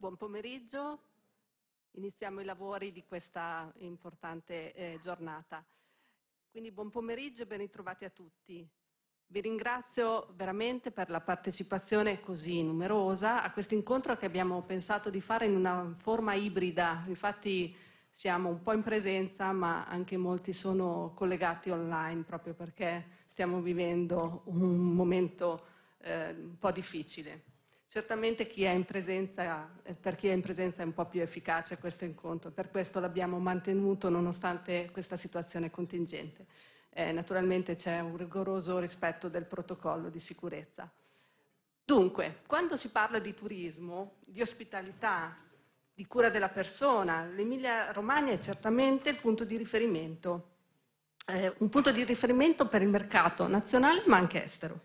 Buon pomeriggio, iniziamo i lavori di questa importante eh, giornata. Quindi buon pomeriggio e ben ritrovati a tutti. Vi ringrazio veramente per la partecipazione così numerosa a questo incontro che abbiamo pensato di fare in una forma ibrida. Infatti siamo un po' in presenza, ma anche molti sono collegati online proprio perché stiamo vivendo un momento eh, un po' difficile. Certamente chi presenza, eh, per chi è in presenza è un po' più efficace questo incontro, per questo l'abbiamo mantenuto nonostante questa situazione contingente. Eh, naturalmente c'è un rigoroso rispetto del protocollo di sicurezza. Dunque, quando si parla di turismo, di ospitalità, di cura della persona, l'Emilia Romagna è certamente il punto di riferimento, eh, un punto di riferimento per il mercato nazionale ma anche estero.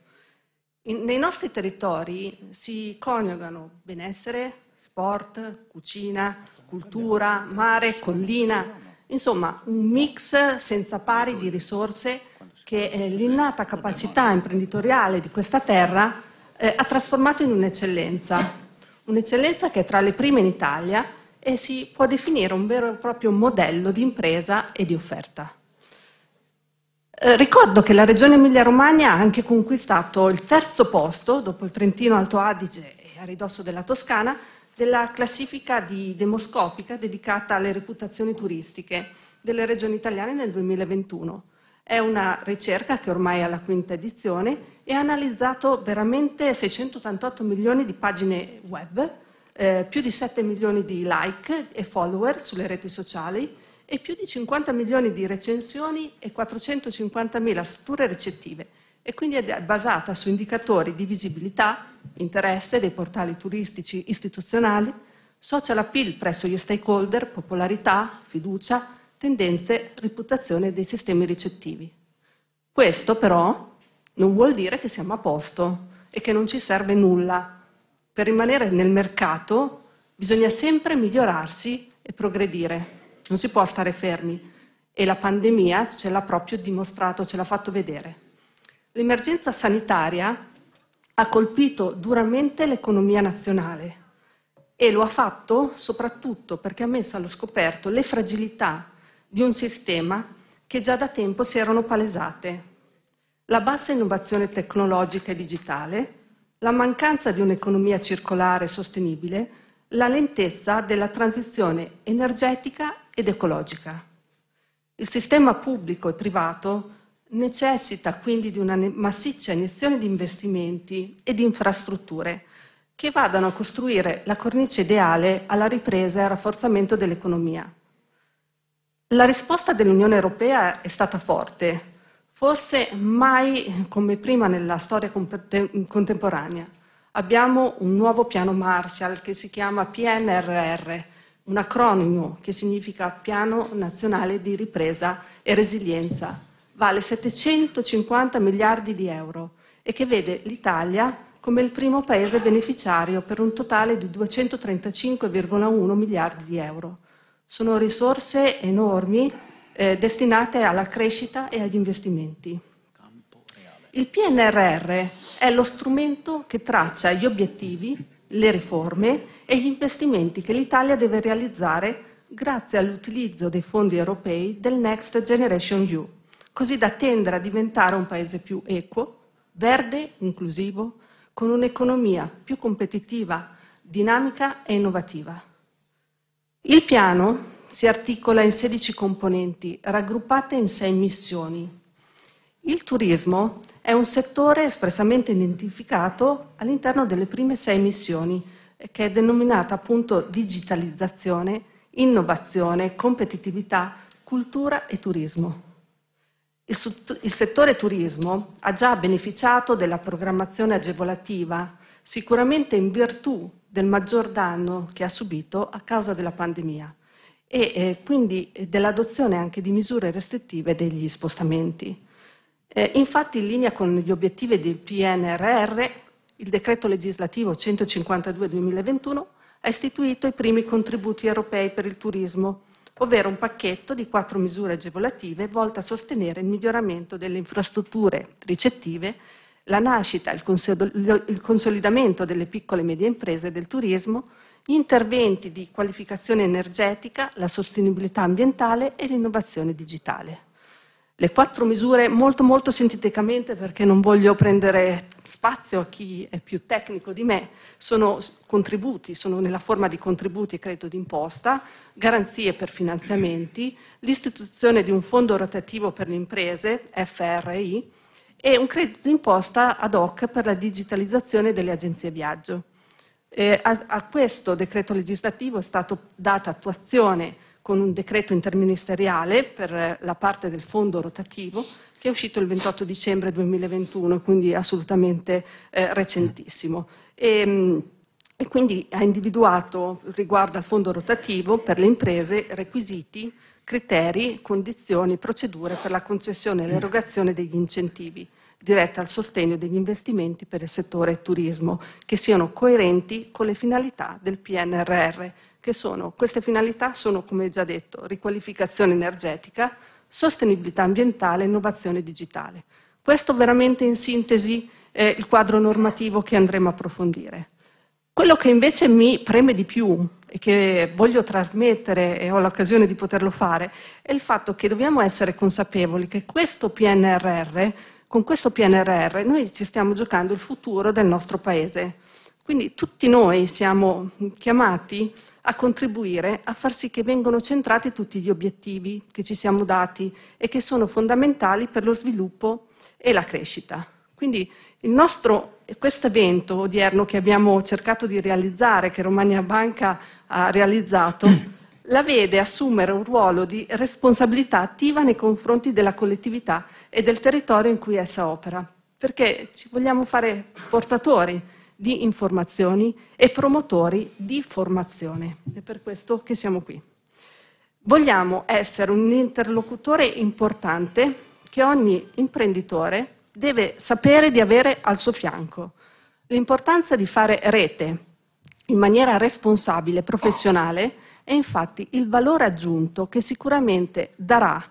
In, nei nostri territori si coniugano benessere, sport, cucina, cultura, mare, collina, insomma un mix senza pari di risorse che eh, l'innata capacità imprenditoriale di questa terra eh, ha trasformato in un'eccellenza, un'eccellenza che è tra le prime in Italia e si può definire un vero e proprio modello di impresa e di offerta. Eh, ricordo che la Regione Emilia-Romagna ha anche conquistato il terzo posto, dopo il Trentino Alto Adige e a ridosso della Toscana, della classifica di demoscopica dedicata alle reputazioni turistiche delle regioni italiane nel 2021. È una ricerca che ormai è alla quinta edizione e ha analizzato veramente 688 milioni di pagine web, eh, più di 7 milioni di like e follower sulle reti sociali, e più di 50 milioni di recensioni e 450 mila strutture ricettive e quindi è basata su indicatori di visibilità, interesse dei portali turistici istituzionali, social appeal presso gli stakeholder, popolarità, fiducia, tendenze, reputazione dei sistemi ricettivi. Questo però non vuol dire che siamo a posto e che non ci serve nulla. Per rimanere nel mercato bisogna sempre migliorarsi e progredire non si può stare fermi e la pandemia ce l'ha proprio dimostrato, ce l'ha fatto vedere. L'emergenza sanitaria ha colpito duramente l'economia nazionale e lo ha fatto soprattutto perché ha messo allo scoperto le fragilità di un sistema che già da tempo si erano palesate. La bassa innovazione tecnologica e digitale, la mancanza di un'economia circolare e sostenibile, la lentezza della transizione energetica ed ecologica. Il sistema pubblico e privato necessita quindi di una massiccia iniezione di investimenti e di infrastrutture che vadano a costruire la cornice ideale alla ripresa e al rafforzamento dell'economia. La risposta dell'Unione Europea è stata forte, forse mai come prima nella storia contemporanea. Abbiamo un nuovo piano Marshall che si chiama PNRR, un acronimo che significa Piano Nazionale di Ripresa e Resilienza. Vale 750 miliardi di euro e che vede l'Italia come il primo paese beneficiario per un totale di 235,1 miliardi di euro. Sono risorse enormi eh, destinate alla crescita e agli investimenti. Il PNRR è lo strumento che traccia gli obiettivi, le riforme e gli investimenti che l'Italia deve realizzare grazie all'utilizzo dei fondi europei del Next Generation EU, così da tendere a diventare un paese più equo, verde, inclusivo, con un'economia più competitiva, dinamica e innovativa. Il piano si articola in 16 componenti, raggruppate in 6 missioni. Il turismo è un settore espressamente identificato all'interno delle prime 6 missioni, che è denominata appunto digitalizzazione, innovazione, competitività, cultura e turismo. Il, il settore turismo ha già beneficiato della programmazione agevolativa, sicuramente in virtù del maggior danno che ha subito a causa della pandemia e eh, quindi eh, dell'adozione anche di misure restrittive degli spostamenti. Eh, infatti, in linea con gli obiettivi del PNRR, il decreto legislativo 152-2021 ha istituito i primi contributi europei per il turismo, ovvero un pacchetto di quattro misure agevolative volte a sostenere il miglioramento delle infrastrutture ricettive, la nascita, e il consolidamento delle piccole e medie imprese del turismo, gli interventi di qualificazione energetica, la sostenibilità ambientale e l'innovazione digitale. Le quattro misure, molto molto sinteticamente perché non voglio prendere spazio a chi è più tecnico di me, sono contributi, sono nella forma di contributi e credito d'imposta, garanzie per finanziamenti, l'istituzione di un fondo rotativo per le imprese, FRI, e un credito d'imposta ad hoc per la digitalizzazione delle agenzie viaggio. Eh, a, a questo decreto legislativo è stata data attuazione con un decreto interministeriale per la parte del fondo rotativo che è uscito il 28 dicembre 2021, quindi assolutamente eh, recentissimo. E, ehm, e quindi ha individuato riguardo al fondo rotativo per le imprese requisiti, criteri, condizioni, procedure per la concessione e l'erogazione degli incentivi diretta al sostegno degli investimenti per il settore turismo, che siano coerenti con le finalità del PNRR, che sono, queste finalità sono, come già detto, riqualificazione energetica, sostenibilità ambientale e innovazione digitale. Questo veramente in sintesi è il quadro normativo che andremo a approfondire. Quello che invece mi preme di più e che voglio trasmettere e ho l'occasione di poterlo fare è il fatto che dobbiamo essere consapevoli che questo PNRR, con questo PNRR noi ci stiamo giocando il futuro del nostro Paese. Quindi tutti noi siamo chiamati a contribuire a far sì che vengano centrati tutti gli obiettivi che ci siamo dati e che sono fondamentali per lo sviluppo e la crescita. Quindi nostro, questo evento odierno che abbiamo cercato di realizzare, che Romagna Banca ha realizzato, la vede assumere un ruolo di responsabilità attiva nei confronti della collettività e del territorio in cui essa opera, perché ci vogliamo fare portatori di informazioni e promotori di formazione. È per questo che siamo qui. Vogliamo essere un interlocutore importante che ogni imprenditore deve sapere di avere al suo fianco. L'importanza di fare rete in maniera responsabile, e professionale, è infatti il valore aggiunto che sicuramente darà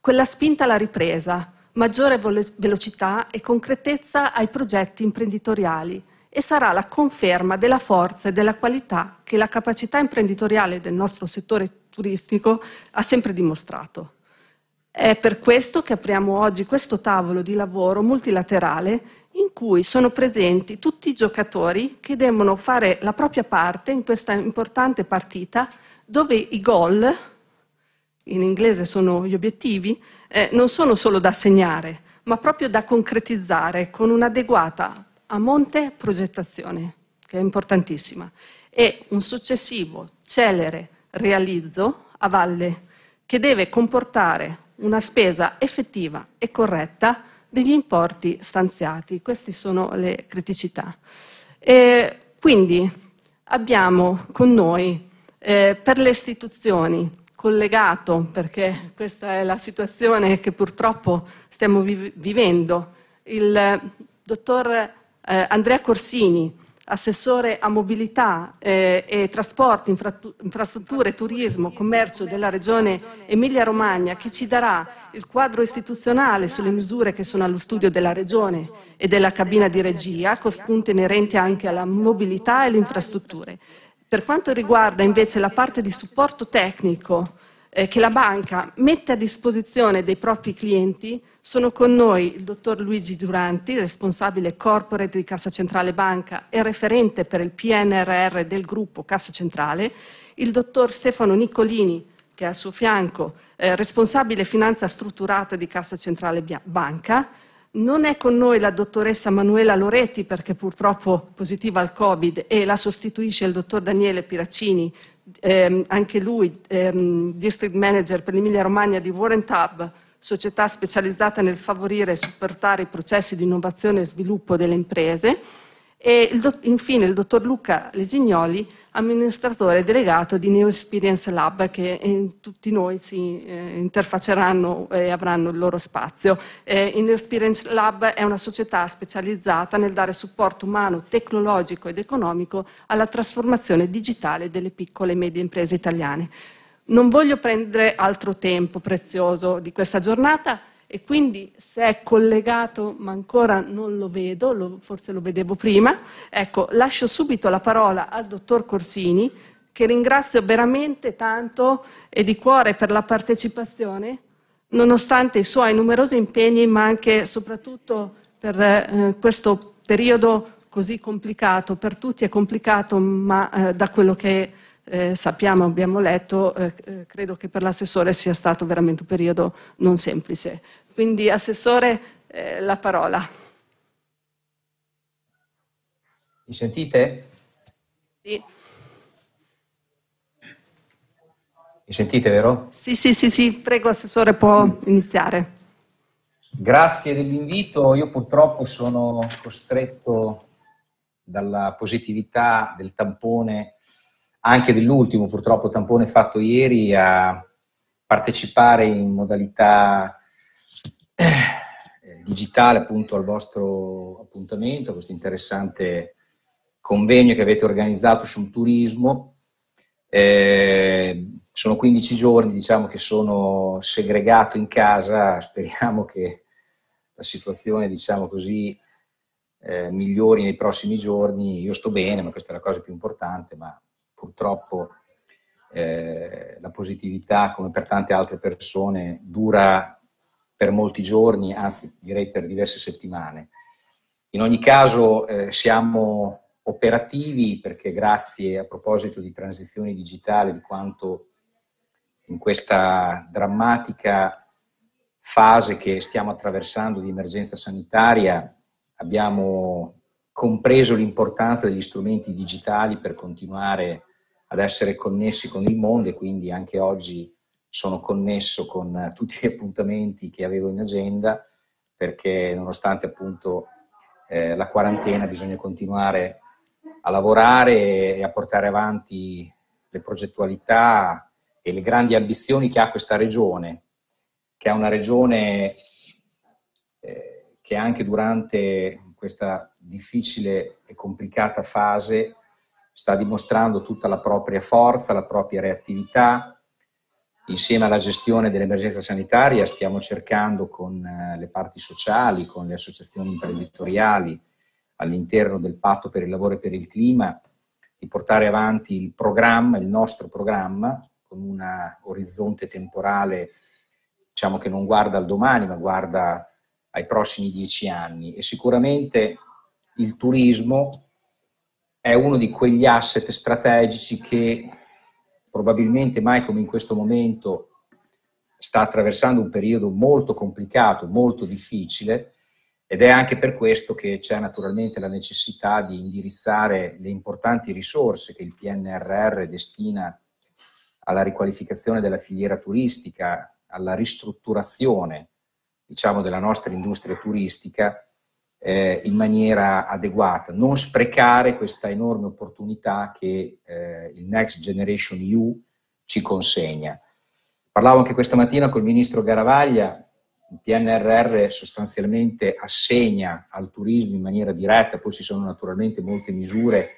quella spinta alla ripresa, maggiore velocità e concretezza ai progetti imprenditoriali e sarà la conferma della forza e della qualità che la capacità imprenditoriale del nostro settore turistico ha sempre dimostrato. È per questo che apriamo oggi questo tavolo di lavoro multilaterale in cui sono presenti tutti i giocatori che devono fare la propria parte in questa importante partita dove i goal, in inglese sono gli obiettivi, eh, non sono solo da segnare, ma proprio da concretizzare con un'adeguata a monte progettazione, che è importantissima, e un successivo celere realizzo a valle che deve comportare una spesa effettiva e corretta degli importi stanziati. Queste sono le criticità. E quindi abbiamo con noi eh, per le istituzioni collegato, perché questa è la situazione che purtroppo stiamo vi- vivendo, il dottor eh, Andrea Corsini, assessore a mobilità eh, e trasporti, infrastrutture, turismo, commercio della regione Emilia-Romagna, che ci darà il quadro istituzionale sulle misure che sono allo studio della regione e della cabina di regia, con spunti inerenti anche alla mobilità e alle infrastrutture. Per quanto riguarda invece la parte di supporto tecnico eh, che la banca mette a disposizione dei propri clienti sono con noi il dottor Luigi Duranti, responsabile corporate di Cassa Centrale Banca e referente per il PNRR del gruppo Cassa Centrale, il dottor Stefano Nicolini, che è al suo fianco, eh, responsabile finanza strutturata di Cassa Centrale Banca, non è con noi la dottoressa Manuela Loretti perché purtroppo positiva al Covid e la sostituisce il dottor Daniele Piracini, ehm, anche lui ehm, district manager per l'Emilia Romagna di Warren Hub, società specializzata nel favorire e supportare i processi di innovazione e sviluppo delle imprese e il infine il dottor Luca Lesignoli, amministratore delegato di New Experience Lab, che eh, tutti noi si eh, interfacceranno e avranno il loro spazio. Eh, New Experience Lab è una società specializzata nel dare supporto umano, tecnologico ed economico alla trasformazione digitale delle piccole e medie imprese italiane. Non voglio prendere altro tempo prezioso di questa giornata, e quindi se è collegato, ma ancora non lo vedo, lo, forse lo vedevo prima, ecco, lascio subito la parola al dottor Corsini, che ringrazio veramente tanto e di cuore per la partecipazione, nonostante i suoi numerosi impegni, ma anche e soprattutto per eh, questo periodo così complicato, per tutti è complicato, ma eh, da quello che eh, sappiamo, abbiamo letto, eh, eh, credo che per l'assessore sia stato veramente un periodo non semplice. Quindi, Assessore, eh, la parola. Mi sentite? Sì. Mi sentite, vero? Sì, sì, sì, sì. prego Assessore, può iniziare. Grazie dell'invito, io purtroppo sono costretto dalla positività del tampone, anche dell'ultimo purtroppo tampone fatto ieri, a partecipare in modalità eh, digitale appunto al vostro appuntamento, a questo interessante convegno che avete organizzato sul turismo. Eh, sono 15 giorni diciamo che sono segregato in casa, speriamo che la situazione diciamo così eh, migliori nei prossimi giorni. Io sto bene, ma questa è la cosa più importante, ma purtroppo eh, la positività, come per tante altre persone, dura per molti giorni, anzi direi per diverse settimane. In ogni caso eh, siamo operativi perché grazie a proposito di transizione digitale, di quanto in questa drammatica fase che stiamo attraversando di emergenza sanitaria abbiamo compreso l'importanza degli strumenti digitali per continuare ad essere connessi con il mondo e quindi anche oggi sono connesso con eh, tutti gli appuntamenti che avevo in agenda perché nonostante appunto eh, la quarantena bisogna continuare a lavorare e a portare avanti le progettualità e le grandi ambizioni che ha questa regione, che è una regione eh, che anche durante questa difficile e complicata fase sta dimostrando tutta la propria forza, la propria reattività, Insieme alla gestione dell'emergenza sanitaria stiamo cercando con eh, le parti sociali, con le associazioni imprenditoriali, all'interno del patto per il lavoro e per il clima, di portare avanti il programma, il nostro programma, con un orizzonte temporale diciamo che non guarda al domani, ma guarda ai prossimi dieci anni. E sicuramente il turismo è uno di quegli asset strategici che probabilmente mai come in questo momento sta attraversando un periodo molto complicato, molto difficile ed è anche per questo che c'è naturalmente la necessità di indirizzare le importanti risorse che il PNRR destina alla riqualificazione della filiera turistica, alla ristrutturazione diciamo, della nostra industria turistica eh, in maniera adeguata, non sprecare questa enorme opportunità che eh, il Next Generation EU ci consegna. Parlavo anche questa mattina col ministro Garavaglia, il PNRR sostanzialmente assegna al turismo in maniera diretta, poi ci sono naturalmente molte misure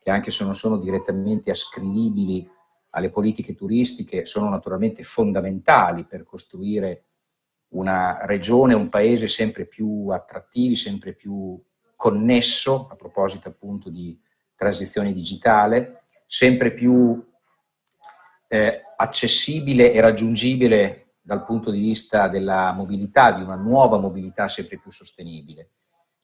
che anche se non sono direttamente ascrivibili alle politiche turistiche, sono naturalmente fondamentali per costruire una regione, un paese sempre più attrattivi, sempre più connesso, a proposito appunto di transizione digitale, sempre più eh, accessibile e raggiungibile dal punto di vista della mobilità, di una nuova mobilità sempre più sostenibile.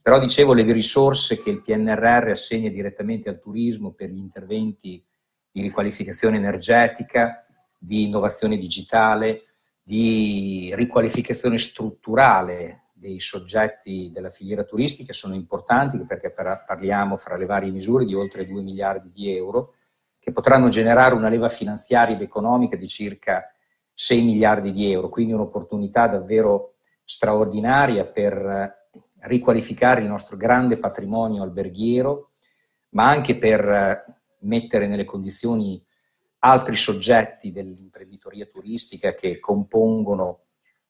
Però dicevo, le risorse che il PNRR assegna direttamente al turismo per gli interventi di riqualificazione energetica, di innovazione digitale, di riqualificazione strutturale dei soggetti della filiera turistica sono importanti perché parliamo fra le varie misure di oltre 2 miliardi di euro che potranno generare una leva finanziaria ed economica di circa 6 miliardi di euro, quindi un'opportunità davvero straordinaria per riqualificare il nostro grande patrimonio alberghiero, ma anche per mettere nelle condizioni altri soggetti dell'imprenditoria turistica che compongono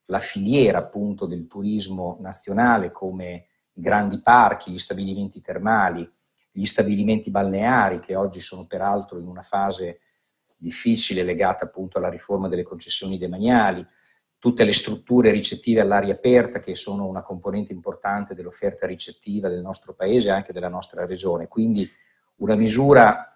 la filiera appunto del turismo nazionale come i grandi parchi, gli stabilimenti termali, gli stabilimenti balneari che oggi sono peraltro in una fase difficile legata appunto alla riforma delle concessioni demaniali, tutte le strutture ricettive all'aria aperta che sono una componente importante dell'offerta ricettiva del nostro paese e anche della nostra regione. Quindi una misura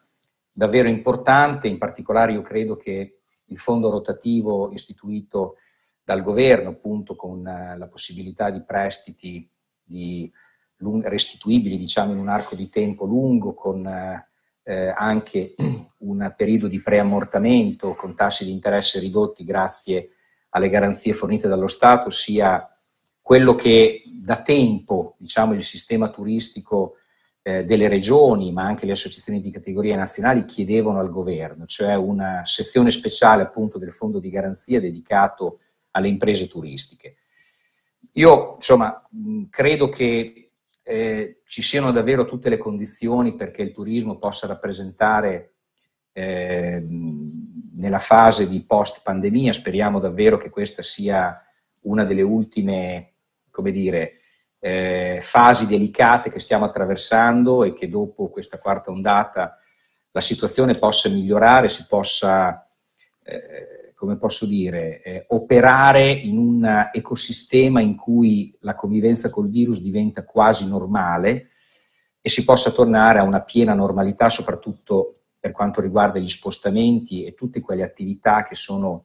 davvero importante, in particolare io credo che il fondo rotativo istituito dal governo, appunto con eh, la possibilità di prestiti di restituibili diciamo, in un arco di tempo lungo, con eh, eh anche un periodo di preammortamento, con tassi di interesse ridotti grazie alle garanzie fornite dallo Stato, sia quello che da tempo diciamo, il sistema turistico eh, delle regioni, ma anche le associazioni di categoria nazionali chiedevano al governo, cioè una sezione speciale appunto del fondo di garanzia dedicato alle imprese turistiche. Io insomma credo che eh, ci siano davvero tutte le condizioni perché il turismo possa rappresentare eh, nella fase di post pandemia, speriamo davvero che questa sia una delle ultime, come dire, eh, fasi delicate che stiamo attraversando e che dopo questa quarta ondata la situazione possa migliorare, si possa, eh, come posso dire, eh, operare in un ecosistema in cui la convivenza col virus diventa quasi normale e si possa tornare a una piena normalità, soprattutto per quanto riguarda gli spostamenti e tutte quelle attività che sono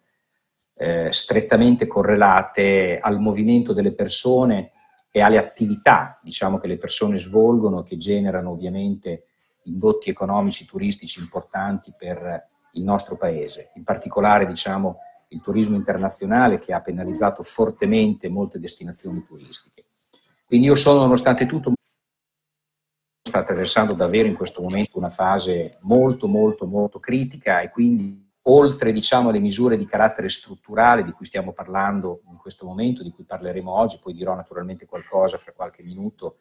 eh, strettamente correlate al movimento delle persone e alle attività diciamo, che le persone svolgono, che generano ovviamente indotti economici turistici importanti per il nostro paese. In particolare diciamo, il turismo internazionale che ha penalizzato fortemente molte destinazioni turistiche. Quindi io sono, nonostante tutto, sta attraversando davvero in questo momento una fase molto, molto, molto critica e quindi oltre diciamo, alle misure di carattere strutturale di cui stiamo parlando in questo momento, di cui parleremo oggi, poi dirò naturalmente qualcosa fra qualche minuto,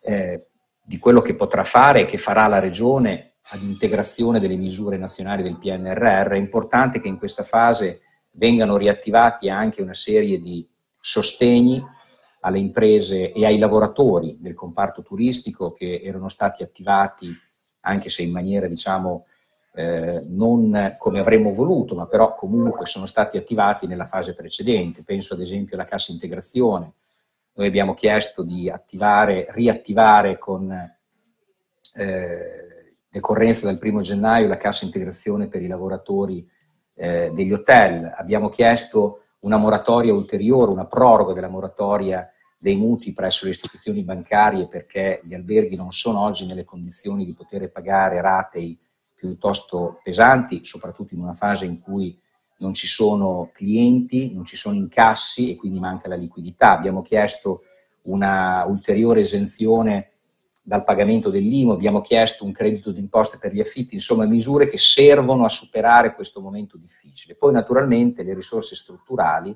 eh, di quello che potrà fare e che farà la Regione ad integrazione delle misure nazionali del PNRR, è importante che in questa fase vengano riattivati anche una serie di sostegni alle imprese e ai lavoratori del comparto turistico che erano stati attivati, anche se in maniera diciamo, eh, non come avremmo voluto, ma però comunque sono stati attivati nella fase precedente. Penso ad esempio alla cassa integrazione. Noi abbiamo chiesto di attivare, riattivare con eh, decorrenza dal primo gennaio la cassa integrazione per i lavoratori eh, degli hotel. Abbiamo chiesto una moratoria ulteriore, una proroga della moratoria dei mutui presso le istituzioni bancarie perché gli alberghi non sono oggi nelle condizioni di poter pagare ratei piuttosto pesanti, soprattutto in una fase in cui non ci sono clienti, non ci sono incassi e quindi manca la liquidità. Abbiamo chiesto una ulteriore esenzione dal pagamento dell'IMO, abbiamo chiesto un credito d'imposta per gli affitti, insomma misure che servono a superare questo momento difficile. Poi naturalmente le risorse strutturali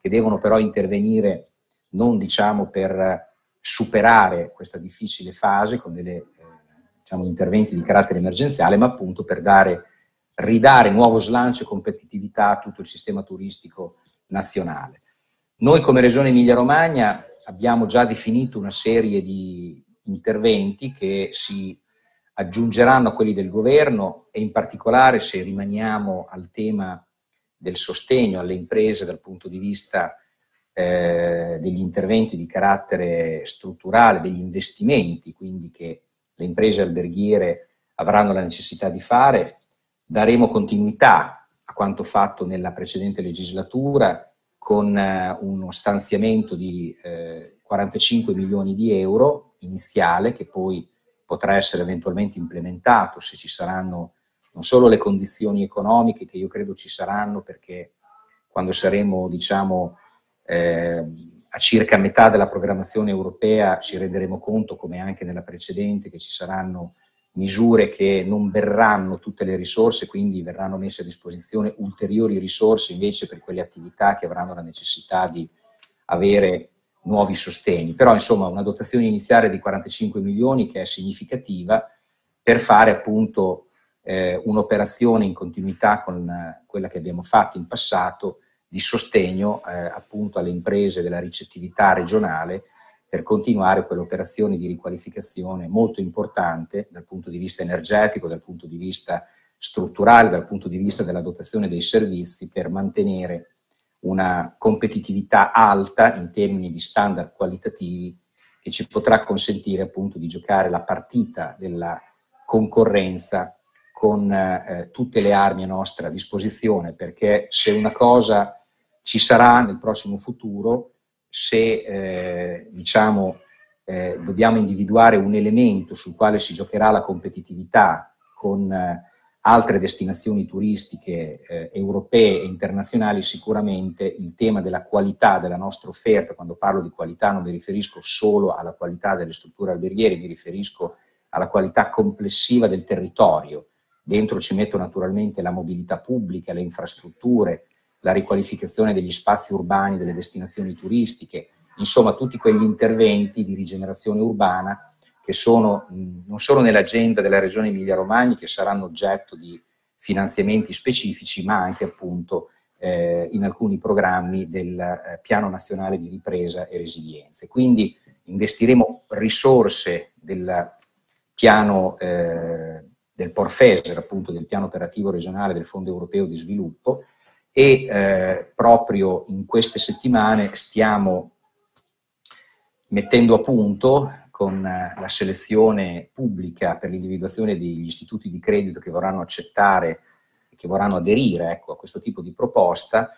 che devono però intervenire non diciamo per superare questa difficile fase con delle eh, diciamo, interventi di carattere emergenziale, ma appunto per dare, ridare nuovo slancio e competitività a tutto il sistema turistico nazionale. Noi come Regione Emilia-Romagna abbiamo già definito una serie di interventi che si aggiungeranno a quelli del governo e in particolare se rimaniamo al tema del sostegno alle imprese dal punto di vista eh, degli interventi di carattere strutturale, degli investimenti, quindi che le imprese alberghiere avranno la necessità di fare, daremo continuità a quanto fatto nella precedente legislatura con eh, uno stanziamento di 45 eh, milioni di euro iniziale che poi potrà essere eventualmente implementato se ci saranno non solo le condizioni economiche che io credo ci saranno perché quando saremo diciamo eh, a circa metà della programmazione europea ci renderemo conto, come anche nella precedente, che ci saranno misure che non verranno tutte le risorse, quindi verranno messe a disposizione ulteriori risorse invece per quelle attività che avranno la necessità di avere nuovi sostegni. Però insomma una dotazione iniziale di 45 milioni che è significativa per fare appunto eh, un'operazione in continuità con eh, quella che abbiamo fatto in passato di sostegno eh, appunto alle imprese della ricettività regionale per continuare quell'operazione di riqualificazione molto importante dal punto di vista energetico, dal punto di vista strutturale, dal punto di vista della dotazione dei servizi per mantenere una competitività alta in termini di standard qualitativi che ci potrà consentire appunto di giocare la partita della concorrenza con eh, tutte le armi a nostra disposizione, perché se una cosa ci sarà nel prossimo futuro se eh, diciamo, eh, dobbiamo individuare un elemento sul quale si giocherà la competitività con eh, altre destinazioni turistiche eh, europee e internazionali, sicuramente il tema della qualità della nostra offerta, quando parlo di qualità non mi riferisco solo alla qualità delle strutture alberghiere, mi riferisco alla qualità complessiva del territorio. Dentro ci metto naturalmente la mobilità pubblica, le infrastrutture, la riqualificazione degli spazi urbani, delle destinazioni turistiche, insomma tutti quegli interventi di rigenerazione urbana che sono non solo nell'agenda della Regione Emilia-Romagna, che saranno oggetto di finanziamenti specifici, ma anche appunto eh, in alcuni programmi del eh, Piano Nazionale di Ripresa e Resilienza. Quindi investiremo risorse del piano eh, del Porfeser, appunto del piano operativo regionale del Fondo Europeo di Sviluppo, e eh, proprio in queste settimane stiamo mettendo a punto con eh, la selezione pubblica per l'individuazione degli istituti di credito che vorranno accettare e che vorranno aderire ecco, a questo tipo di proposta,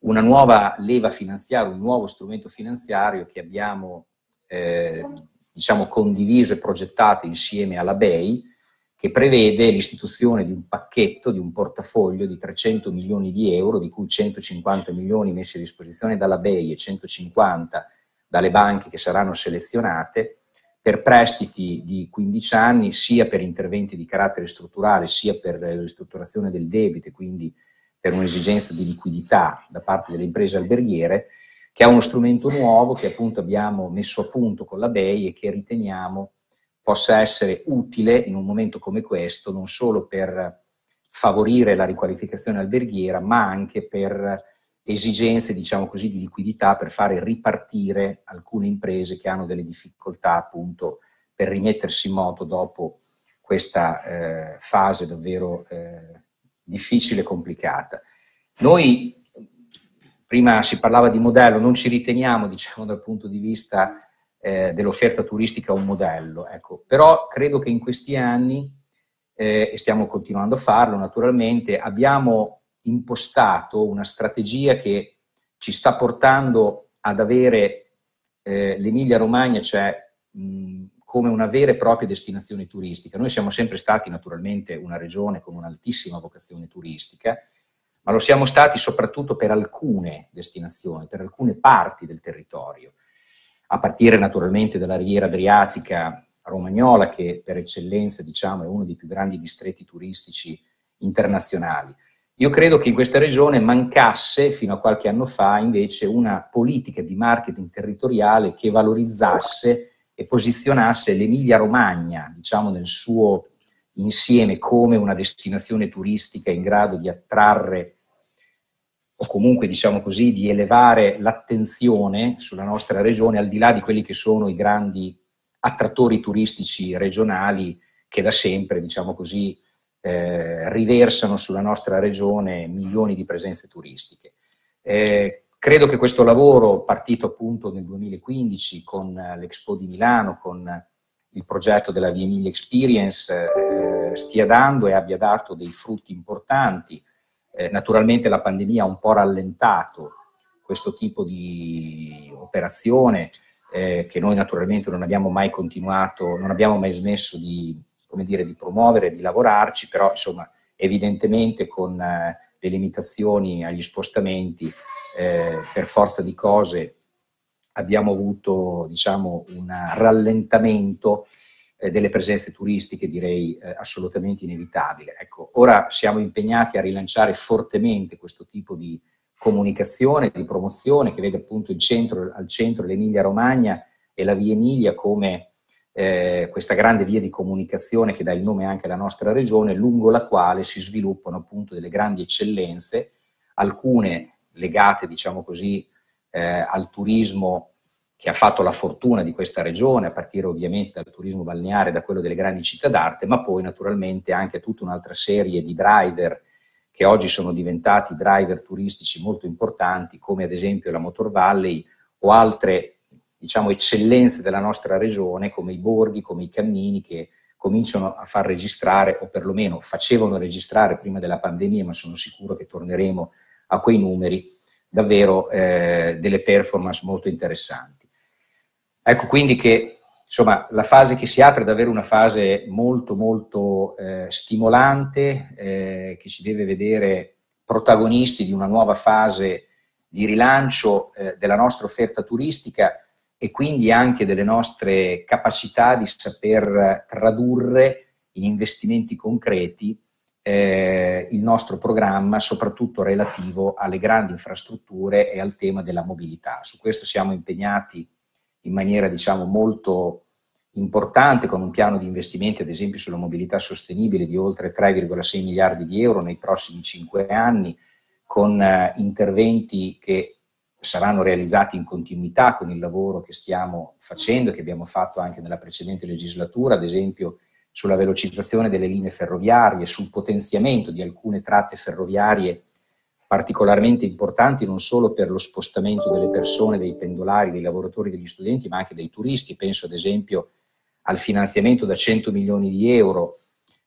una nuova leva finanziaria, un nuovo strumento finanziario che abbiamo eh, diciamo, condiviso e progettato insieme alla BEI, che prevede l'istituzione di un pacchetto, di un portafoglio di 300 milioni di euro, di cui 150 milioni messi a disposizione dalla BEI e 150 dalle banche che saranno selezionate, per prestiti di 15 anni, sia per interventi di carattere strutturale, sia per la ristrutturazione del debito e quindi per un'esigenza di liquidità da parte delle imprese alberghiere, che è uno strumento nuovo che appunto abbiamo messo a punto con la BEI e che riteniamo possa essere utile in un momento come questo, non solo per favorire la riqualificazione alberghiera, ma anche per esigenze, diciamo così, di liquidità per fare ripartire alcune imprese che hanno delle difficoltà appunto per rimettersi in moto dopo questa eh, fase davvero eh, difficile e complicata. Noi, prima si parlava di modello, non ci riteniamo, diciamo, dal punto di vista eh, dell'offerta turistica un modello. Ecco. Però credo che in questi anni, eh, e stiamo continuando a farlo naturalmente, abbiamo impostato una strategia che ci sta portando ad avere eh, l'Emilia Romagna, cioè mh, come una vera e propria destinazione turistica. Noi siamo sempre stati naturalmente una regione con un'altissima vocazione turistica, ma lo siamo stati soprattutto per alcune destinazioni, per alcune parti del territorio a partire naturalmente dalla riviera adriatica romagnola, che per eccellenza diciamo, è uno dei più grandi distretti turistici internazionali. Io credo che in questa regione mancasse fino a qualche anno fa invece una politica di marketing territoriale che valorizzasse e posizionasse l'Emilia Romagna, diciamo nel suo insieme, come una destinazione turistica in grado di attrarre o comunque diciamo così di elevare l'attenzione sulla nostra regione al di là di quelli che sono i grandi attrattori turistici regionali che da sempre diciamo così eh, riversano sulla nostra regione milioni di presenze turistiche. Eh, credo che questo lavoro, partito appunto nel 2015 con l'Expo di Milano, con il progetto della Via Emilia Experience, eh, stia dando e abbia dato dei frutti importanti. Eh, naturalmente la pandemia ha un po' rallentato questo tipo di operazione eh, che noi naturalmente non abbiamo mai continuato, non abbiamo mai smesso di, dire, di promuovere, di lavorarci, però insomma evidentemente con eh, le limitazioni agli spostamenti eh, per forza di cose abbiamo avuto diciamo, un rallentamento eh, delle presenze turistiche direi eh, assolutamente inevitabile. Ecco, ora siamo impegnati a rilanciare fortemente questo tipo di comunicazione, di promozione che vede appunto centro, al centro l'Emilia Romagna e la Via Emilia come eh, questa grande via di comunicazione che dà il nome anche alla nostra regione, lungo la quale si sviluppano appunto delle grandi eccellenze, alcune legate, diciamo così, eh, al turismo che ha fatto la fortuna di questa regione, a partire ovviamente dal turismo balneare, da quello delle grandi città d'arte, ma poi naturalmente anche a tutta un'altra serie di driver che oggi sono diventati driver turistici molto importanti, come ad esempio la Motor Valley o altre diciamo, eccellenze della nostra regione, come i borghi, come i cammini, che cominciano a far registrare, o perlomeno facevano registrare prima della pandemia, ma sono sicuro che torneremo a quei numeri, davvero eh, delle performance molto interessanti. Ecco quindi che insomma, la fase che si apre è davvero una fase molto molto eh, stimolante, eh, che ci deve vedere protagonisti di una nuova fase di rilancio eh, della nostra offerta turistica e quindi anche delle nostre capacità di saper tradurre in investimenti concreti eh, il nostro programma, soprattutto relativo alle grandi infrastrutture e al tema della mobilità. Su questo siamo impegnati in maniera diciamo, molto importante con un piano di investimenti ad esempio sulla mobilità sostenibile di oltre 3,6 miliardi di euro nei prossimi 5 anni, con eh, interventi che saranno realizzati in continuità con il lavoro che stiamo facendo, che abbiamo fatto anche nella precedente legislatura, ad esempio sulla velocizzazione delle linee ferroviarie, sul potenziamento di alcune tratte ferroviarie particolarmente importanti non solo per lo spostamento delle persone, dei pendolari, dei lavoratori, degli studenti, ma anche dei turisti. Penso ad esempio al finanziamento da 100 milioni di euro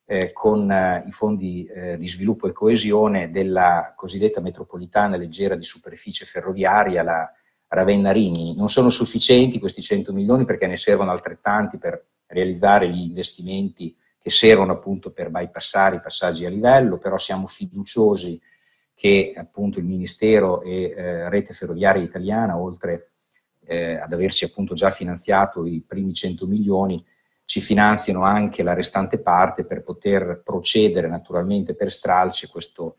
eh, con eh, i fondi eh, di sviluppo e coesione della cosiddetta metropolitana leggera di superficie ferroviaria, la Ravenna-Rimini. Non sono sufficienti questi 100 milioni perché ne servono altrettanti per realizzare gli investimenti che servono appunto per bypassare i passaggi a livello, però siamo fiduciosi che appunto il Ministero e eh, Rete Ferroviaria Italiana, oltre eh, ad averci appunto già finanziato i primi 100 milioni, ci finanziano anche la restante parte per poter procedere naturalmente per stralci questo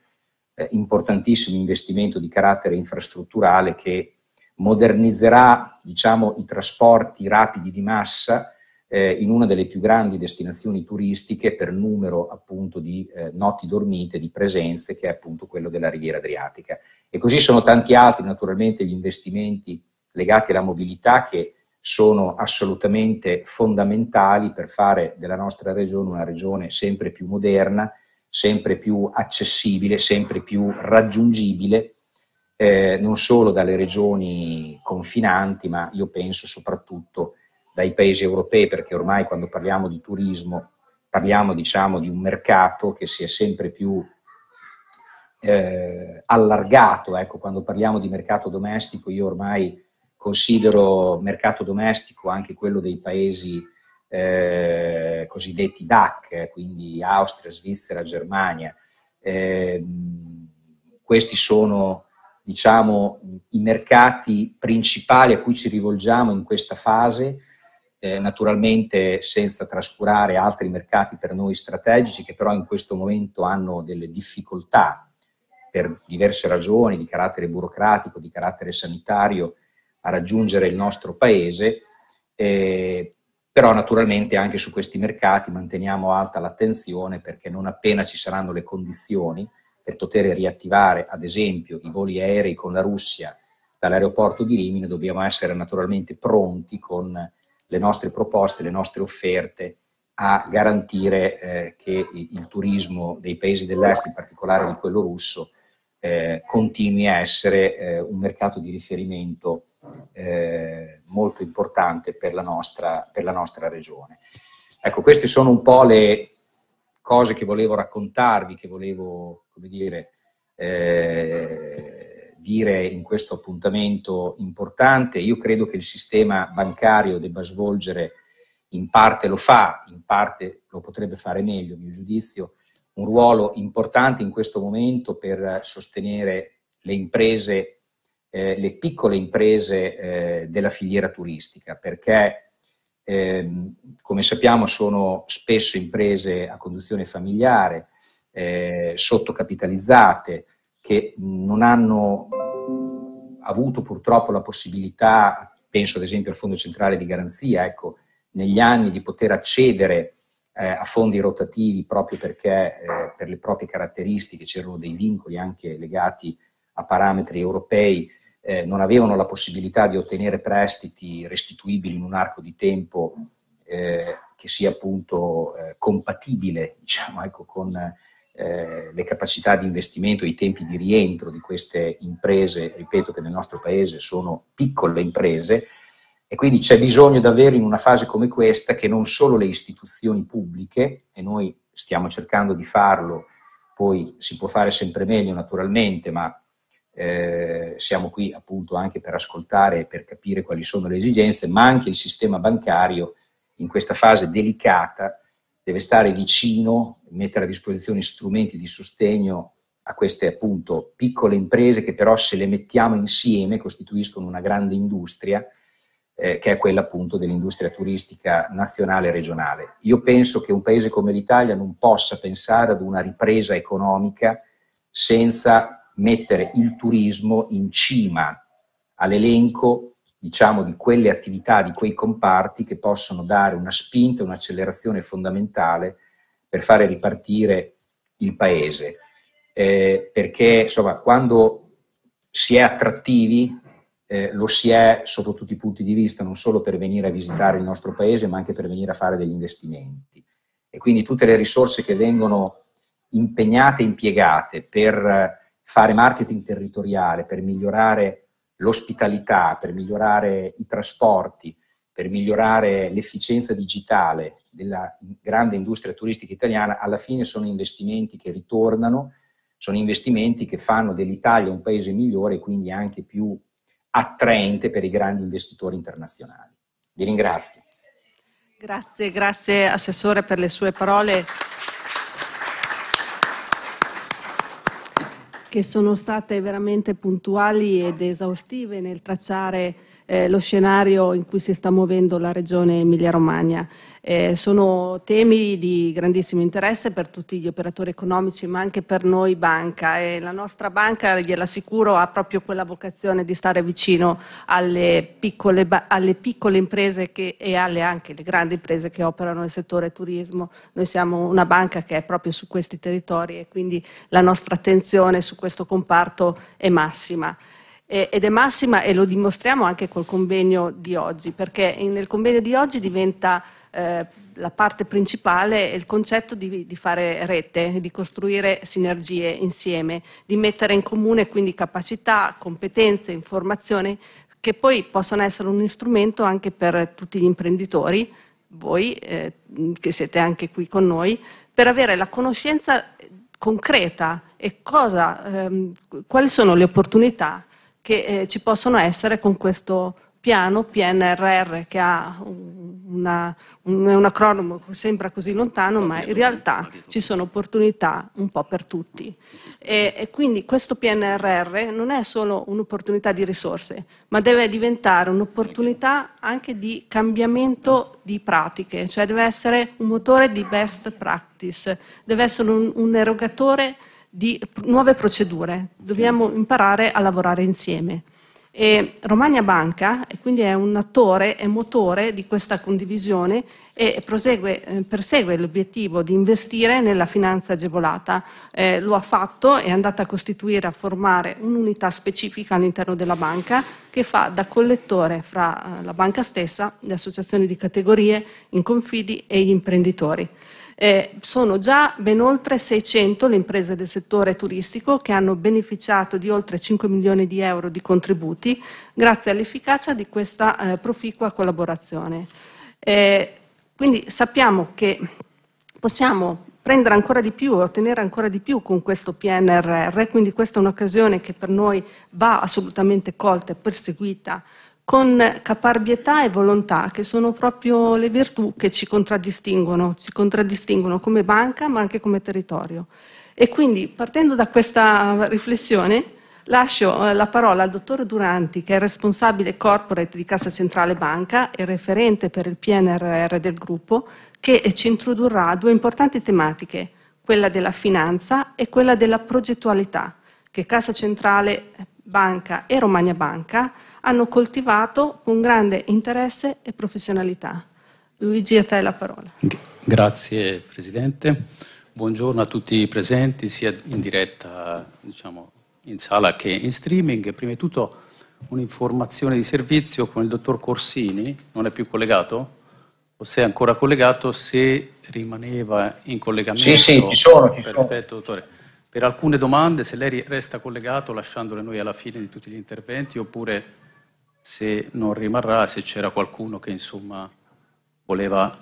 eh, importantissimo investimento di carattere infrastrutturale che modernizzerà diciamo, i trasporti rapidi di massa eh, in una delle più grandi destinazioni turistiche per numero appunto di eh, notti dormite, di presenze, che è appunto quello della Riviera Adriatica. E così sono tanti altri, naturalmente, gli investimenti legati alla mobilità che sono assolutamente fondamentali per fare della nostra regione una regione sempre più moderna, sempre più accessibile, sempre più raggiungibile eh, non solo dalle regioni confinanti, ma io penso soprattutto dai paesi europei, perché ormai quando parliamo di turismo parliamo diciamo, di un mercato che si è sempre più eh, allargato, ecco, quando parliamo di mercato domestico io ormai considero mercato domestico anche quello dei paesi eh, cosiddetti DAC, eh, quindi Austria, Svizzera, Germania. Eh, questi sono diciamo, i mercati principali a cui ci rivolgiamo in questa fase eh, naturalmente senza trascurare altri mercati per noi strategici che però in questo momento hanno delle difficoltà per diverse ragioni di carattere burocratico, di carattere sanitario a raggiungere il nostro paese, eh, però naturalmente anche su questi mercati manteniamo alta l'attenzione perché non appena ci saranno le condizioni per poter riattivare ad esempio i voli aerei con la Russia dall'aeroporto di Rimini dobbiamo essere naturalmente pronti con le nostre proposte, le nostre offerte a garantire eh, che il turismo dei paesi dell'est, in particolare di quello russo, eh, continui a essere eh, un mercato di riferimento eh, molto importante per la, nostra, per la nostra regione. Ecco, queste sono un po' le cose che volevo raccontarvi, che volevo, come dire, eh, dire in questo appuntamento importante. Io credo che il sistema bancario debba svolgere, in parte lo fa, in parte lo potrebbe fare meglio, a mio giudizio, un ruolo importante in questo momento per sostenere le imprese, eh, le piccole imprese eh, della filiera turistica, perché ehm, come sappiamo sono spesso imprese a conduzione familiare, eh, sottocapitalizzate, che non hanno avuto purtroppo la possibilità, penso ad esempio al Fondo Centrale di Garanzia, ecco, negli anni di poter accedere eh, a fondi rotativi proprio perché eh, per le proprie caratteristiche c'erano dei vincoli anche legati a parametri europei, eh, non avevano la possibilità di ottenere prestiti restituibili in un arco di tempo eh, che sia appunto eh, compatibile diciamo, ecco, con eh, le capacità di investimento, i tempi di rientro di queste imprese, ripeto che nel nostro paese sono piccole imprese, e quindi c'è bisogno davvero in una fase come questa che non solo le istituzioni pubbliche, e noi stiamo cercando di farlo, poi si può fare sempre meglio naturalmente, ma eh, siamo qui appunto anche per ascoltare e per capire quali sono le esigenze, ma anche il sistema bancario in questa fase delicata deve stare vicino, mettere a disposizione strumenti di sostegno a queste appunto piccole imprese che però se le mettiamo insieme costituiscono una grande industria eh, che è quella appunto dell'industria turistica nazionale e regionale. Io penso che un paese come l'Italia non possa pensare ad una ripresa economica senza mettere il turismo in cima all'elenco diciamo, di quelle attività, di quei comparti che possono dare una spinta, un'accelerazione fondamentale per fare ripartire il paese. Eh, perché insomma, quando si è attrattivi, eh, lo si è sotto tutti i punti di vista, non solo per venire a visitare il nostro paese, ma anche per venire a fare degli investimenti. E quindi tutte le risorse che vengono impegnate impiegate per eh, fare marketing territoriale, per migliorare l'ospitalità, per migliorare i trasporti, per migliorare l'efficienza digitale della grande industria turistica italiana, alla fine sono investimenti che ritornano, sono investimenti che fanno dell'Italia un paese migliore e quindi anche più attraente per i grandi investitori internazionali. Vi ringrazio. Grazie, grazie Assessore per le sue parole. che sono state veramente puntuali ed esaustive nel tracciare eh, lo scenario in cui si sta muovendo la regione Emilia-Romagna. Eh, sono temi di grandissimo interesse per tutti gli operatori economici, ma anche per noi banca. E la nostra banca, gliel'assicuro, ha proprio quella vocazione di stare vicino alle piccole, alle piccole imprese che, e alle anche le grandi imprese che operano nel settore turismo. Noi siamo una banca che è proprio su questi territori e quindi la nostra attenzione su questo comparto è massima ed è massima e lo dimostriamo anche col convegno di oggi, perché nel convegno di oggi diventa eh, la parte principale è il concetto di, di, fare rete, di costruire sinergie insieme, di mettere in comune quindi capacità, competenze, informazioni che poi possono essere un strumento anche per tutti gli imprenditori, voi eh, che siete anche qui con noi, per avere la conoscenza concreta e cosa, ehm, quali sono le opportunità che eh, ci possono essere con questo piano PNRR che ha una, un, un, acronimo che sembra così lontano, ma in realtà ci sono opportunità un po' per tutti. E, e quindi questo PNRR non è solo un'opportunità di risorse, ma deve diventare un'opportunità anche di cambiamento di pratiche, cioè deve essere un motore di best practice, deve essere un, un erogatore di nuove procedure, dobbiamo imparare a lavorare insieme. E Romagna Banca quindi è un attore e motore di questa condivisione e prosegue, eh, persegue l'obiettivo di investire nella finanza agevolata. Eh, lo ha fatto, è andata a costituire, a formare un'unità specifica all'interno della banca che fa da collettore fra eh, la banca stessa, le associazioni di categorie, in confidi e gli imprenditori. Eh, sono già ben oltre 600 le imprese del settore turistico che hanno beneficiato di oltre 5 milioni di euro di contributi grazie all'efficacia di questa eh, proficua collaborazione. Eh, quindi sappiamo che possiamo prendere ancora di più e ottenere ancora di più con questo PNRR, quindi questa è un'occasione che per noi va assolutamente colta e perseguita con caparbietà e volontà, che sono proprio le virtù che ci contraddistinguono, ci contraddistinguono come banca ma anche come territorio. E quindi partendo da questa riflessione lascio eh, la parola al dottor Duranti che è responsabile corporate di Cassa Centrale Banca e referente per il PNRR del gruppo che ci introdurrà a due importanti tematiche, quella della finanza e quella della progettualità che Cassa Centrale Banca e Romagna Banca hanno coltivato con grande interesse e professionalità. Luigi, a te la parola. Grazie Presidente. Buongiorno a tutti i presenti, sia in diretta diciamo, in sala che in streaming. Prima di tutto un'informazione di servizio con il dottor Corsini, non è più collegato? O se è ancora collegato, se rimaneva in collegamento. Sì, sì, ci sono, ci sono. Perfetto, dottore. Per alcune domande, se lei resta collegato, lasciandole noi alla fine di tutti gli interventi, oppure se non rimarrà, se c'era qualcuno che insomma voleva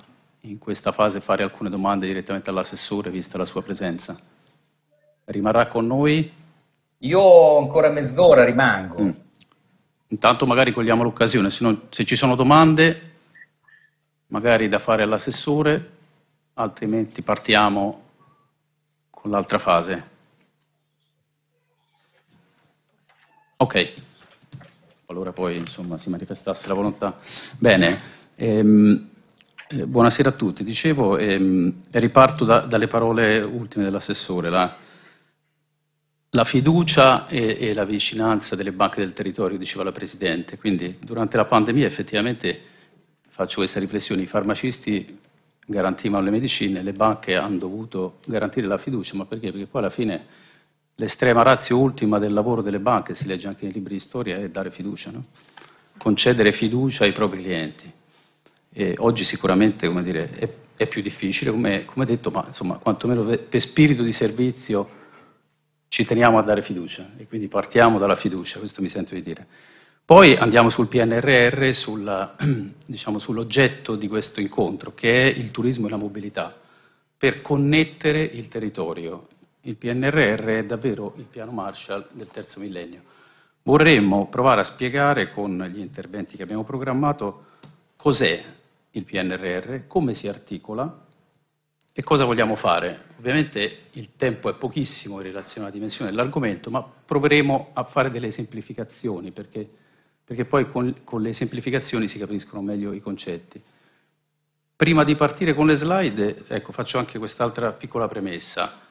in questa fase fare alcune domande direttamente all'assessore, vista la sua presenza. Rimarrà con noi? Io ancora mezz'ora rimango. Mm. Intanto magari cogliamo l'occasione, se, non, se ci sono domande magari da fare all'assessore, altrimenti partiamo con l'altra fase. Ok qualora poi insomma, si manifestasse la volontà. Bene, ehm, eh, buonasera a tutti. Dicevo, ehm, riparto da, dalle parole ultime dell'assessore. La, la fiducia e, e, la vicinanza delle banche del territorio, diceva la Presidente. Quindi durante la pandemia effettivamente, faccio questa riflessione, i farmacisti garantivano le medicine, le banche hanno dovuto garantire la fiducia, ma perché? Perché poi alla fine L'estrema razio ultima del lavoro delle banche, si legge anche nei libri di storia, è dare fiducia, no? concedere fiducia ai propri clienti. E oggi sicuramente dire, è, è, più difficile, come, come detto, ma insomma, quantomeno per spirito di servizio ci teniamo a dare fiducia e quindi partiamo dalla fiducia, questo mi sento di dire. Poi andiamo sul PNRR, sulla, diciamo, sull'oggetto di questo incontro, che è il turismo e la mobilità, per connettere il territorio il PNRR è davvero il piano Marshall del terzo millennio. Vorremmo provare a spiegare con gli interventi che abbiamo programmato cos'è il PNRR, come si articola e cosa vogliamo fare. Ovviamente il tempo è pochissimo in relazione alla dimensione dell'argomento, ma proveremo a fare delle semplificazioni perché, perché poi con, con le semplificazioni si capiscono meglio i concetti. Prima di partire con le slide, ecco, faccio anche quest'altra piccola premessa.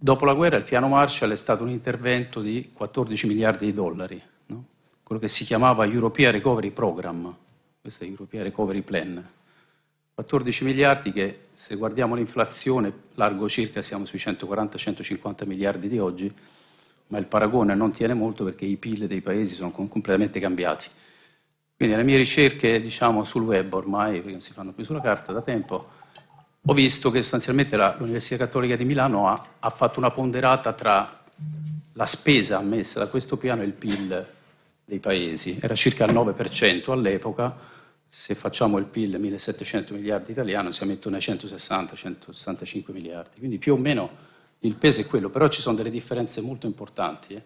Dopo la guerra il piano Marshall è stato un intervento di 14 miliardi di dollari, no? quello che si chiamava European Recovery Program, questo è European Recovery Plan, 14 miliardi che se guardiamo l'inflazione largo circa siamo sui 140-150 miliardi di oggi, ma il paragone non tiene molto perché i PIL dei paesi sono completamente cambiati. Quindi le mie ricerche diciamo, sul web ormai, perché non si fanno più sulla carta da tempo, ho visto che sostanzialmente la, l'Università Cattolica di Milano ha, ha, fatto una ponderata tra la spesa ammessa da questo piano e il PIL dei paesi, era circa il 9% all'epoca, se facciamo il PIL 1700 miliardi italiano siamo intorno ai 160-165 miliardi, quindi più o meno il peso è quello, però ci sono delle differenze molto importanti. Eh.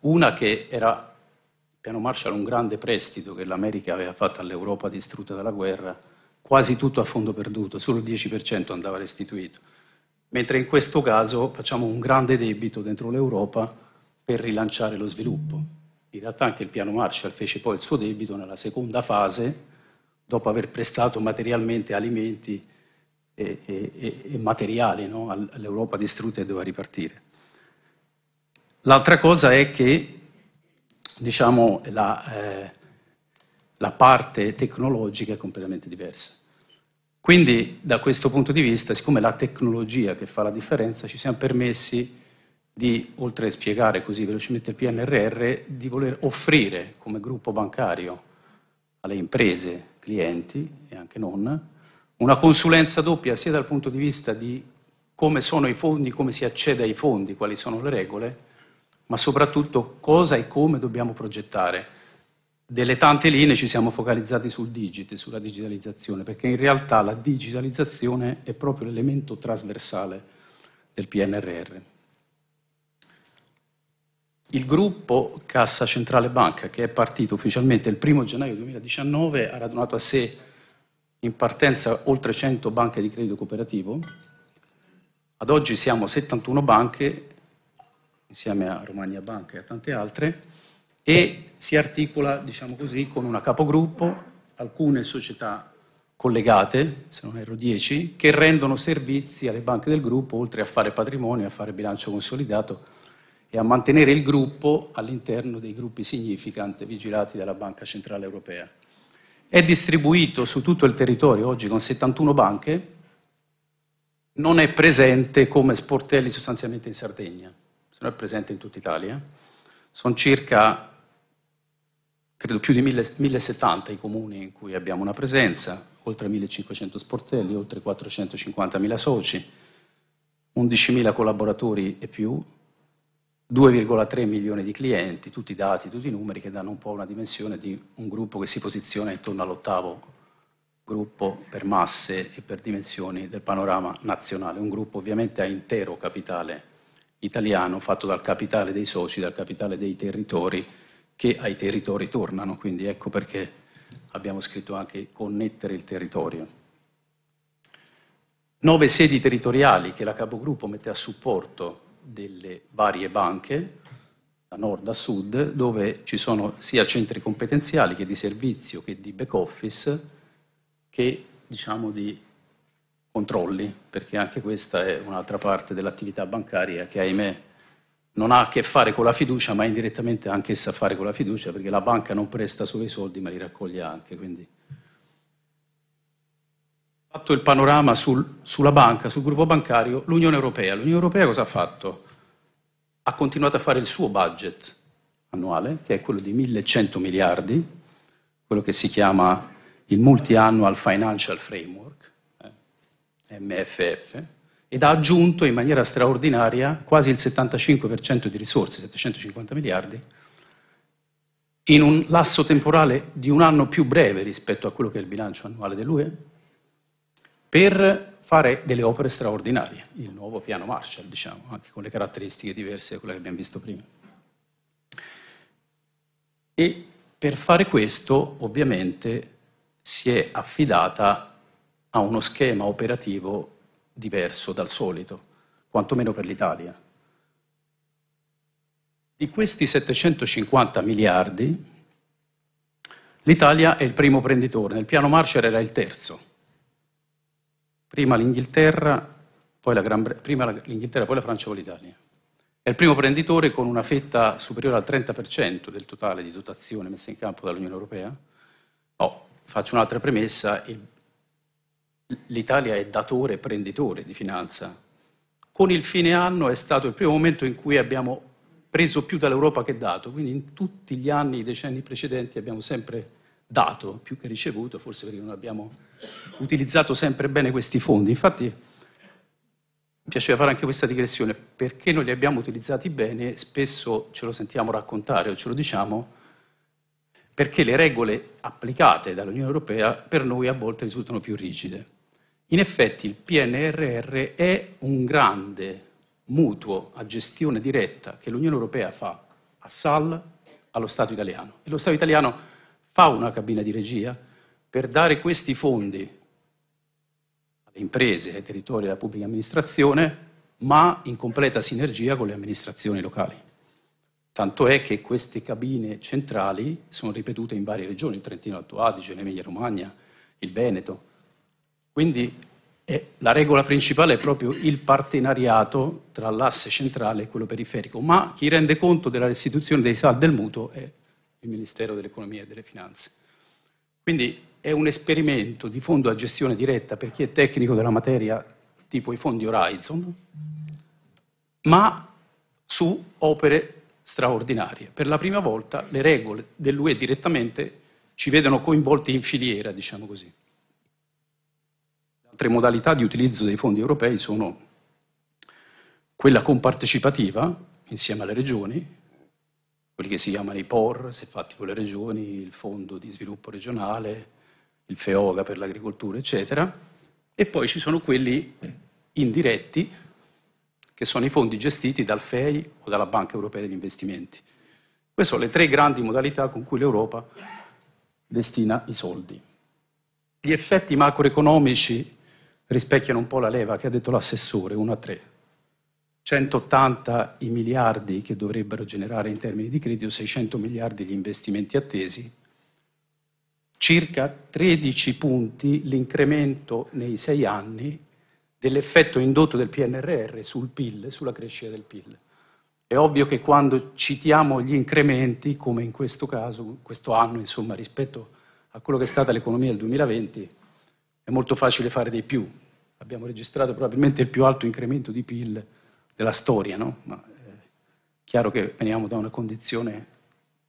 Una che era, il piano Marshall, un grande prestito che l'America aveva fatto all'Europa distrutta dalla guerra, quasi tutto a fondo perduto, solo il 10% andava restituito. Mentre in questo caso facciamo un grande debito dentro l'Europa per rilanciare lo sviluppo. In realtà anche il piano Marshall fece poi il suo debito nella seconda fase, dopo aver prestato materialmente alimenti e, e, e materiali no? all'Europa distrutta e doveva ripartire. L'altra cosa è che diciamo, la, eh, la parte tecnologica è completamente diversa. Quindi da questo punto di vista, siccome è la tecnologia che fa la differenza, ci siamo permessi di, oltre a spiegare così velocemente il PNRR, di voler offrire come gruppo bancario alle imprese, clienti e anche non, una consulenza doppia sia dal punto di vista di come sono i fondi, come si accede ai fondi, quali sono le regole, ma soprattutto cosa e come dobbiamo progettare delle tante linee ci siamo focalizzati sul digit, sulla digitalizzazione, perché in realtà la digitalizzazione è proprio l'elemento trasversale del PNRR. Il gruppo Cassa Centrale Banca, che è partito ufficialmente il 1 gennaio 2019, ha radunato a sé in partenza oltre 100 banche di credito cooperativo. Ad oggi siamo 71 banche, insieme a Romagna Banca e a tante altre, e si articola, diciamo così, con una capogruppo, alcune società collegate, se non erro 10, che rendono servizi alle banche del gruppo, oltre a fare patrimonio, a fare bilancio consolidato e a mantenere il gruppo all'interno dei gruppi significant vigilati dalla Banca Centrale Europea. È distribuito su tutto il territorio oggi con 71 banche, non è presente come sportelli sostanzialmente in Sardegna, se non è presente in tutta Italia. Sono circa credo più di 1070 i comuni in cui abbiamo una presenza, oltre 1500 sportelli, oltre 450.000 soci, 11.000 collaboratori e più, 2,3 milioni di clienti, tutti i dati, tutti i numeri che danno un po' una dimensione di un gruppo che si posiziona intorno all'ottavo gruppo per masse e per dimensioni del panorama nazionale, un gruppo ovviamente a intero capitale italiano fatto dal capitale dei soci, dal capitale dei territori che ai territori tornano, quindi ecco perché abbiamo scritto anche connettere il territorio. Nove sedi territoriali che la capogruppo mette a supporto delle varie banche, da nord a sud, dove ci sono sia centri competenziali che di servizio che di back office che diciamo di controlli, perché anche questa è un'altra parte dell'attività bancaria che ahimè non ha a che fare con la fiducia, ma indirettamente ha anch'essa a fare con la fiducia, perché la banca non presta solo i soldi, ma li raccoglie anche. Quindi. Fatto il panorama sul, sulla banca, sul gruppo bancario, l'Unione Europea. L'Unione Europea cosa ha fatto? Ha continuato a fare il suo budget annuale, che è quello di 1100 miliardi, quello che si chiama il Multi-Annual Financial Framework, eh, MFF, ed ha aggiunto in maniera straordinaria quasi il 75% di risorse, 750 miliardi, in un lasso temporale di un anno più breve rispetto a quello che è il bilancio annuale dell'UE, per fare delle opere straordinarie, il nuovo piano Marshall, diciamo, anche con le caratteristiche diverse da quelle che abbiamo visto prima. E per fare questo, ovviamente, si è affidata a uno schema operativo diverso dal solito, quantomeno per l'Italia. Di questi 750 miliardi, l'Italia è il primo prenditore, nel piano Marshall era il terzo. Prima l'Inghilterra, poi la, Gran... prima l'Inghilterra, poi la Francia, poi l'Italia. È il primo prenditore con una fetta superiore al 30% del totale di dotazione messa in campo dall'Unione Europea. Oh, faccio un'altra premessa, il l'Italia è datore e prenditore di finanza. Con il fine anno è stato il primo momento in cui abbiamo preso più dall'Europa che dato, quindi in tutti gli anni, i decenni precedenti abbiamo sempre dato più che ricevuto, forse perché non abbiamo utilizzato sempre bene questi fondi. Infatti mi piaceva fare anche questa digressione, perché non li abbiamo utilizzati bene, spesso ce lo sentiamo raccontare o ce lo diciamo, perché le regole applicate dall'Unione Europea per noi a volte risultano più rigide. In effetti il PNRR è un grande mutuo a gestione diretta che l'Unione Europea fa a SAL allo Stato italiano. E lo Stato italiano fa una cabina di regia per dare questi fondi alle imprese, ai territori alla pubblica amministrazione, ma in completa sinergia con le amministrazioni locali. Tanto è che queste cabine centrali sono ripetute in varie regioni, il Trentino Alto Adige, l'Emilia Romagna, il Veneto. Quindi eh, la regola principale è proprio il partenariato tra l'asse centrale e quello periferico, ma chi rende conto della restituzione dei saldi del mutuo è il Ministero dell'Economia e delle Finanze. Quindi è un esperimento di fondo a gestione diretta per chi è tecnico della materia, tipo i fondi Horizon, ma su opere straordinarie. Per la prima volta le regole dell'UE direttamente ci vedono coinvolti in filiera, diciamo così altre modalità di utilizzo dei fondi europei sono quella compartecipativa, insieme alle regioni, quelli che si chiamano i POR, se fatti con le regioni, il Fondo di Sviluppo Regionale, il FEOGA per l'agricoltura, eccetera, e poi ci sono quelli indiretti, che sono i fondi gestiti dal FEI o dalla Banca Europea degli Investimenti. Queste sono le tre grandi modalità con cui l'Europa destina i soldi. Gli effetti macroeconomici rispecchiano un po' la leva che ha detto l'assessore, 1 a 3. 180 i miliardi che dovrebbero generare in termini di credito, 600 miliardi gli investimenti attesi, circa 13 punti l'incremento nei sei anni dell'effetto indotto del PNRR sul PIL, sulla crescita del PIL. È ovvio che quando citiamo gli incrementi, come in questo caso, questo anno, insomma, rispetto a quello che è stata l'economia del 2020, è molto facile fare di più, abbiamo registrato probabilmente il più alto incremento di PIL della storia, no? ma è eh, chiaro che veniamo da una condizione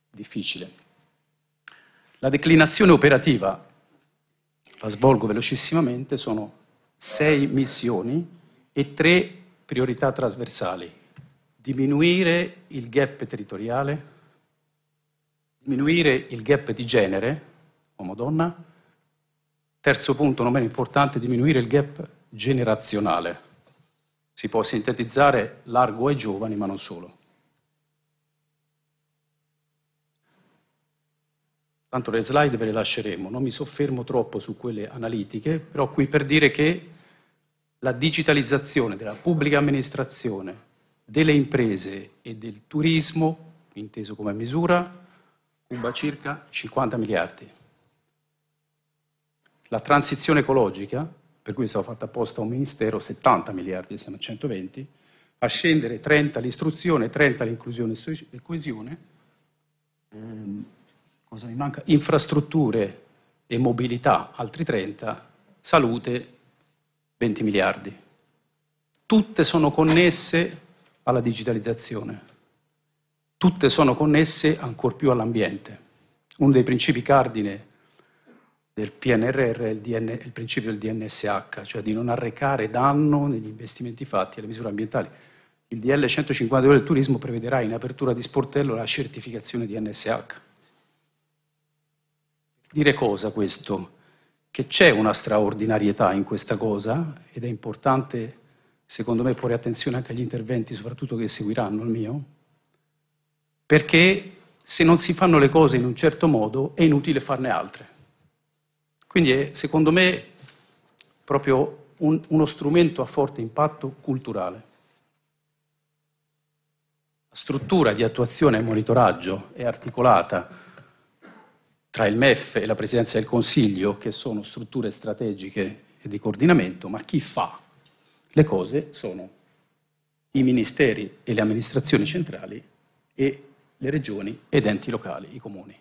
difficile. La declinazione operativa, la svolgo velocissimamente, sono sei missioni e tre priorità trasversali. Diminuire il gap territoriale, diminuire il gap di genere, uomo-donna, terzo punto non meno importante, diminuire il gap generazionale. Si può sintetizzare largo ai giovani, ma non solo. Tanto le slide ve le lasceremo, non mi soffermo troppo su quelle analitiche, però qui per dire che la digitalizzazione della pubblica amministrazione, delle imprese e del turismo, inteso come misura, cuba circa 50 miliardi. La transizione ecologica, per cui è stato fatto apposta un ministero, 70 miliardi, siamo a 120, a scendere 30 all'istruzione, 30 all'inclusione e coesione, ehm, cosa mi manca? Infrastrutture e mobilità, altri 30, salute, 20 miliardi. Tutte sono connesse alla digitalizzazione, tutte sono connesse ancor più all'ambiente. Uno dei principi cardine del PNRR è il, DN, il principio del DNSH, cioè di non arrecare danno negli investimenti fatti alle misure ambientali. Il DL 152 del turismo prevederà in apertura di sportello la certificazione di NSH. Dire cosa questo? Che c'è una straordinarietà in questa cosa ed è importante, secondo me, porre attenzione anche agli interventi, soprattutto che seguiranno il mio, perché se non si fanno le cose in un certo modo è inutile farne altre. Quindi è, secondo me, proprio un, uno strumento a forte impatto culturale. La struttura di attuazione e monitoraggio è articolata tra il MEF e la Presidenza del Consiglio, che sono strutture strategiche e di coordinamento, ma chi fa le cose sono i ministeri e le amministrazioni centrali e le regioni ed enti locali, i comuni.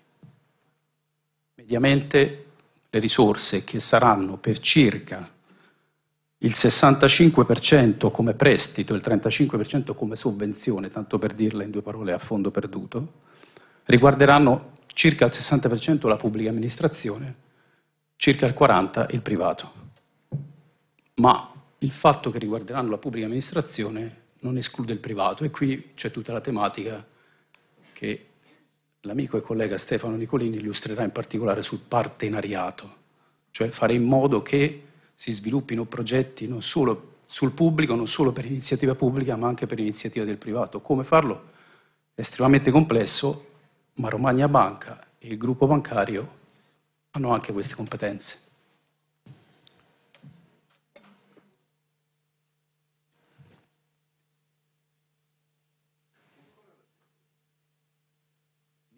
Mediamente le risorse che saranno per circa il 65% come prestito, e il 35% come sovvenzione, tanto per dirla in due parole a fondo perduto, riguarderanno circa il 60% la pubblica amministrazione, circa il 40% il privato. Ma il fatto che riguarderanno la pubblica amministrazione non esclude il privato e qui c'è tutta la tematica che l'amico e collega Stefano Nicolini illustrerà in particolare sul partenariato, cioè fare in modo che si sviluppino progetti non solo sul pubblico, non solo per iniziativa pubblica, ma anche per iniziativa del privato. Come farlo? È estremamente complesso, ma Romagna Banca e il gruppo bancario hanno anche queste competenze.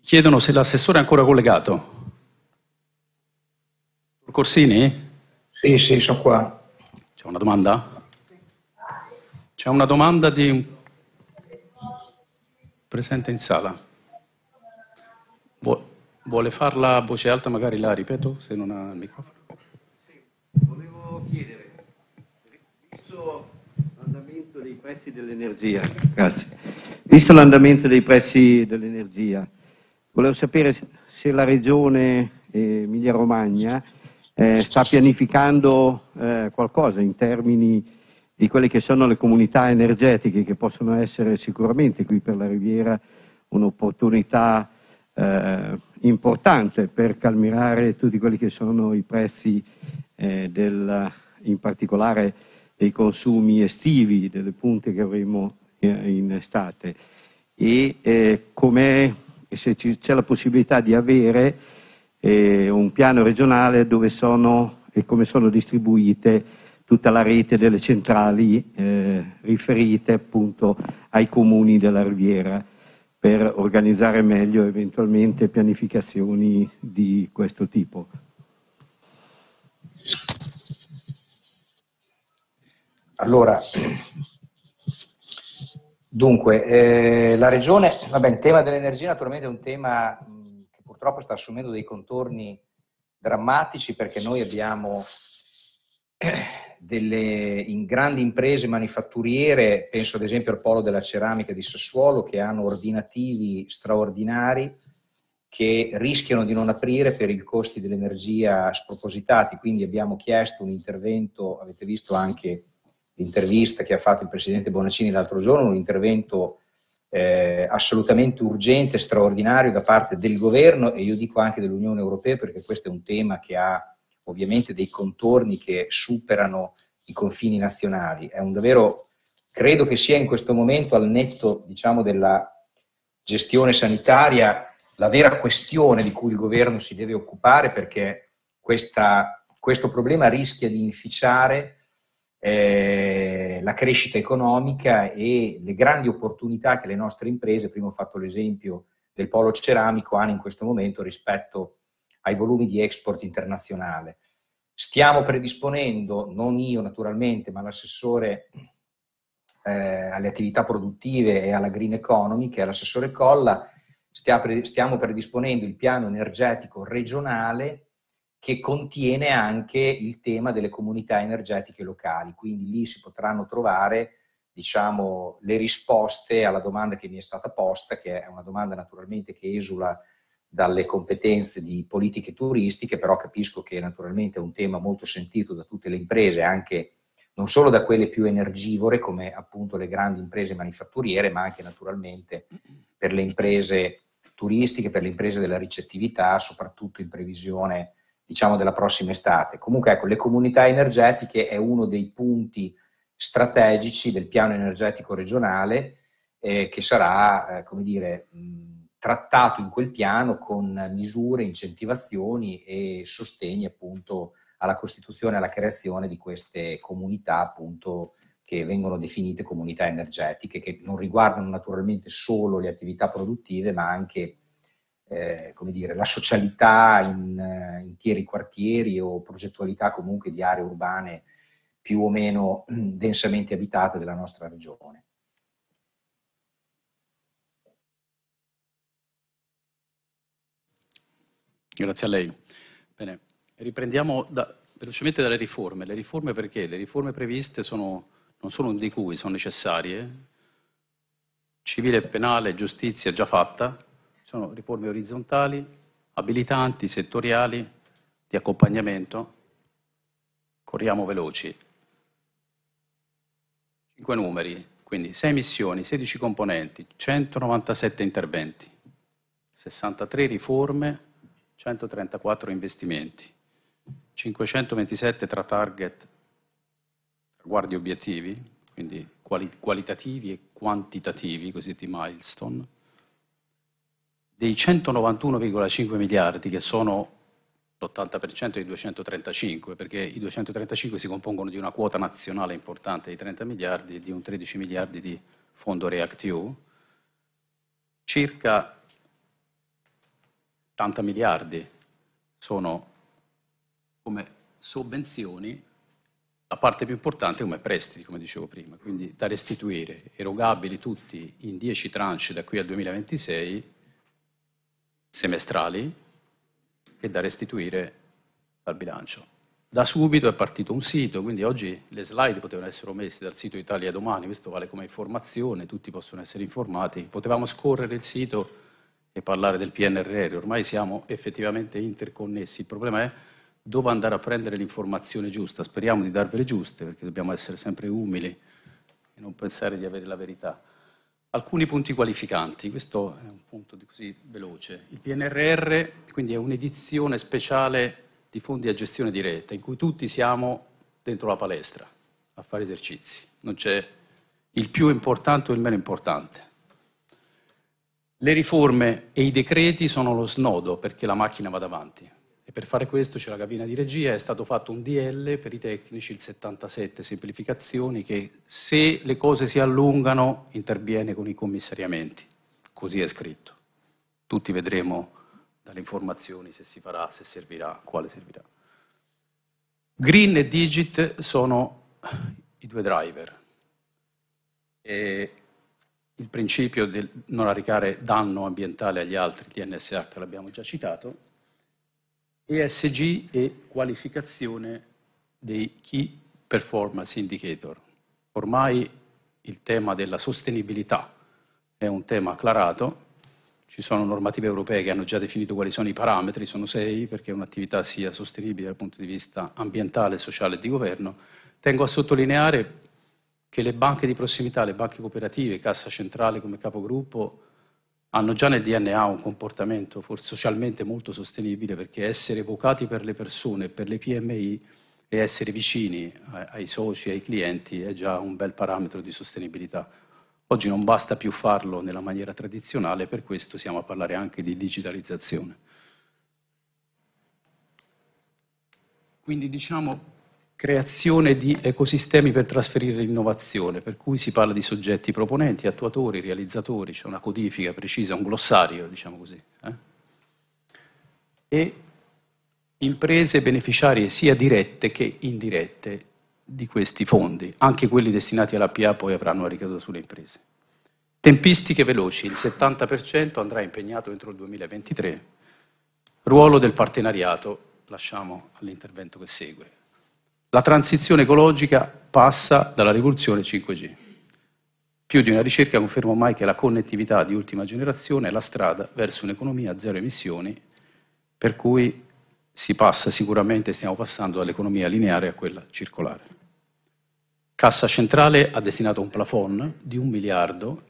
Chiedono se l'assessore è ancora collegato. Corsini? Sì, sì, sono qua. C'è una domanda? C'è una domanda di un presente in sala. Vuole farla a voce alta, magari la ripeto se non ha il microfono. Sì, volevo chiedere, visto l'andamento dei prezzi dell'energia, grazie, visto l'andamento dei prezzi dell'energia, Volevo sapere se la regione eh, Emilia-Romagna eh, sta pianificando eh, qualcosa in termini di quelle che sono le comunità energetiche che possono essere sicuramente qui per la Riviera un'opportunità eh, importante per calmirare tutti quelli che sono i prezzi eh, del, in particolare dei consumi estivi, delle punte che avremo eh, in estate e come e se c'è la possibilità di avere eh, un piano regionale dove sono e come sono distribuite tutta la rete delle centrali eh, riferite appunto ai comuni della riviera per organizzare meglio eventualmente pianificazioni di questo tipo. Allora, Dunque, eh, la regione, vabbè, il tema dell'energia naturalmente è un tema che purtroppo sta assumendo dei contorni drammatici perché noi abbiamo delle in grandi imprese manifatturiere, penso ad esempio al polo della ceramica di Sassuolo, che hanno ordinativi straordinari che rischiano di non aprire per i costi dell'energia spropositati, quindi abbiamo chiesto un intervento, avete visto anche l'intervista che ha fatto il Presidente Bonaccini l'altro giorno, un intervento eh, assolutamente urgente, straordinario da parte del governo e io dico anche dell'Unione Europea perché questo è un tema che ha ovviamente dei contorni che superano i confini nazionali. È un davvero, credo che sia in questo momento al netto diciamo, della gestione sanitaria la vera questione di cui il governo si deve occupare perché questa, questo problema rischia di inficiare eh, la crescita economica e le grandi opportunità che le nostre imprese, prima ho fatto l'esempio del polo ceramico, hanno in questo momento rispetto ai volumi di export internazionale. Stiamo predisponendo, non io naturalmente, ma l'assessore eh, alle attività produttive e alla green economy, che è l'assessore Colla, stiamo predisponendo il piano energetico regionale che contiene anche il tema delle comunità energetiche locali, quindi lì si potranno trovare diciamo, le risposte alla domanda che mi è stata posta, che è una domanda naturalmente che esula dalle competenze di politiche turistiche, però capisco che naturalmente è un tema molto sentito da tutte le imprese, anche non solo da quelle più energivore come appunto le grandi imprese manifatturiere, ma anche naturalmente per le imprese turistiche, per le imprese della ricettività, soprattutto in previsione diciamo, della prossima estate. Comunque, ecco, le comunità energetiche è uno dei punti strategici del piano energetico regionale eh, che sarà, eh, come dire, mh, trattato in quel piano con misure, incentivazioni e sostegni appunto alla costituzione e alla creazione di queste comunità appunto che vengono definite comunità energetiche, che non riguardano naturalmente solo le attività produttive, ma anche eh, come dire, la socialità in eh, interi quartieri o progettualità comunque di aree urbane più o meno mm, densamente abitate della nostra regione. Grazie a lei. Bene, riprendiamo da, velocemente dalle riforme. Le riforme perché? Le riforme previste sono, non sono di cui, sono necessarie. Civile, e penale, giustizia già fatta, sono riforme orizzontali, abilitanti, settoriali, di accompagnamento. Corriamo veloci. Cinque numeri, quindi 6 missioni, 16 componenti, 197 interventi, 63 riforme, 134 investimenti, 527 tra target, traguardi obiettivi, quindi qualitativi e quantitativi, cosiddetti milestone, dei 191,5 miliardi che sono l'80% dei 235, perché i 235 si compongono di una quota nazionale importante di 30 miliardi e di un 13 miliardi di fondo REACT-EU, circa 80 miliardi sono come sovvenzioni, la parte più importante come prestiti, come dicevo prima, quindi da restituire, erogabili tutti in 10 tranche da qui al 2026 semestrali e da restituire al bilancio. Da subito è partito un sito, quindi oggi le slide potevano essere messe dal sito Italia Domani, questo vale come informazione, tutti possono essere informati. Potevamo scorrere il sito e parlare del PNRR, ormai siamo effettivamente interconnessi. Il problema è dove andare a prendere l'informazione giusta. Speriamo di darvele giuste, perché dobbiamo essere sempre umili e non pensare di avere la verità. Alcuni punti qualificanti, questo è un punto così veloce. Il PNRR quindi è un'edizione speciale di fondi a gestione diretta in cui tutti siamo dentro la palestra a fare esercizi, non c'è il più importante o il meno importante. Le riforme e i decreti sono lo snodo perché la macchina vada avanti. E per fare questo c'è la cabina di regia, è stato fatto un DL per i tecnici, il 77 semplificazioni, che se le cose si allungano interviene con i commissariamenti. Così è scritto. Tutti vedremo dalle informazioni se si farà, se servirà, quale servirà. Green e Digit sono i due driver. E il principio di non arrecare danno ambientale agli altri, TNSH, l'abbiamo già citato ESG e qualificazione dei Key Performance Indicator. Ormai il tema della sostenibilità è un tema acclarato, ci sono normative europee che hanno già definito quali sono i parametri, sono sei, perché un'attività sia sostenibile dal punto di vista ambientale, sociale e di governo. Tengo a sottolineare che le banche di prossimità, le banche cooperative, Cassa Centrale come capogruppo, hanno già nel DNA un comportamento socialmente molto sostenibile perché essere evocati per le persone, per le PMI e essere vicini ai soci, ai clienti è già un bel parametro di sostenibilità. Oggi non basta più farlo nella maniera tradizionale, per questo siamo a parlare anche di digitalizzazione. Quindi diciamo creazione di ecosistemi per trasferire l'innovazione, per cui si parla di soggetti proponenti, attuatori, realizzatori, c'è cioè una codifica precisa, un glossario, diciamo così. Eh? E imprese beneficiarie sia dirette che indirette di questi fondi, anche quelli destinati alla PA poi avranno una ricaduta sulle imprese. Tempistiche veloci, il 70% andrà impegnato entro il 2023. Ruolo del partenariato, lasciamo all'intervento che segue. La transizione ecologica passa dalla rivoluzione 5G. Più di una ricerca conferma mai che la connettività di ultima generazione è la strada verso un'economia a zero emissioni, per cui si passa sicuramente, stiamo passando dall'economia lineare a quella circolare. Cassa centrale ha destinato un plafond di un miliardo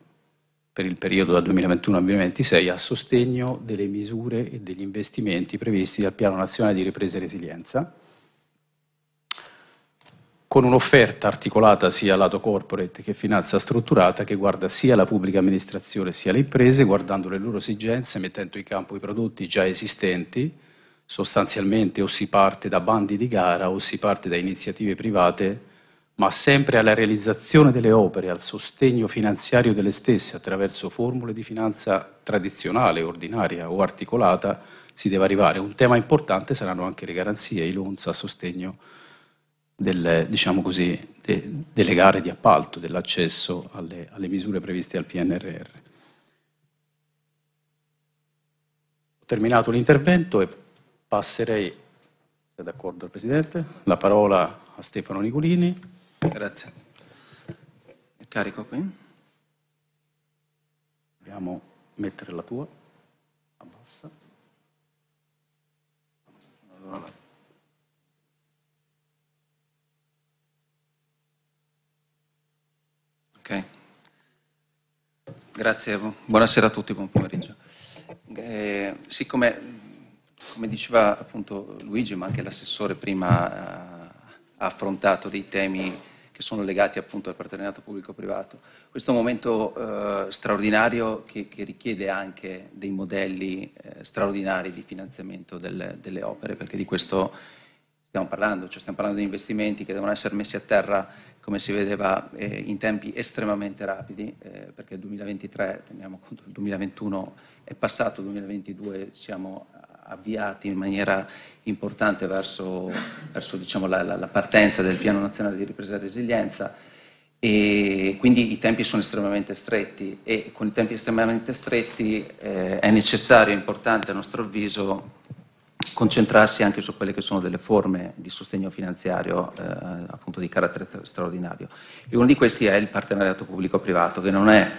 per il periodo da 2021 al 2026 a sostegno delle misure e degli investimenti previsti dal Piano Nazionale di Ripresa e Resilienza, con un'offerta articolata sia lato corporate che finanza strutturata che guarda sia la pubblica amministrazione sia le imprese, guardando le loro esigenze, mettendo in campo i prodotti già esistenti, sostanzialmente o si parte da bandi di gara o si parte da iniziative private, ma sempre alla realizzazione delle opere, al sostegno finanziario delle stesse attraverso formule di finanza tradizionale, ordinaria o articolata, si deve arrivare. Un tema importante saranno anche le garanzie, i loans a sostegno del, diciamo così, de, delle gare di appalto, dell'accesso alle, alle misure previste al PNRR. Ho terminato l'intervento e passerei, se è d'accordo il Presidente, la parola a Stefano Nicolini. Grazie. È Carico qui. Dobbiamo mettere la tua. Okay. Grazie, buonasera a tutti, buon pomeriggio. Eh, siccome, come diceva appunto Luigi, ma anche l'assessore prima eh, ha affrontato dei temi che sono legati appunto al partenariato pubblico-privato, questo è un momento eh, straordinario che, che, richiede anche dei modelli eh, straordinari di finanziamento del, delle opere, perché di questo stiamo parlando, cioè stiamo parlando di investimenti che devono essere messi a terra come si vedeva eh, in tempi estremamente rapidi, eh, perché il 2023, teniamo conto il 2021 è passato, il 2022 siamo avviati in maniera importante verso, verso diciamo, la, la, la, partenza del Piano Nazionale di Ripresa e Resilienza e quindi i tempi sono estremamente stretti e con i tempi estremamente stretti eh, è necessario, importante a nostro avviso, concentrarsi anche su quelle che sono delle forme di sostegno finanziario eh, appunto di carattere straordinario. E uno di questi è il partenariato pubblico-privato, che non è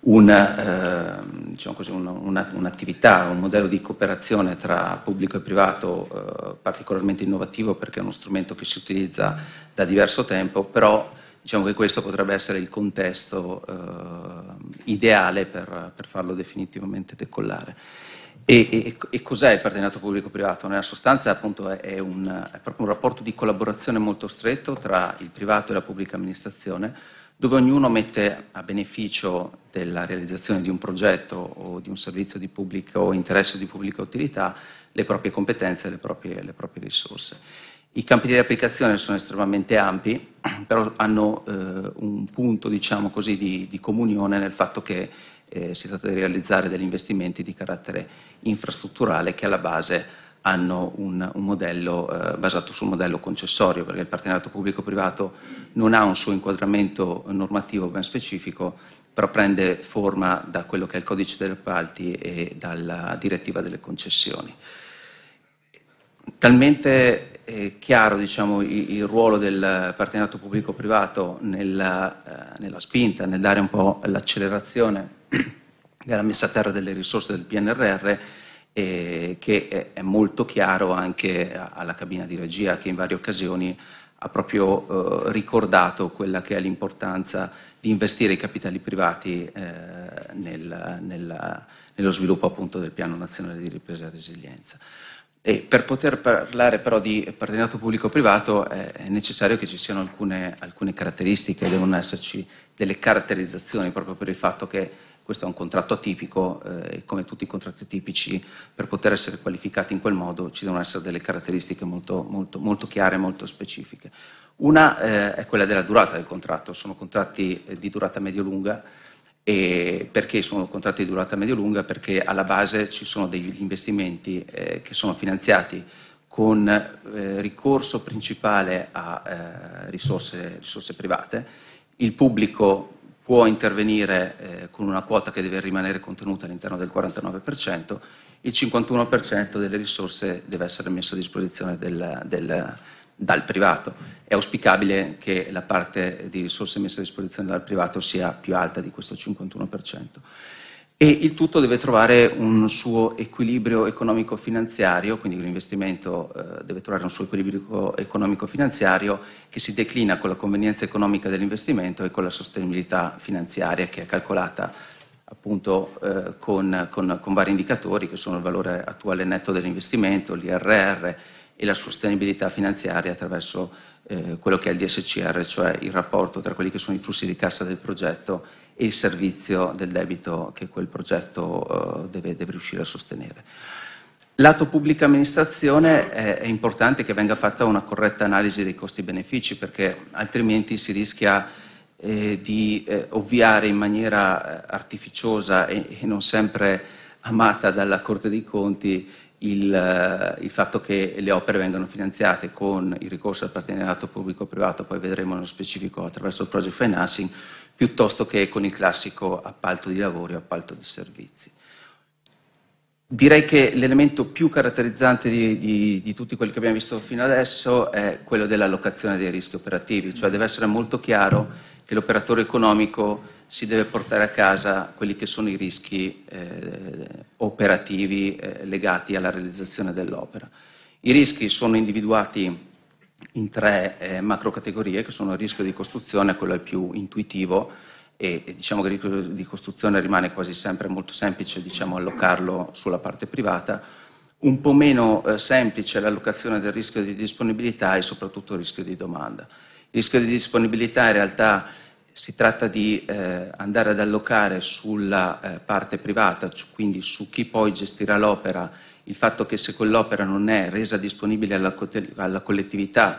una, eh, diciamo così, una, una, un'attività, un modello di cooperazione tra pubblico e privato eh, particolarmente innovativo perché è uno strumento che si utilizza da diverso tempo, però diciamo che questo potrebbe essere il contesto eh, ideale per, per farlo definitivamente decollare. E, e, e cos'è il partenariato pubblico-privato? Nella sostanza appunto è, è, un, è proprio un rapporto di collaborazione molto stretto tra il privato e la pubblica amministrazione, dove ognuno mette a beneficio della realizzazione di un progetto o di un servizio di pubblico interesse o di pubblica utilità le proprie competenze e le proprie, le proprie risorse. I campi di applicazione sono estremamente ampi, però hanno eh, un punto diciamo così, di, di comunione nel fatto che eh, si tratta di realizzare degli investimenti di carattere infrastrutturale che alla base hanno un, un modello eh, basato sul modello concessorio, perché il partenariato pubblico-privato non ha un suo inquadramento normativo ben specifico, però prende forma da quello che è il codice degli appalti e dalla direttiva delle concessioni. Talmente eh, chiaro diciamo, il, il, ruolo del partenariato pubblico-privato nella, eh, nella spinta, nel dare un po' l'accelerazione della messa a terra delle risorse del PNRR eh, che è molto chiaro anche alla cabina di regia che in varie occasioni ha proprio eh, ricordato quella che è l'importanza di investire i capitali privati eh, nel, nella, nello sviluppo appunto del Piano Nazionale di Ripresa e Resilienza. E per poter parlare però di partenariato pubblico-privato eh, è necessario che ci siano alcune, alcune caratteristiche, devono esserci delle caratterizzazioni proprio per il fatto che questo è un contratto atipico eh, e come tutti i contratti atipici per poter essere qualificati in quel modo ci devono essere delle caratteristiche molto, molto, molto chiare, molto specifiche. Una eh, è quella della durata del contratto, sono contratti eh, di durata medio-lunga perché sono contratti di durata medio-lunga? Perché alla base ci sono degli investimenti eh, che sono finanziati con eh, ricorso principale a eh, risorse, risorse, private, il pubblico può intervenire eh, con una quota che deve rimanere contenuta all'interno del 49%, il 51% delle risorse deve essere messo a disposizione del, del, dal privato. È auspicabile che la parte di risorse messe a disposizione dal privato sia più alta di questo 51% e il tutto deve trovare un suo equilibrio economico-finanziario, quindi l'investimento eh, deve trovare un suo equilibrio economico-finanziario che si declina con la convenienza economica dell'investimento e con la sostenibilità finanziaria che è calcolata appunto eh, con, con, con, vari indicatori che sono il valore attuale netto dell'investimento, l'IRR e la sostenibilità finanziaria attraverso eh, quello che è il DSCR, cioè il rapporto tra quelli che sono i flussi di cassa del progetto e il servizio del debito che quel progetto eh, deve, deve, riuscire a sostenere. Lato pubblica amministrazione è, è importante che venga fatta una corretta analisi dei costi-benefici perché altrimenti si rischia eh, di eh, ovviare in maniera eh, artificiosa e, e, non sempre amata dalla Corte dei Conti il, eh, il, fatto che le opere vengano finanziate con il ricorso al partenariato pubblico-privato, poi vedremo nello specifico attraverso il project financing, piuttosto che con il classico appalto di lavori o appalto di servizi. Direi che l'elemento più caratterizzante di, di, di tutti quelli che abbiamo visto fino adesso è quello dell'allocazione dei rischi operativi, cioè deve essere molto chiaro che l'operatore economico si deve portare a casa quelli che sono i rischi eh, operativi eh, legati alla realizzazione dell'opera. I rischi sono individuati in tre eh, macro categorie che sono il rischio di costruzione, quello il più intuitivo e, e diciamo che il rischio di costruzione rimane quasi sempre molto semplice diciamo, allocarlo sulla parte privata, un po' meno eh, semplice l'allocazione del rischio di disponibilità e soprattutto il rischio di domanda. Il rischio di disponibilità in realtà si tratta di eh, andare ad allocare sulla eh, parte privata, quindi su chi poi gestirà l'opera il fatto che se quell'opera non è resa disponibile alla, alla collettività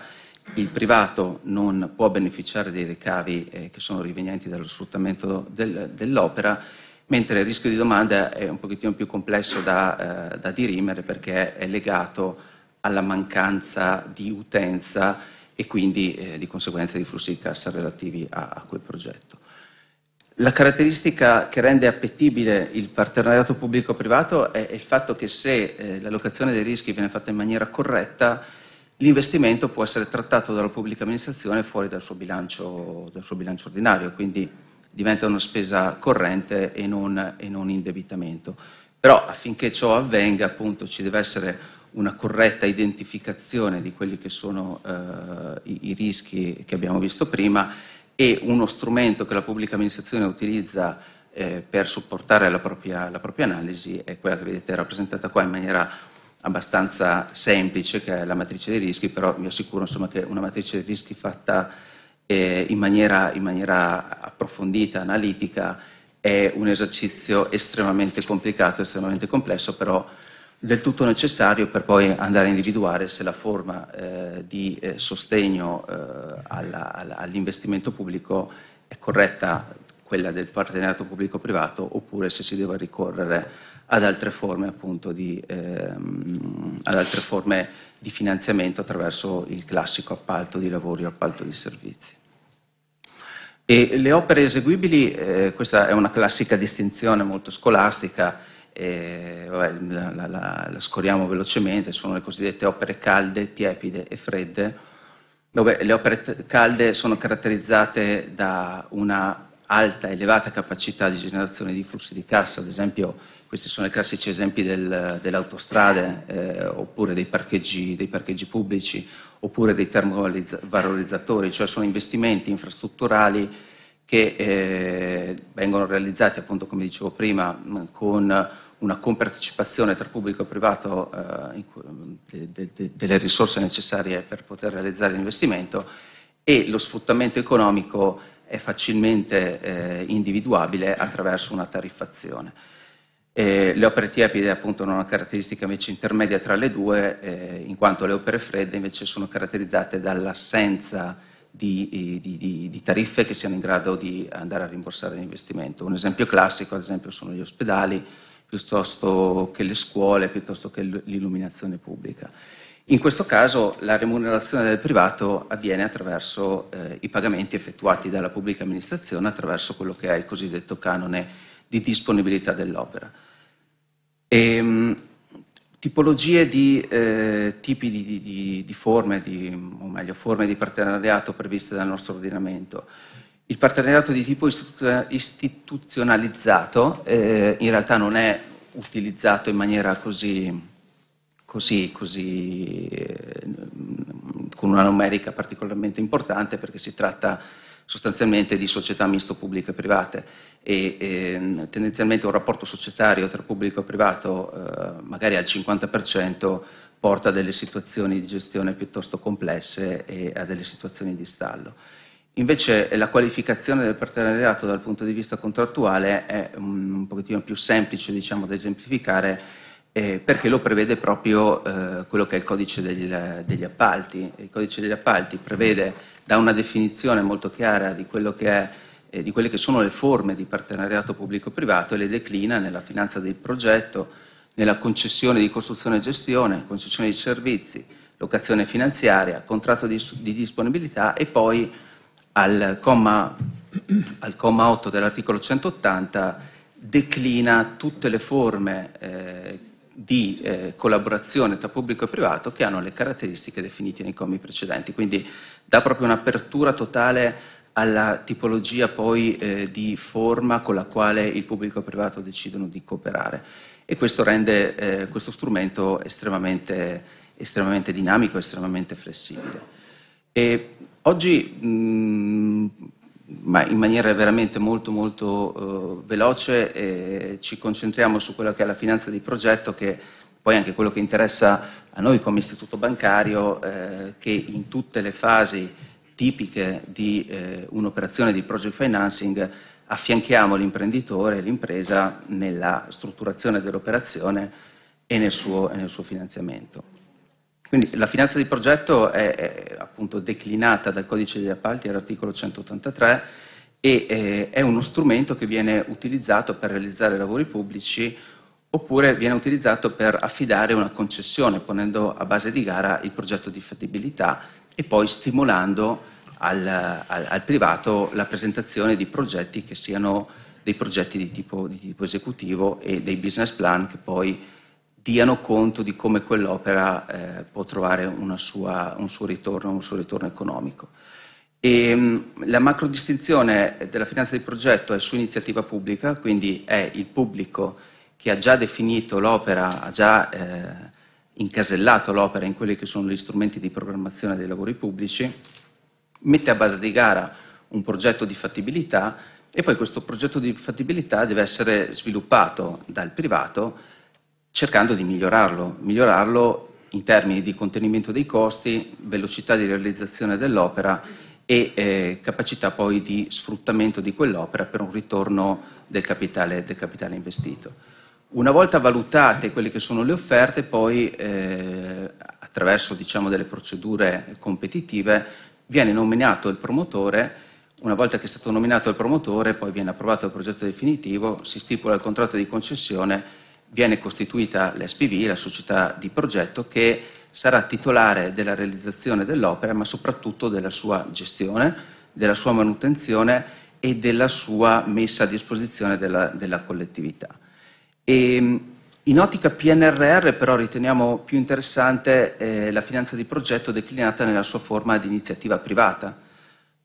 il privato non può beneficiare dei ricavi eh, che sono rivenienti dallo sfruttamento del, dell'opera, mentre il rischio di domanda è un pochettino più complesso da, eh, da dirimere perché è legato alla mancanza di utenza e quindi eh, di conseguenza di flussi di cassa relativi a, a quel progetto. La caratteristica che rende appetibile il partenariato pubblico-privato è il fatto che se eh, l'allocazione dei rischi viene fatta in maniera corretta, l'investimento può essere trattato dalla pubblica amministrazione fuori dal suo bilancio, dal suo bilancio ordinario, quindi diventa una spesa corrente e non, e non indebitamento. Però affinché ciò avvenga appunto ci deve essere una corretta identificazione di quelli che sono eh, i, i rischi che abbiamo visto prima e uno strumento che la pubblica amministrazione utilizza eh, per supportare la propria, la propria analisi è quella che vedete rappresentata qua in maniera abbastanza semplice, che è la matrice dei rischi, però vi assicuro insomma, che una matrice dei rischi fatta eh, in, maniera, in, maniera, approfondita, analitica, è un esercizio estremamente complicato, estremamente complesso, però del tutto necessario per poi andare a individuare se la forma eh, di eh, sostegno eh, alla, alla, all'investimento pubblico è corretta, quella del partenariato pubblico-privato, oppure se si deve ricorrere ad altre forme, appunto, di, ehm, ad altre forme di finanziamento attraverso il classico appalto di lavori o appalto di servizi. E le opere eseguibili, eh, questa è una classica distinzione molto scolastica, eh, vabbè, la, la, la, scorriamo velocemente, sono le cosiddette opere calde, tiepide e fredde. Vabbè, le opere t- calde sono caratterizzate da una alta, elevata capacità di generazione di flussi di cassa, ad esempio questi sono i classici esempi del, delle autostrade, eh, oppure dei parcheggi, dei parcheggi, pubblici, oppure dei termovalorizzatori, cioè sono investimenti infrastrutturali che eh, vengono realizzati, appunto come dicevo prima, con una compartecipazione tra pubblico e privato eh, de, de, de, delle risorse necessarie per poter realizzare l'investimento e lo sfruttamento economico è facilmente eh, individuabile attraverso una tariffazione. Eh, le opere tiepide appunto hanno una caratteristica invece intermedia tra le due, eh, in quanto le opere fredde invece sono caratterizzate dall'assenza di, eh, di, di, di, tariffe che siano in grado di andare a rimborsare l'investimento. Un esempio classico ad esempio sono gli ospedali, piuttosto che le scuole, piuttosto che l'illuminazione pubblica. In questo caso la remunerazione del privato avviene attraverso eh, i pagamenti effettuati dalla pubblica amministrazione attraverso quello che è il cosiddetto canone di disponibilità dell'opera. E, ehm, tipologie di eh, tipi di, di, di, forme, di, o meglio, forme di partenariato previste dal nostro ordinamento. Il partenariato di tipo istituzionalizzato eh, in realtà non è utilizzato in maniera così, così, così eh, con una numerica particolarmente importante perché si tratta sostanzialmente di società misto pubbliche e private e eh, tendenzialmente un rapporto societario tra pubblico e privato eh, magari al 50% porta a delle situazioni di gestione piuttosto complesse e a delle situazioni di stallo. Invece eh, la qualificazione del partenariato dal punto di vista contrattuale è un, pochettino più semplice diciamo, da esemplificare eh, perché lo prevede proprio eh, quello che è il codice del, degli appalti. Il codice degli appalti prevede, da una definizione molto chiara di, è, eh, di quelle che sono le forme di partenariato pubblico-privato e le declina nella finanza del progetto, nella concessione di costruzione e gestione, concessione di servizi, locazione finanziaria, contratto di, di disponibilità e poi al comma, al comma 8 dell'articolo 180 declina tutte le forme eh, di eh, collaborazione tra pubblico e privato che hanno le caratteristiche definite nei commi precedenti. Quindi dà proprio un'apertura totale alla tipologia poi eh, di forma con la quale il pubblico e il privato decidono di cooperare e questo rende eh, questo strumento estremamente, estremamente dinamico, estremamente flessibile. E Oggi, mm, ma in maniera veramente molto molto eh, veloce, eh, ci concentriamo su quella che è la finanza di progetto, che poi anche quello che interessa a noi come istituto bancario, eh, che in tutte le fasi tipiche di eh, un'operazione di project financing affianchiamo l'imprenditore e l'impresa nella strutturazione dell'operazione e nel suo, nel suo finanziamento. Quindi la finanza di progetto è, è appunto declinata dal codice degli appalti all'articolo 183 e eh, è uno strumento che viene utilizzato per realizzare lavori pubblici oppure viene utilizzato per affidare una concessione, ponendo a base di gara il progetto di fattibilità e poi stimolando al, al, al privato la presentazione di progetti che siano dei progetti di tipo, di tipo esecutivo e dei business plan che poi diano conto di come quell'opera eh, può trovare sua, un, suo ritorno, un suo ritorno economico. E, ehm, la macrodistinzione della finanza di progetto è su iniziativa pubblica, quindi è il pubblico che ha già definito l'opera, ha già eh, incasellato l'opera in quelli che sono gli strumenti di programmazione dei lavori pubblici, mette a base di gara un progetto di fattibilità e poi questo progetto di fattibilità deve essere sviluppato dal privato cercando di migliorarlo, migliorarlo in termini di contenimento dei costi, velocità di realizzazione dell'opera e eh, capacità poi di sfruttamento di quell'opera per un ritorno del capitale, del capitale investito. Una volta valutate quelle che sono le offerte, poi eh, attraverso diciamo, delle procedure competitive viene nominato il promotore, una volta che è stato nominato il promotore poi viene approvato il progetto definitivo, si stipula il contratto di concessione viene costituita l'SPV, la società di progetto, che sarà titolare della realizzazione dell'opera, ma soprattutto della sua gestione, della sua manutenzione e della sua messa a disposizione della, della collettività. E, ehm, in ottica PNRR però riteniamo più interessante eh, la finanza di progetto declinata nella sua forma di iniziativa privata,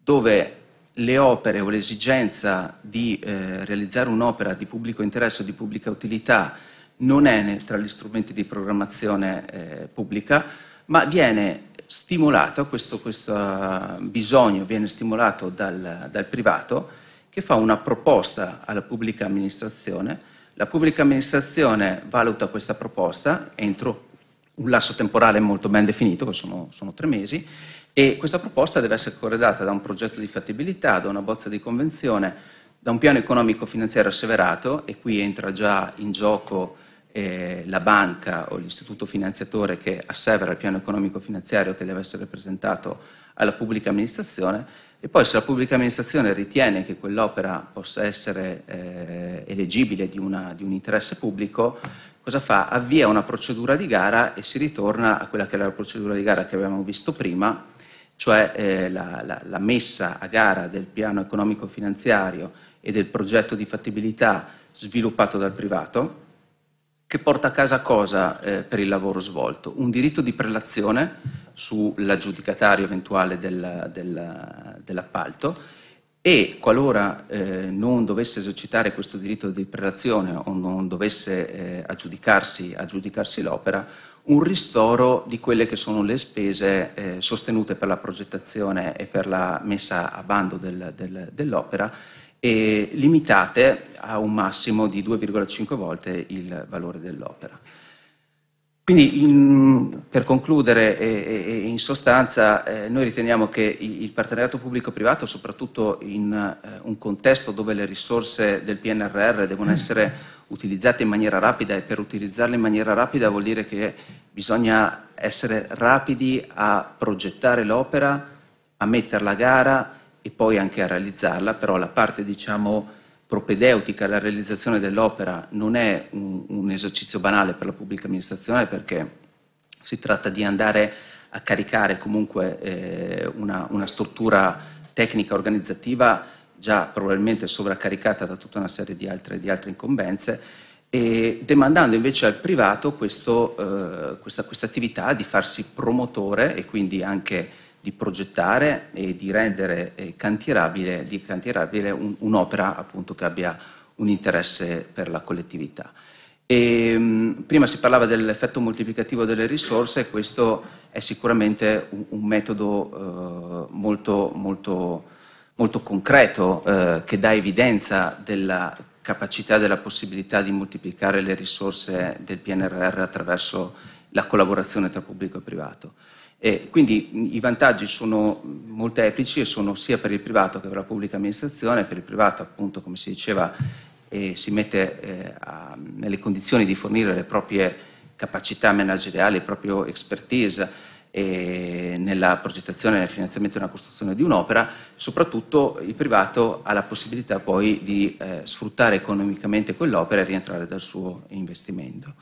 dove le opere o l'esigenza di eh, realizzare un'opera di pubblico interesse o di pubblica utilità non è tra gli strumenti di programmazione eh, pubblica, ma viene stimolato, questo, questo ah, bisogno viene stimolato dal, dal, privato che fa una proposta alla pubblica amministrazione, la pubblica amministrazione valuta questa proposta entro un lasso temporale molto ben definito, che sono, sono tre mesi, e questa proposta deve essere corredata da un progetto di fattibilità, da una bozza di convenzione, da un piano economico finanziario asseverato e qui entra già in gioco eh, la banca o l'istituto finanziatore che assevera il piano economico finanziario che deve essere presentato alla pubblica amministrazione e poi se la pubblica amministrazione ritiene che quell'opera possa essere eh, elegibile di, una, di, un interesse pubblico, cosa fa? Avvia una procedura di gara e si ritorna a quella che era la procedura di gara che avevamo visto prima, cioè eh, la, la, la messa a gara del piano economico finanziario e del progetto di fattibilità sviluppato dal privato che porta a casa cosa eh, per il lavoro svolto? Un diritto di prelazione sull'aggiudicatario eventuale della, della, dell'appalto e qualora eh, non dovesse esercitare questo diritto di prelazione o non dovesse eh, aggiudicarsi, aggiudicarsi, l'opera, un ristoro di quelle che sono le spese eh, sostenute per la progettazione e per la messa a bando del, del, dell'opera e limitate a un massimo di 2,5 volte il valore dell'opera. Quindi in, per concludere, e, e in sostanza, eh, noi riteniamo che il partenariato pubblico-privato, soprattutto in eh, un contesto dove le risorse del PNRR devono mm. essere utilizzate in maniera rapida e per utilizzarle in maniera rapida vuol dire che bisogna essere rapidi a progettare l'opera, a metterla a gara, e poi anche a realizzarla, però la parte diciamo, propedeutica alla realizzazione dell'opera non è un, un esercizio banale per la pubblica amministrazione perché si tratta di andare a caricare comunque eh, una, una, struttura tecnica organizzativa già probabilmente sovraccaricata da tutta una serie di altre, di altre incombenze e demandando invece al privato questo, eh, questa, questa attività di farsi promotore e quindi anche di progettare e di rendere eh, cantierabile, di cantierabile un, un'opera appunto che abbia un interesse per la collettività. E, ehm, mh, prima si parlava dell'effetto moltiplicativo delle risorse, e questo è sicuramente un, un metodo eh, molto, molto, molto, concreto eh, che dà evidenza della capacità, della possibilità di moltiplicare le risorse del PNRR attraverso la collaborazione tra pubblico e privato. E quindi i vantaggi sono molteplici e sono sia per il privato che per la pubblica amministrazione, per il privato appunto come si diceva eh, si mette eh, a, nelle condizioni di fornire le proprie capacità manageriali, la propria expertise eh, nella progettazione e nel finanziamento e nella costruzione di un'opera, soprattutto il privato ha la possibilità poi di eh, sfruttare economicamente quell'opera e rientrare dal suo investimento.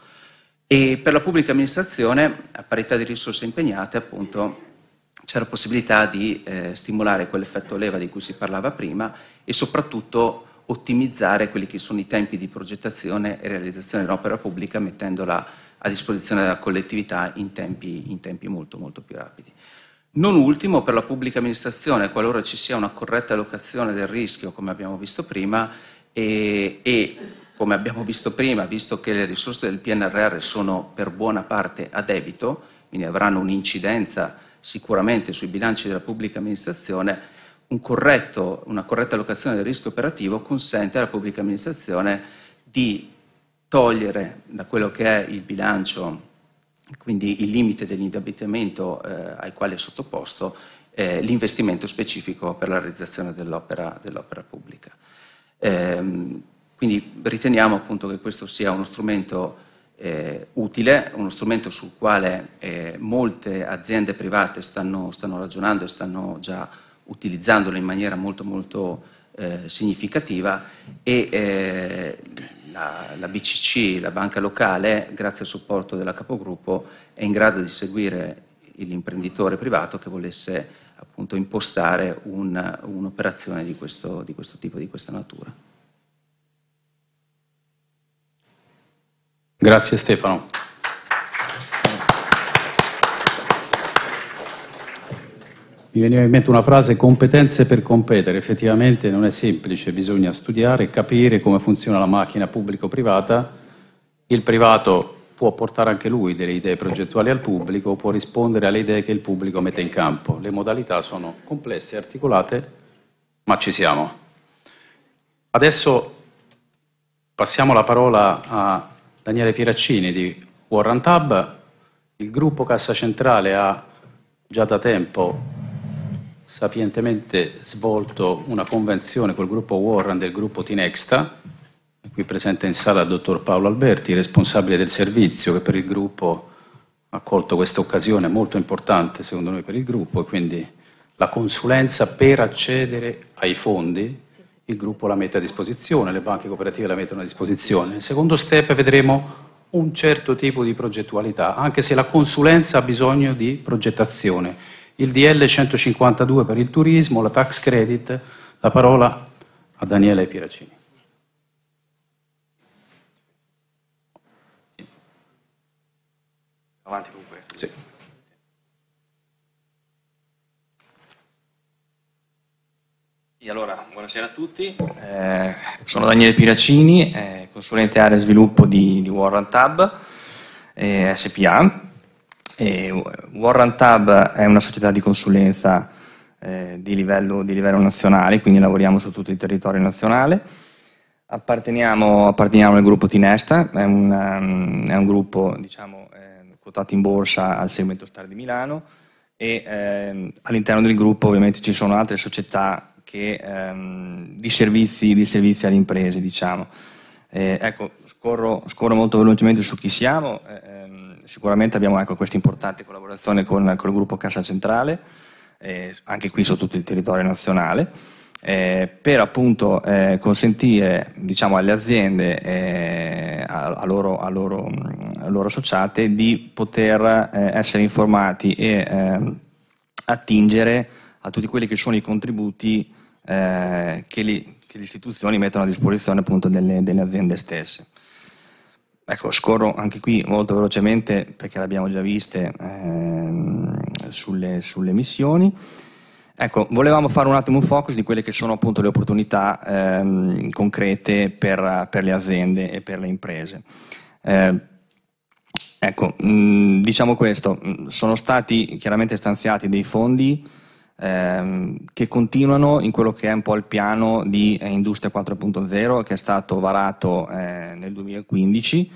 E per la pubblica amministrazione, a parità di risorse impegnate, appunto, c'è la possibilità di eh, stimolare quell'effetto leva di cui si parlava prima e soprattutto ottimizzare quelli che sono i tempi di progettazione e realizzazione dell'opera pubblica mettendola a disposizione della collettività in tempi, in tempi molto, molto più rapidi. Non ultimo, per la pubblica amministrazione, qualora ci sia una corretta allocazione del rischio, come abbiamo visto prima, e, e come abbiamo visto prima, visto che le risorse del PNRR sono per buona parte a debito, quindi avranno un'incidenza sicuramente sui bilanci della pubblica amministrazione, un corretto, una corretta allocazione del rischio operativo consente alla pubblica amministrazione di togliere da quello che è il bilancio, quindi il limite dell'indebitamento eh, al quale è sottoposto, eh, l'investimento specifico per la realizzazione dell'opera, dell'opera pubblica. Ehm, quindi riteniamo appunto che questo sia uno strumento eh, utile, uno strumento sul quale eh, molte aziende private stanno, stanno, ragionando e stanno già utilizzandolo in maniera molto molto eh, significativa e eh, la, la, BCC, la banca locale, grazie al supporto della capogruppo, è in grado di seguire l'imprenditore privato che volesse appunto impostare un, un'operazione di questo, di questo tipo, di questa natura. Grazie Stefano. Mi veniva in mente una frase, competenze per competere, effettivamente non è semplice, bisogna studiare, e capire come funziona la macchina pubblico-privata, il privato può portare anche lui delle idee progettuali al pubblico, può rispondere alle idee che il pubblico mette in campo, le modalità sono complesse, articolate, ma ci siamo. Adesso passiamo la parola a Daniele Pieraccini di Warrant Hub. Il gruppo Cassa Centrale ha già da tempo sapientemente svolto una convenzione col gruppo Warren del gruppo Tinexta, qui presente in sala il dottor Paolo Alberti, responsabile del servizio che per il gruppo ha colto questa occasione molto importante secondo noi per il gruppo, e quindi la consulenza per accedere ai fondi il gruppo la mette a disposizione, le banche cooperative la mettono a disposizione. Nel secondo step vedremo un certo tipo di progettualità, anche se la consulenza ha bisogno di progettazione. Il DL 152 per il turismo, la tax credit, la parola a Daniele Piracini. Allora, buonasera a tutti, eh, sono Daniele Piracini, eh, consulente area sviluppo di, di Warrant Hub eh, SPA. E Warrant Hub è una società di consulenza eh, di livello, di, livello, nazionale, quindi lavoriamo su tutto il territorio nazionale. Apparteniamo, apparteniamo al gruppo Tinesta, è un, mm, è un gruppo diciamo, eh, quotato in borsa al segmento Star di Milano e ehm, all'interno del gruppo ovviamente ci sono altre società che, ehm, di, servizi, di, servizi, alle imprese. Diciamo. Eh, ecco, scorro, scorro, molto velocemente su chi siamo. Eh, ehm, sicuramente abbiamo ecco, questa importante collaborazione con, con, il gruppo Cassa Centrale, eh, anche qui su tutto il territorio nazionale. Eh, per appunto eh, consentire diciamo, alle aziende eh, a, a, loro, a, loro, a, loro, associate di poter eh, essere informati e ehm, attingere a tutti quelli che sono i contributi eh, che, li, che, le istituzioni mettono a disposizione appunto delle, delle aziende stesse. Ecco, scorro anche qui molto velocemente perché le abbiamo già viste ehm, sulle, sulle, missioni. Ecco, volevamo fare un attimo un focus di quelle che sono appunto le opportunità ehm, concrete per, per, le aziende e per le imprese. Eh, ecco, mh, mm, diciamo questo, mm, sono stati chiaramente stanziati dei fondi ehm, che continuano in quello che è un po' il piano di eh, Industria 4.0 che è stato varato eh, nel 2015.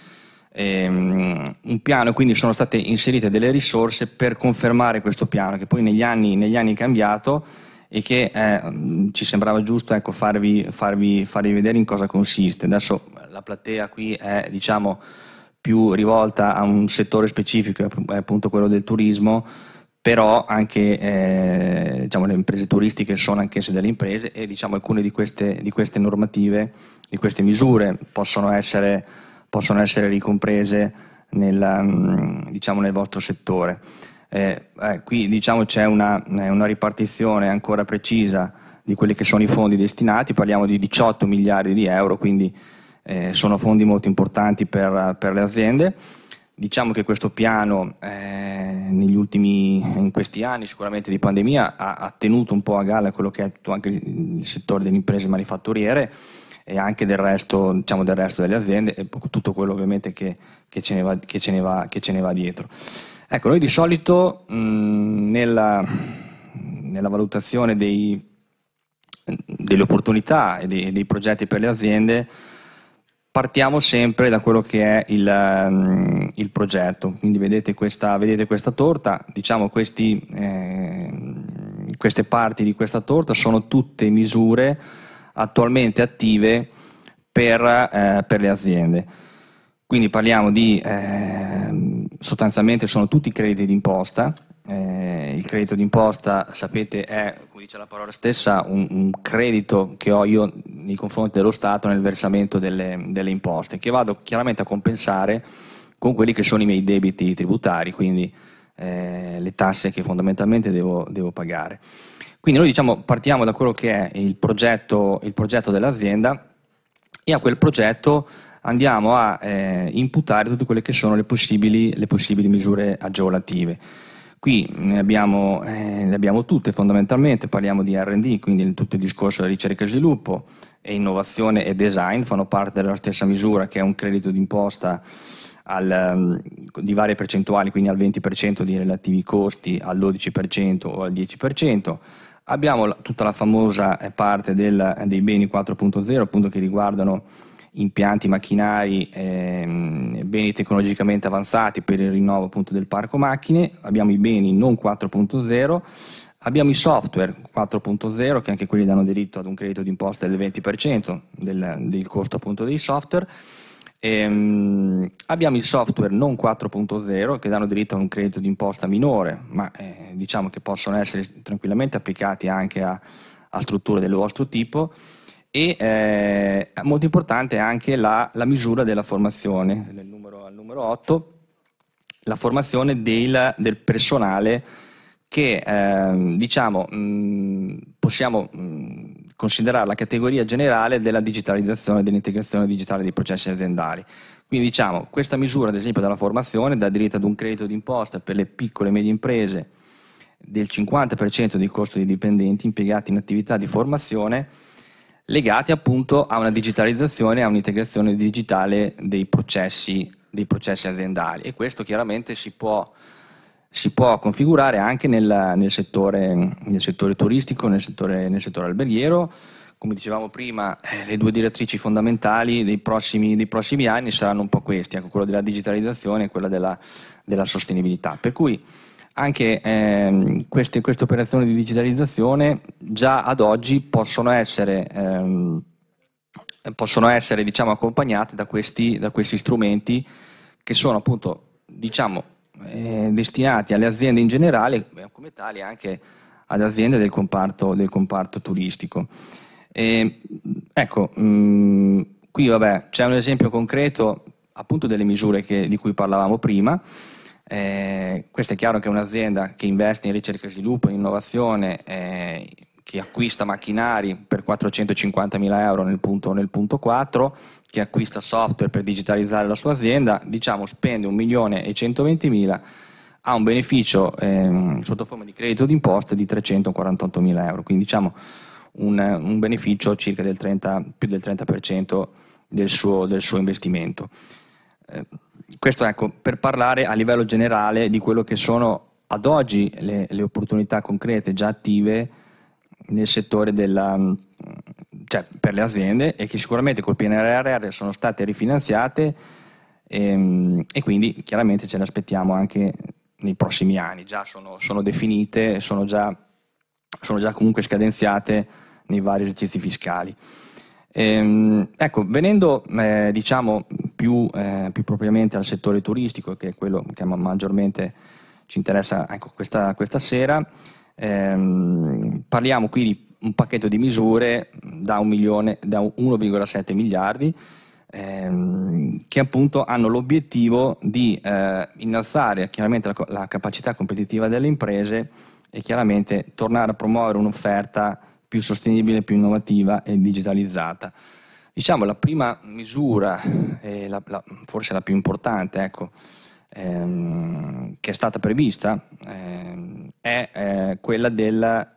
Ehm, un piano, quindi sono state inserite delle risorse per confermare questo piano che poi negli anni, negli anni è cambiato e che eh, ci sembrava giusto ecco, farvi, farvi, farvi, vedere in cosa consiste. Adesso la platea qui è diciamo, più rivolta a un settore specifico, appunto quello del turismo, però anche eh, diciamo, le imprese turistiche sono anch'esse delle imprese e diciamo, alcune di queste, di queste, normative, di queste misure possono essere, possono essere ricomprese nel, mm, diciamo, nel, vostro settore. Eh, eh, qui diciamo, c'è una, eh, una, ripartizione ancora precisa di quelli che sono i fondi destinati, parliamo di 18 miliardi di euro, quindi eh, sono fondi molto importanti per, per le aziende. Diciamo che questo piano eh, negli ultimi, in questi anni sicuramente di pandemia ha, ha tenuto un po' a galla quello che è tutto anche il settore delle imprese manifatturiere e anche del resto, diciamo, del resto delle aziende e tutto quello ovviamente che, che, ce, ne va, che, ce, ne va, che ce, ne va, dietro. Ecco, noi di solito mh, nella, nella, valutazione dei, delle opportunità e dei, dei progetti per le aziende partiamo sempre da quello che è il, um, il progetto. Quindi vedete questa, vedete questa torta, diciamo questi, eh, queste parti di questa torta sono tutte misure attualmente attive per, eh, per le aziende. Quindi parliamo di, eh, sostanzialmente sono tutti crediti d'imposta eh, il credito d'imposta, sapete, è, come dice la parola stessa, un, un, credito che ho io nei confronti dello Stato nel versamento delle, delle imposte, che vado chiaramente a compensare con quelli che sono i miei debiti tributari, quindi eh, le tasse che fondamentalmente devo, devo pagare. Quindi noi diciamo, partiamo da quello che è il progetto, il progetto, dell'azienda e a quel progetto andiamo a eh, imputare tutte quelle che sono le possibili, le possibili misure agevolative. Qui ne abbiamo, eh, ne abbiamo tutte fondamentalmente, parliamo di RD, quindi tutto il discorso della ricerca e sviluppo, e innovazione e design fanno parte della stessa misura che è un credito d'imposta al, ehm, di varie percentuali, quindi al 20% dei relativi costi, al 12% o al 10%. Abbiamo tutta la famosa eh, parte del, dei beni 4.0 appunto che riguardano impianti, macchinari, ehm, beni tecnologicamente avanzati per il rinnovo appunto del parco macchine, abbiamo i beni non 4.0, abbiamo i software 4.0 che anche quelli danno diritto ad un credito di imposta del 20% del, del costo appunto dei software. Ehm, abbiamo i software non 4.0 che danno diritto ad un credito di imposta minore, ma eh, diciamo che possono essere tranquillamente applicati anche a, a strutture del vostro tipo e eh, molto importante anche la, la misura della formazione, nel numero, al numero 8, la formazione del, del personale che eh, diciamo, mh, mm, possiamo mh, mm, considerare la categoria generale della digitalizzazione e dell'integrazione digitale dei processi aziendali. Quindi diciamo, questa misura, ad esempio, della formazione dà diritto ad un credito d'imposta per le piccole e medie imprese del 50% del costo dei dipendenti impiegati in attività di formazione legati appunto a una digitalizzazione, a un'integrazione digitale dei processi, dei processi aziendali e questo chiaramente si può, si può configurare anche nel, nel, settore, nel settore, turistico, nel settore, nel settore, alberghiero. Come dicevamo prima, eh, le due direttrici fondamentali dei prossimi, dei prossimi anni saranno un po' queste, ecco, quella della digitalizzazione e quella della, della sostenibilità. Per cui anche ehm, queste, queste, operazioni di digitalizzazione già ad oggi possono essere, ehm, possono essere diciamo, accompagnate da questi, da questi, strumenti che sono appunto diciamo, eh, destinati alle aziende in generale, eh, come tali anche ad aziende del comparto, del comparto turistico. E, ecco, mh, mm, qui vabbè, c'è un esempio concreto appunto delle misure che, di cui parlavamo prima. Eh, questo è chiaro che un'azienda che investe in ricerca e sviluppo, in innovazione, eh, che acquista macchinari per 450.000 euro nel punto, nel punto 4, che acquista software per digitalizzare la sua azienda, diciamo spende 1.120.000, ha un beneficio ehm, sotto forma di credito d'imposta di 348.000 euro, quindi diciamo un, un beneficio circa del 30, più del 30% del suo, del suo investimento. Eh, questo ecco, per parlare a livello generale di quello che sono ad oggi le, le opportunità concrete già attive nel settore della, cioè per le aziende e che sicuramente col PNRR sono state rifinanziate e, ehm, e quindi chiaramente ce le aspettiamo anche nei prossimi anni, già sono, sono definite, sono già, sono già comunque scadenziate nei vari esercizi fiscali. Ehm, ecco, venendo eh, diciamo più, eh, più, propriamente al settore turistico, che è quello che maggiormente ci interessa ecco, questa, questa, sera, ehm, parliamo qui di un pacchetto di misure da, da 1,7 miliardi ehm, che appunto hanno l'obiettivo di eh, innalzare chiaramente la, la capacità competitiva delle imprese e chiaramente tornare a promuovere un'offerta più sostenibile, più innovativa e digitalizzata. Diciamo la prima misura, eh, la, la, forse la più importante, ecco, ehm, che è stata prevista, ehm, è eh, quella del...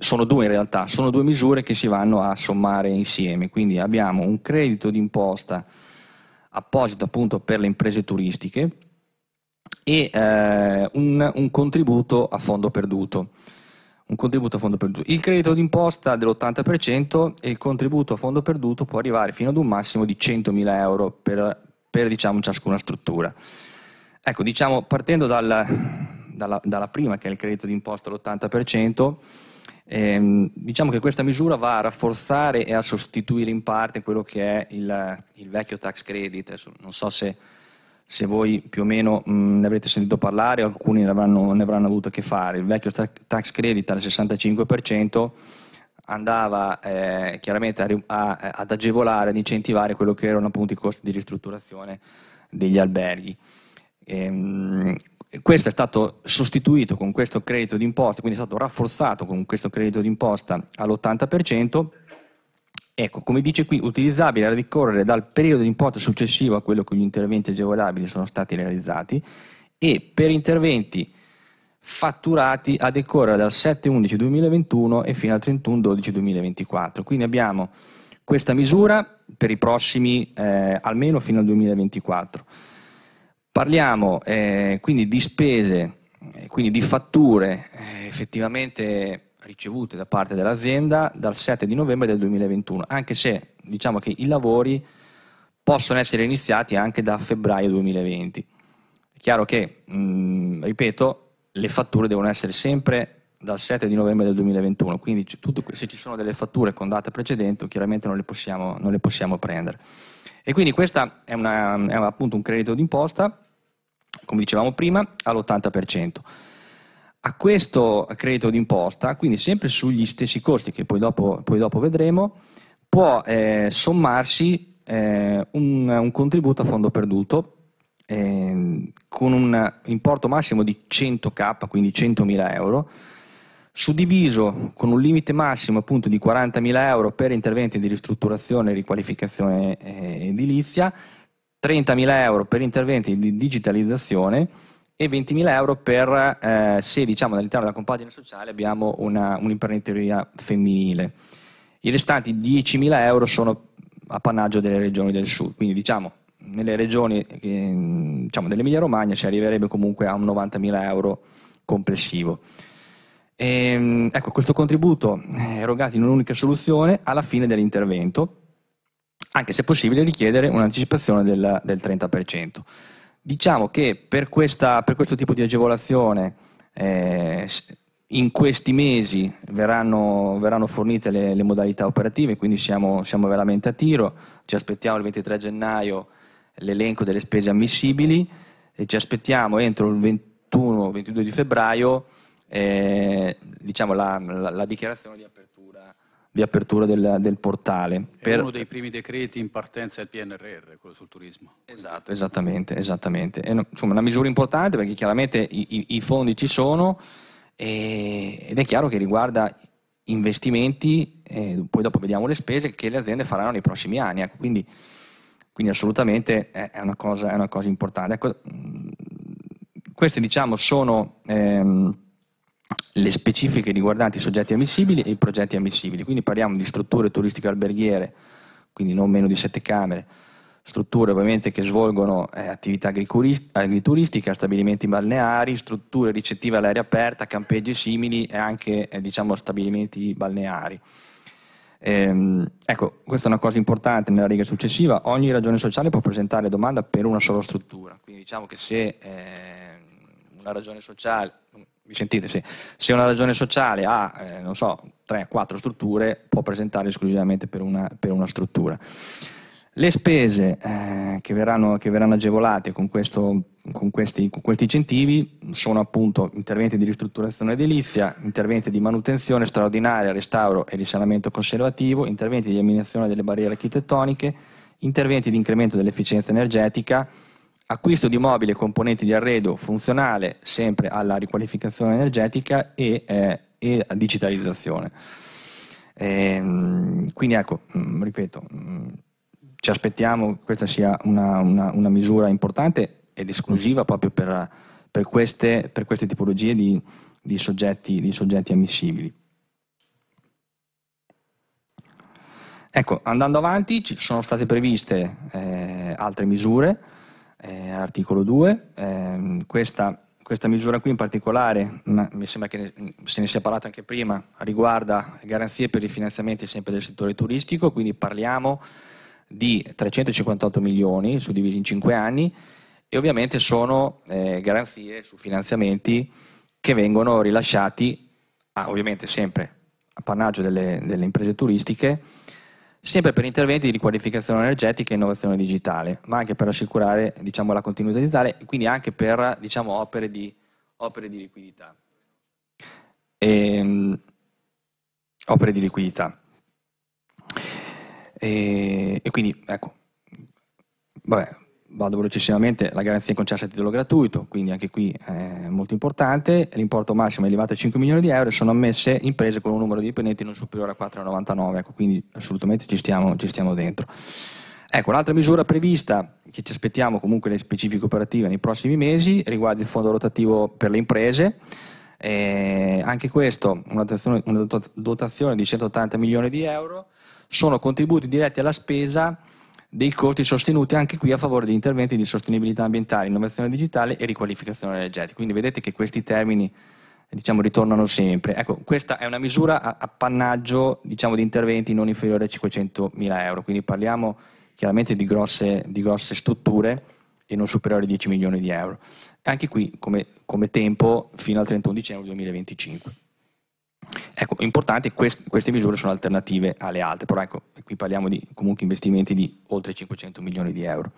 Sono due in realtà, sono due misure che si vanno a sommare insieme, quindi abbiamo un credito d'imposta apposito appunto per le imprese turistiche e eh, un, un contributo a fondo perduto un contributo a fondo perduto. Il credito d'imposta dell'80% e il contributo a fondo perduto può arrivare fino ad un massimo di 100.000 euro per, per diciamo, ciascuna struttura. Ecco, diciamo, partendo dal, dalla, dalla, prima, che è il credito d'imposta all'80%, ehm, diciamo che questa misura va a rafforzare e a sostituire in parte quello che è il, il vecchio tax credit. Adesso non so se se voi più o meno mh, mm, ne avrete sentito parlare, alcuni ne avranno, ne avranno, avuto a che fare. Il vecchio tax credit al 65% andava eh, chiaramente a, a, ad agevolare, ad incentivare quello che erano appunto i costi di ristrutturazione degli alberghi. Ehm, e, questo è stato sostituito con questo credito d'imposta, quindi è stato rafforzato con questo credito d'imposta all'80%. Ecco, come dice qui, utilizzabile a ricorrere dal periodo di importo successivo a quello che gli interventi agevolabili sono stati realizzati e per interventi fatturati a decorrere dal 7-11-2021 e fino al 31-12-2024. Quindi abbiamo questa misura per i prossimi eh, almeno fino al 2024. Parliamo eh, quindi di spese, eh, quindi di fatture eh, effettivamente ricevute da parte dell'azienda dal 7 di novembre del 2021, anche se diciamo che i lavori possono essere iniziati anche da febbraio 2020. È chiaro che, mh, ripeto, le fatture devono essere sempre dal 7 di novembre del 2021, quindi tutto, se ci sono delle fatture con data precedente chiaramente non le possiamo, non le possiamo prendere. E quindi questo è, è appunto un credito d'imposta, come dicevamo prima, all'80%. A questo credito d'imposta, quindi sempre sugli stessi costi che poi dopo, poi dopo vedremo, può eh, sommarsi eh, un, un, contributo a fondo perduto eh, con un importo massimo di 100k, quindi 100.000 euro, suddiviso con un limite massimo appunto di 40.000 euro per interventi di ristrutturazione e riqualificazione eh, edilizia, 30.000 euro per interventi di digitalizzazione, e 20.000 euro per eh, se diciamo, all'interno della compagine sociale abbiamo una, un'imprenditoria femminile. I restanti 10.000 euro sono appannaggio delle regioni del sud, quindi diciamo nelle regioni eh, diciamo, dell'Emilia Romagna si arriverebbe comunque a un 90.000 euro complessivo. E, ehm, ecco, questo contributo è eh, erogato in un'unica soluzione alla fine dell'intervento, anche se possibile richiedere un'anticipazione del, del 30%. Diciamo che per, questa, per questo tipo di agevolazione eh, in questi mesi verranno, verranno fornite le, le, modalità operative, quindi siamo, siamo, veramente a tiro, ci aspettiamo il 23 gennaio l'elenco delle spese ammissibili e ci aspettiamo entro il 21-22 di febbraio eh, diciamo la, la, la dichiarazione di apertura di apertura del, del portale. Per... uno dei primi decreti in partenza del PNRR, quello sul turismo. Esatto, esattamente, esattamente. È, insomma, una misura importante perché chiaramente i, i fondi ci sono e, ed è chiaro che riguarda investimenti, poi dopo vediamo le spese che le aziende faranno nei prossimi anni. Ecco, quindi, quindi, assolutamente è una cosa, è una cosa importante. Ecco, queste diciamo sono... Ehm, le specifiche riguardanti i soggetti ammissibili e i progetti ammissibili. Quindi parliamo di strutture turistiche alberghiere, quindi non meno di sette camere, strutture ovviamente che svolgono eh, attività agrituristiche, stabilimenti balneari, strutture ricettive all'aria aperta, campeggi simili e anche eh, diciamo, stabilimenti balneari. Ehm, ecco, questa è una cosa importante nella riga successiva, ogni ragione sociale può presentare domanda per una sola struttura, quindi diciamo che se eh, una ragione sociale, mi sentite, sì. se una ragione sociale ha, eh, non so, 3-4 strutture, può presentare esclusivamente per una, per una struttura. Le spese eh, che, verranno, che, verranno, agevolate con, questo, con, questi, con, questi, incentivi sono appunto interventi di ristrutturazione edilizia, interventi di manutenzione straordinaria, restauro e risanamento conservativo, interventi di eliminazione delle barriere architettoniche, interventi di incremento dell'efficienza energetica, acquisto di mobili e componenti di arredo funzionale sempre alla riqualificazione energetica e, eh, e digitalizzazione. E, ehm, quindi ecco, mm, ripeto, mm, ci aspettiamo che questa sia una, una, una misura importante ed esclusiva proprio per, per, queste, per queste, tipologie di, di, soggetti, di soggetti ammissibili. Ecco, andando avanti ci sono state previste eh, altre misure, eh, articolo 2. Eh, questa, questa, misura qui in particolare, ma mi sembra che ne, se ne sia parlato anche prima, riguarda garanzie per i finanziamenti sempre del settore turistico, quindi parliamo di 358 milioni suddivisi in 5 anni e ovviamente sono eh, garanzie su finanziamenti che vengono rilasciati, ah, ovviamente sempre appannaggio delle, delle imprese turistiche, sempre per interventi di riqualificazione energetica e innovazione digitale, ma anche per assicurare diciamo, la continuità digitale e quindi anche per diciamo, opere, di, opere, di, liquidità. E, ehm, opere di liquidità. E, e quindi, ecco, vabbè, vado velocissimamente, la garanzia è concessa a titolo gratuito, quindi anche qui è molto importante, l'importo massimo è elevato a 5 milioni di euro e sono ammesse imprese con un numero di dipendenti non superiore a 4,99, ecco, quindi assolutamente ci stiamo, ci stiamo dentro. Ecco, un'altra misura prevista, che ci aspettiamo comunque le specifiche operative nei prossimi mesi, riguarda il fondo rotativo per le imprese. Eh, anche questo, una dotazione, una dotazione di 180 milioni di euro, sono contributi diretti alla spesa dei corti sostenuti anche qui a favore di interventi di sostenibilità ambientale, innovazione digitale e riqualificazione energetica. Quindi vedete che questi termini diciamo, ritornano sempre. Ecco, questa è una misura a appannaggio diciamo, di interventi non inferiore a 500 mila euro, quindi parliamo chiaramente di grosse, di grosse strutture e non superiori a 10 milioni di euro. Anche qui come, come tempo fino al 31 dicembre 2025. Ecco, importante, quest, queste misure sono alternative alle altre, però ecco, qui parliamo di comunque investimenti di oltre 500 milioni di euro.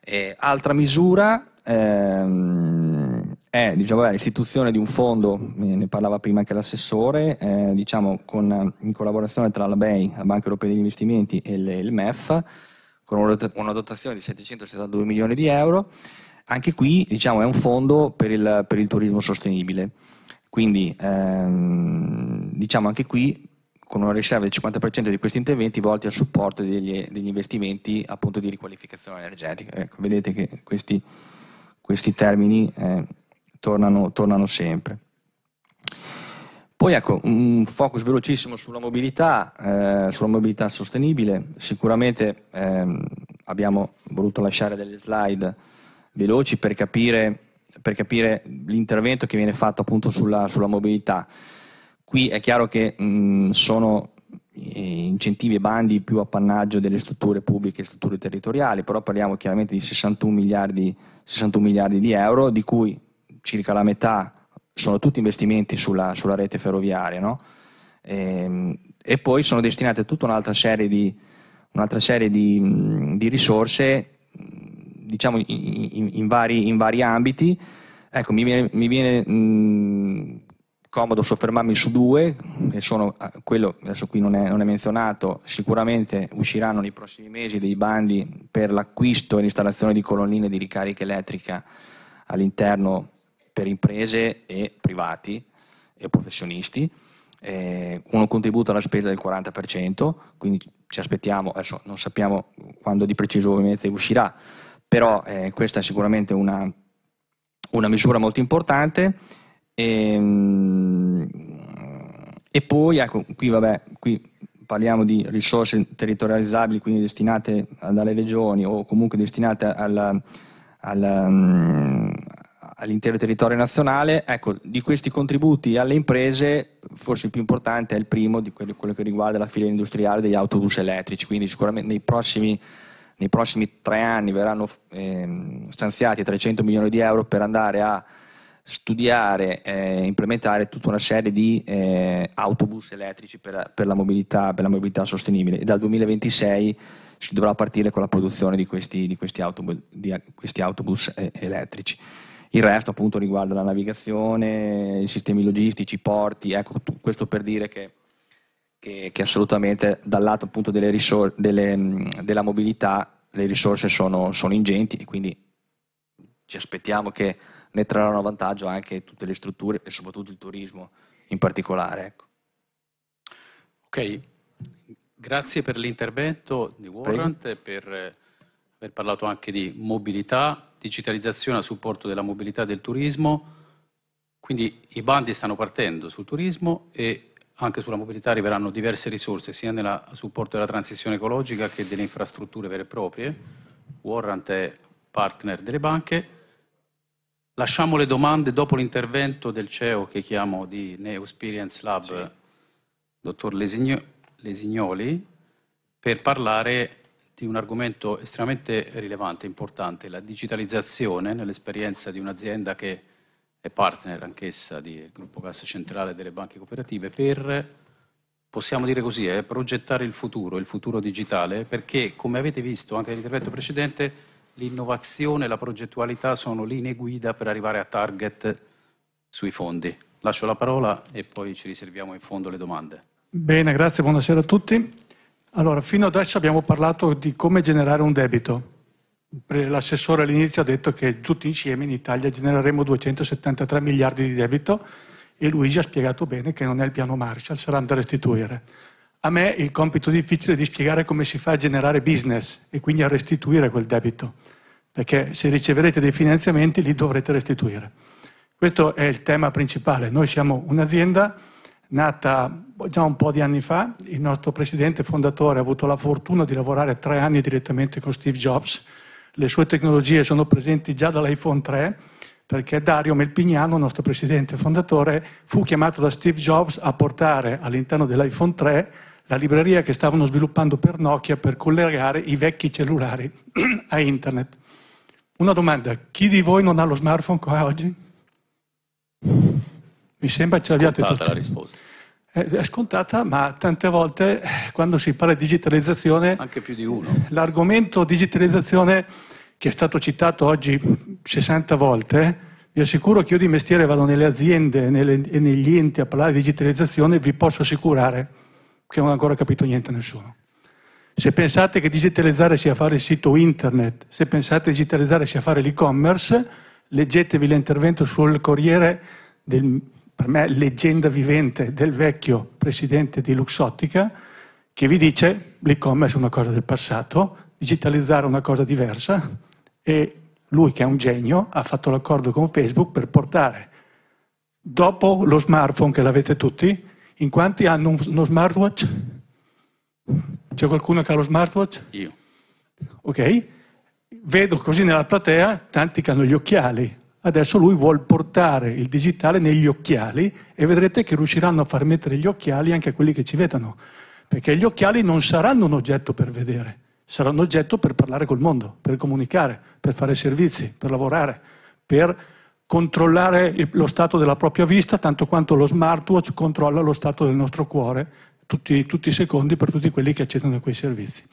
E altra misura ehm, è diciamo, l'istituzione di un fondo, ne parlava prima anche l'assessore, eh, diciamo, con, in collaborazione tra la BEI, la Banca Europea degli Investimenti e le, il MEF, con una dotazione di 772 milioni di euro. Anche qui diciamo, è un fondo per il, per il turismo sostenibile. Quindi ehm, diciamo anche qui con una riserva del 50% di questi interventi volti al supporto degli, degli investimenti appunto di riqualificazione energetica. Ecco, vedete che questi, questi termini eh, tornano, tornano sempre. Poi ecco, un focus velocissimo sulla mobilità, eh, sulla mobilità sostenibile. Sicuramente ehm, abbiamo voluto lasciare delle slide veloci per capire per capire l'intervento che viene fatto appunto sulla, sulla mobilità. Qui è chiaro che mh, sono eh, incentivi e bandi più appannaggio delle strutture pubbliche e strutture territoriali, però parliamo chiaramente di 61 miliardi, 61 miliardi di euro, di cui circa la metà sono tutti investimenti sulla, sulla rete ferroviaria, no? e, ehm, e, poi sono destinate a tutta un'altra serie di, un'altra serie di, di risorse diciamo, in, in, in, vari, in, vari, ambiti. Ecco, mi viene, mi viene mh, comodo soffermarmi su due, che sono ah, quello, adesso qui non è, non è, menzionato, sicuramente usciranno nei prossimi mesi dei bandi per l'acquisto e l'installazione di colonnine di ricarica elettrica all'interno per imprese e privati e professionisti, eh, un contributo alla spesa del 40%, quindi ci aspettiamo, adesso non sappiamo quando di preciso ovviamente uscirà, però eh, questa è sicuramente una, una misura molto importante. E, ehm, e poi, ecco, qui, vabbè, qui parliamo di risorse territorializzabili, quindi destinate dalle regioni o comunque destinate al, al, mm, all'intero territorio nazionale, ecco, di questi contributi alle imprese forse il più importante è il primo, di quello, quello che riguarda la filiera industriale degli autobus elettrici, quindi sicuramente nei prossimi nei prossimi tre anni verranno ehm, stanziati 300 milioni di euro per andare a studiare e implementare tutta una serie di eh, autobus elettrici per, per, la mobilità, per, la mobilità, sostenibile. E dal 2026 si dovrà partire con la produzione di questi, di questi, autobus, di questi autobus eh, elettrici. Il resto appunto riguarda la navigazione, i sistemi logistici, i porti, ecco questo per dire che che, che assolutamente dal lato appunto delle risor- delle, mm, della mobilità le risorse sono, sono ingenti e quindi ci aspettiamo che ne trarranno vantaggio anche tutte le strutture e soprattutto il turismo in particolare. Ecco. Ok, grazie per l'intervento di Warrant Prego. per aver parlato anche di mobilità, digitalizzazione a supporto della mobilità e del turismo. Quindi i bandi stanno partendo sul turismo e anche sulla mobilità arriveranno diverse risorse, sia nel supporto della transizione ecologica che delle infrastrutture vere e proprie. Warrant è partner delle banche. Lasciamo le domande dopo l'intervento del CEO che chiamo di Neo Experience Lab, sì. dottor Lesigno, Lesignoli, per parlare di un argomento estremamente rilevante, e importante, la digitalizzazione nell'esperienza di un'azienda che è partner anch'essa del gruppo Cassa Centrale delle Banche Cooperative, per, possiamo dire così, eh, progettare il futuro, il futuro digitale, perché come avete visto anche nell'intervento precedente, l'innovazione e la progettualità sono linee guida per arrivare a target sui fondi. Lascio la parola e poi ci riserviamo in fondo le domande. Bene, grazie, buonasera a tutti. Allora, fino adesso abbiamo parlato di come generare un debito l'assessore all'inizio ha detto che tutti insieme in Italia genereremo 273 miliardi di debito e Luigi ha spiegato bene che non è il piano Marshall, saranno da restituire. A me il compito difficile è di spiegare come si fa a generare business e quindi a restituire quel debito, perché se riceverete dei finanziamenti li dovrete restituire. Questo è il tema principale. Noi siamo un'azienda nata già un po' di anni fa, il nostro presidente fondatore ha avuto la fortuna di lavorare tre anni direttamente con Steve Jobs, le sue tecnologie sono presenti già dall'iPhone 3, perché Dario Melpignano, nostro presidente fondatore, fu chiamato da Steve Jobs a portare all'interno dell'iPhone 3 la libreria che stavano sviluppando per Nokia per collegare i vecchi cellulari a internet. Una domanda, chi di voi non ha lo smartphone qua oggi? Mi sembra ce l'abbiate tutti. la risposta. Eh, è scontata, ma tante volte quando si parla di digitalizzazione, Anche più di uno. l'argomento digitalizzazione che è stato citato oggi 60 volte, vi assicuro che io di mestiere vado nelle aziende nelle, e negli enti a parlare di digitalizzazione, vi posso assicurare che non ho ancora capito niente a nessuno. Se pensate che digitalizzare sia fare il sito internet, se pensate che digitalizzare sia fare l'e-commerce, leggetevi l'intervento sul Corriere del per me leggenda vivente del vecchio presidente di Luxottica, che vi dice l'e-commerce è una cosa del passato, digitalizzare è una cosa diversa e lui che è un genio ha fatto l'accordo con Facebook per portare dopo lo smartphone che l'avete tutti, in quanti hanno uno smartwatch? C'è qualcuno che ha lo smartwatch? Io. Ok, vedo così nella platea tanti che hanno gli occhiali, Adesso lui vuole portare il digitale negli occhiali e vedrete che riusciranno a far mettere gli occhiali anche a quelli che ci vedono, perché gli occhiali non saranno un oggetto per vedere, saranno un oggetto per parlare col mondo, per comunicare, per fare servizi, per lavorare, per controllare il, lo stato della propria vista, tanto quanto lo smartwatch controlla lo stato del nostro cuore tutti, tutti i secondi per tutti quelli che accettano quei servizi.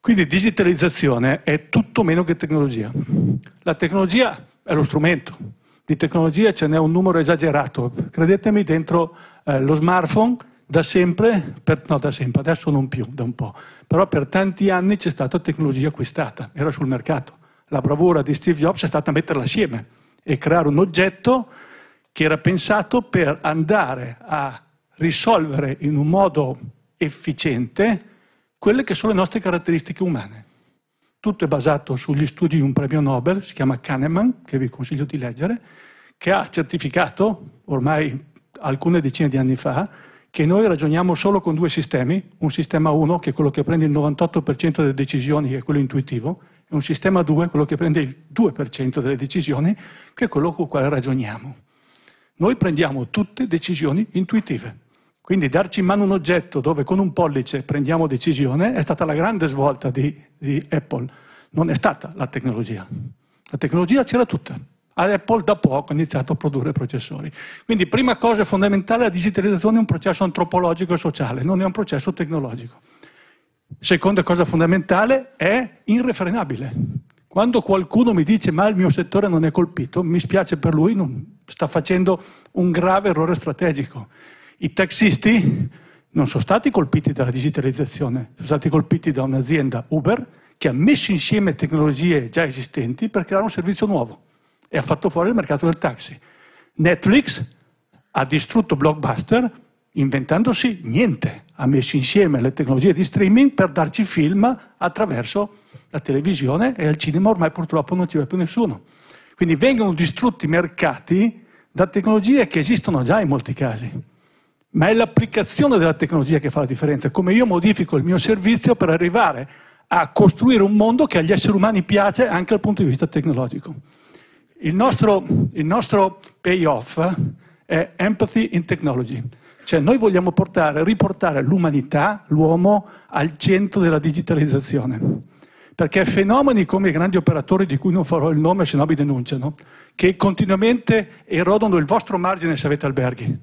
Quindi digitalizzazione è tutto meno che tecnologia. La tecnologia è lo strumento. Di tecnologia ce n'è un numero esagerato. Credetemi, dentro eh, lo smartphone da sempre, per, no da sempre, adesso non più, da un po', però per tanti anni c'è stata tecnologia acquistata, era sul mercato. La bravura di Steve Jobs è stata metterla assieme e creare un oggetto che era pensato per andare a risolvere in un modo efficiente quelle che sono le nostre caratteristiche umane. Tutto è basato sugli studi di un premio Nobel, si chiama Kahneman, che vi consiglio di leggere, che ha certificato ormai alcune decine di anni fa che noi ragioniamo solo con due sistemi, un sistema 1 che è quello che prende il 98% delle decisioni, che è quello intuitivo, e un sistema 2, quello che prende il 2% delle decisioni, che è quello con il quale ragioniamo. Noi prendiamo tutte decisioni intuitive. Quindi darci in mano un oggetto dove con un pollice prendiamo decisione è stata la grande svolta di, di Apple, non è stata la tecnologia. La tecnologia c'era tutta. Apple da poco ha iniziato a produrre processori. Quindi prima cosa fondamentale, la digitalizzazione è un processo antropologico e sociale, non è un processo tecnologico. Seconda cosa fondamentale è irrefrenabile. Quando qualcuno mi dice ma il mio settore non è colpito, mi spiace per lui, non, sta facendo un grave errore strategico. I taxisti non sono stati colpiti dalla digitalizzazione, sono stati colpiti da un'azienda Uber che ha messo insieme tecnologie già esistenti per creare un servizio nuovo e ha fatto fuori il mercato del taxi. Netflix ha distrutto Blockbuster inventandosi niente, ha messo insieme le tecnologie di streaming per darci film attraverso la televisione e al cinema ormai purtroppo non ci va più nessuno. Quindi vengono distrutti mercati da tecnologie che esistono già in molti casi ma è l'applicazione della tecnologia che fa la differenza, come io modifico il mio servizio per arrivare a costruire un mondo che agli esseri umani piace anche dal punto di vista tecnologico. Il nostro, il nostro payoff è empathy in technology, cioè noi vogliamo portare, riportare l'umanità, l'uomo, al centro della digitalizzazione. Perché fenomeni come i grandi operatori, di cui non farò il nome se no vi denunciano, che continuamente erodono il vostro margine se avete alberghi,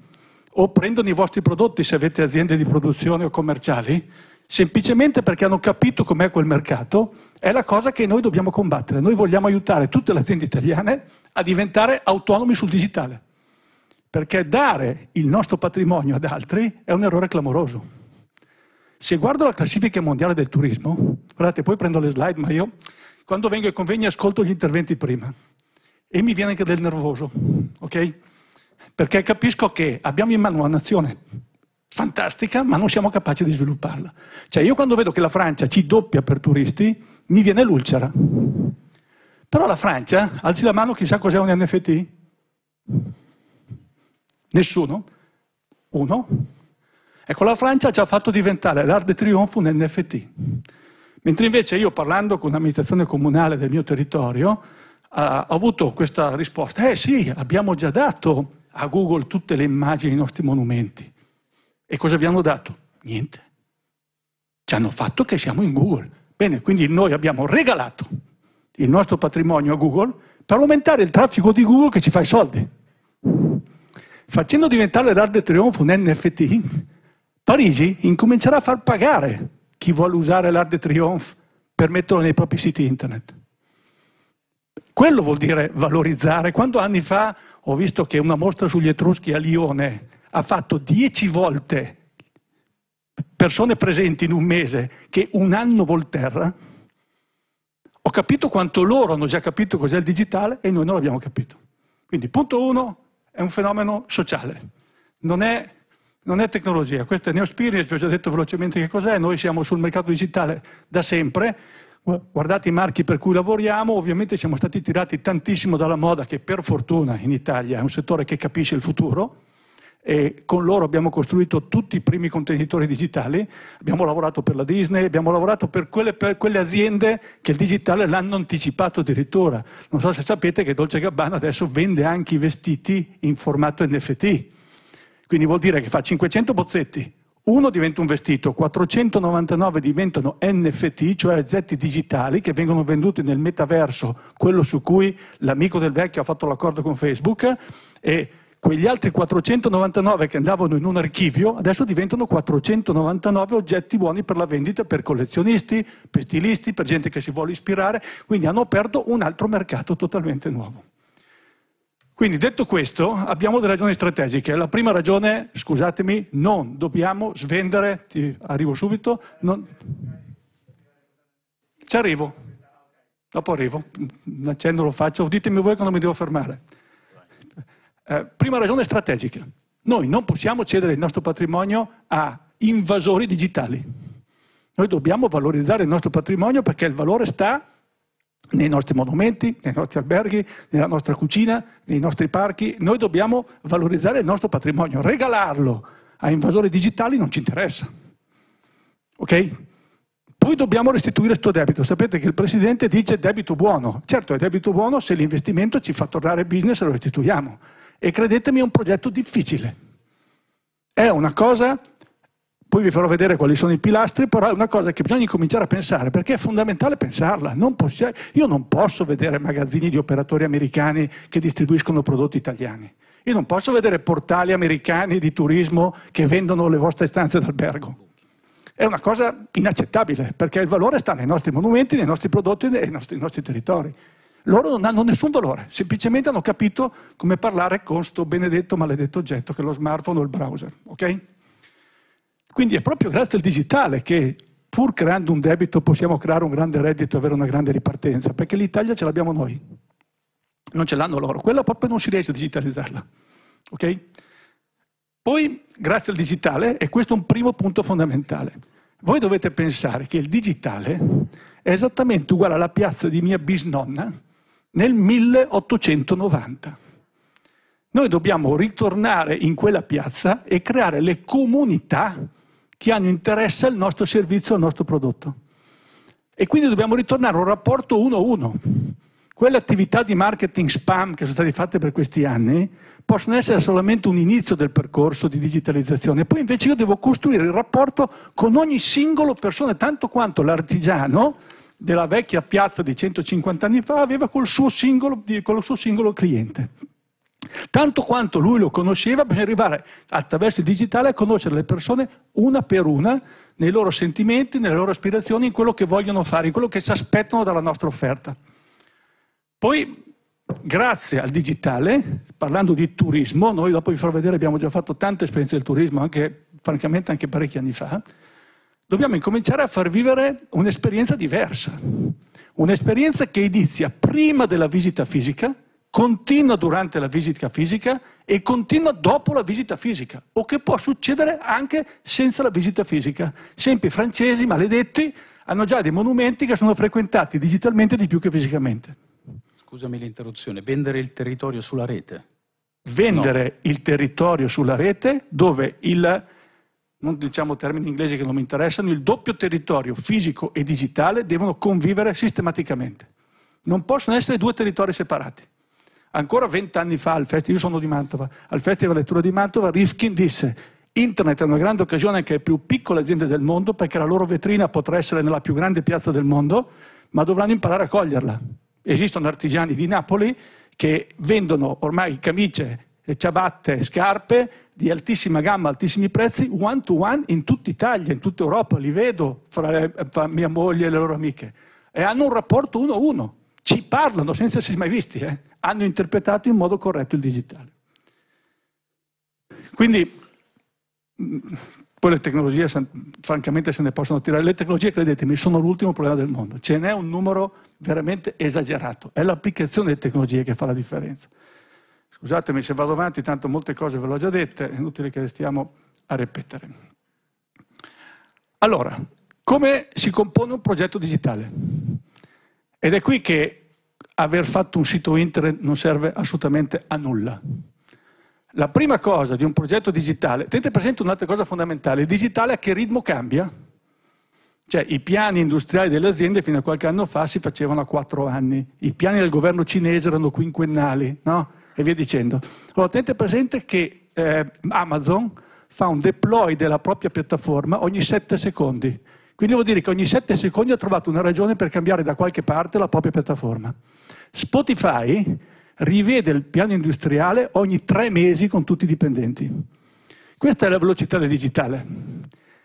o prendono i vostri prodotti se avete aziende di produzione o commerciali, semplicemente perché hanno capito com'è quel mercato, è la cosa che noi dobbiamo combattere. Noi vogliamo aiutare tutte le aziende italiane a diventare autonomi sul digitale, perché dare il nostro patrimonio ad altri è un errore clamoroso. Se guardo la classifica mondiale del turismo, guardate, poi prendo le slide, ma io quando vengo ai convegni ascolto gli interventi prima e mi viene anche del nervoso, ok? perché capisco che abbiamo in mano una nazione fantastica, ma non siamo capaci di svilupparla. Cioè io quando vedo che la Francia ci doppia per turisti, mi viene l'ulcera. Però la Francia, alzi la mano, chissà cos'è un NFT? Nessuno? Uno? Ecco, la Francia ci ha fatto diventare l'Art de Triomphe un NFT. Mentre invece io, parlando con l'amministrazione comunale del mio territorio, eh, ho avuto questa risposta, eh sì, abbiamo già dato a Google tutte le immagini dei nostri monumenti. E cosa vi hanno dato? Niente. Ci hanno fatto che siamo in Google. Bene, quindi noi abbiamo regalato il nostro patrimonio a Google per aumentare il traffico di Google che ci fa i soldi. Facendo diventare l'Art del Trionfo un NFT, Parigi incomincerà a far pagare chi vuole usare l'Art del Trionfo per metterlo nei propri siti internet. Quello vuol dire valorizzare. Quando anni fa ho visto che una mostra sugli Etruschi a Lione ha fatto dieci volte persone presenti in un mese che un anno Volterra, ho capito quanto loro hanno già capito cos'è il digitale e noi non l'abbiamo capito. Quindi punto uno è un fenomeno sociale, non è, non è tecnologia. questo è Neosperience, vi ho già detto velocemente che cos'è, noi siamo sul mercato digitale da sempre, Guardate i marchi per cui lavoriamo, ovviamente siamo stati tirati tantissimo dalla moda che per fortuna in Italia è un settore che capisce il futuro e con loro abbiamo costruito tutti i primi contenitori digitali, abbiamo lavorato per la Disney, abbiamo lavorato per quelle, per quelle aziende che il digitale l'hanno anticipato addirittura. Non so se sapete che Dolce Gabbana adesso vende anche i vestiti in formato NFT, quindi vuol dire che fa 500 bozzetti, 1 diventa un vestito, 499 diventano NFT, cioè oggetti digitali che vengono venduti nel metaverso, quello su cui l'amico del vecchio ha fatto l'accordo con Facebook e quegli altri 499 che andavano in un archivio adesso diventano 499 oggetti buoni per la vendita per collezionisti, per stilisti, per gente che si vuole ispirare, quindi hanno aperto un altro mercato totalmente nuovo. Quindi detto questo abbiamo delle ragioni strategiche. La prima ragione, scusatemi, non dobbiamo svendere, ti arrivo subito, non... ci arrivo, dopo arrivo, un lo faccio, ditemi voi quando mi devo fermare. Eh, prima ragione strategica, noi non possiamo cedere il nostro patrimonio a invasori digitali. Noi dobbiamo valorizzare il nostro patrimonio perché il valore sta nei nostri monumenti, nei nostri alberghi, nella nostra cucina, nei nostri parchi. Noi dobbiamo valorizzare il nostro patrimonio, regalarlo a invasori digitali non ci interessa. Ok? Poi dobbiamo restituire questo debito. Sapete che il Presidente dice debito buono. Certo, è debito buono se l'investimento ci fa tornare business e lo restituiamo. E credetemi, è un progetto difficile. È una cosa poi vi farò vedere quali sono i pilastri, però è una cosa che bisogna cominciare a pensare, perché è fondamentale pensarla. Non possiamo, io non posso vedere magazzini di operatori americani che distribuiscono prodotti italiani. Io non posso vedere portali americani di turismo che vendono le vostre stanze d'albergo. È una cosa inaccettabile, perché il valore sta nei nostri monumenti, nei nostri prodotti e nei nostri, nei nostri territori. Loro non hanno nessun valore, semplicemente hanno capito come parlare con sto benedetto, maledetto oggetto che è lo smartphone o il browser. Okay? Quindi è proprio grazie al digitale che pur creando un debito possiamo creare un grande reddito e avere una grande ripartenza, perché l'Italia ce l'abbiamo noi, non ce l'hanno loro. Quella proprio non si riesce a digitalizzarla. Okay? Poi, grazie al digitale, e questo è un primo punto fondamentale, voi dovete pensare che il digitale è esattamente uguale alla piazza di mia bisnonna nel 1890. Noi dobbiamo ritornare in quella piazza e creare le comunità che hanno interesse al nostro servizio, al nostro prodotto. E quindi dobbiamo ritornare a un rapporto uno a uno. Quelle attività di marketing spam che sono state fatte per questi anni possono essere solamente un inizio del percorso di digitalizzazione. Poi invece io devo costruire il rapporto con ogni singolo persona, tanto quanto l'artigiano della vecchia piazza di 150 anni fa aveva col suo singolo, col suo singolo cliente. Tanto quanto lui lo conosceva, bisogna arrivare attraverso il digitale a conoscere le persone una per una, nei loro sentimenti, nelle loro aspirazioni, in quello che vogliono fare, in quello che si aspettano dalla nostra offerta. Poi grazie al digitale, parlando di turismo, noi dopo vi farò vedere, abbiamo già fatto tante esperienze del turismo, anche, francamente anche parecchi anni fa, dobbiamo incominciare a far vivere un'esperienza diversa, un'esperienza che inizia prima della visita fisica, continua durante la visita fisica e continua dopo la visita fisica, o che può succedere anche senza la visita fisica. Sempre i francesi, maledetti, hanno già dei monumenti che sono frequentati digitalmente di più che fisicamente. Scusami l'interruzione, vendere il territorio sulla rete? Vendere no. il territorio sulla rete dove il, non diciamo termini inglesi che non mi interessano, il doppio territorio fisico e digitale devono convivere sistematicamente. Non possono essere due territori separati. Ancora vent'anni fa, al festival, io sono di Mantova, al Festival Lettura di Mantova, Rifkin disse Internet è una grande occasione anche alle più piccole aziende del mondo perché la loro vetrina potrà essere nella più grande piazza del mondo, ma dovranno imparare a coglierla. Esistono artigiani di Napoli che vendono ormai camicie, eh, ciabatte, scarpe di altissima gamma, altissimi prezzi, one to one in tutta Italia, in tutta Europa, li vedo fra, eh, fra mia moglie e le loro amiche. E hanno un rapporto uno a uno, ci parlano senza essersi mai visti. Eh? hanno interpretato in modo corretto il digitale. Quindi, poi le tecnologie, francamente, se ne possono tirare. Le tecnologie, credetemi, sono l'ultimo problema del mondo. Ce n'è un numero veramente esagerato. È l'applicazione delle tecnologie che fa la differenza. Scusatemi se vado avanti, tanto molte cose ve le ho già dette, è inutile che restiamo a ripetere. Allora, come si compone un progetto digitale? Ed è qui che aver fatto un sito internet non serve assolutamente a nulla. La prima cosa di un progetto digitale, tenete presente un'altra cosa fondamentale, il digitale a che ritmo cambia? Cioè i piani industriali delle aziende fino a qualche anno fa si facevano a quattro anni, i piani del governo cinese erano quinquennali, no? E via dicendo. Allora tenete presente che eh, Amazon fa un deploy della propria piattaforma ogni sette secondi. Quindi vuol dire che ogni 7 secondi ha trovato una ragione per cambiare da qualche parte la propria piattaforma. Spotify rivede il piano industriale ogni tre mesi con tutti i dipendenti. Questa è la velocità del digitale.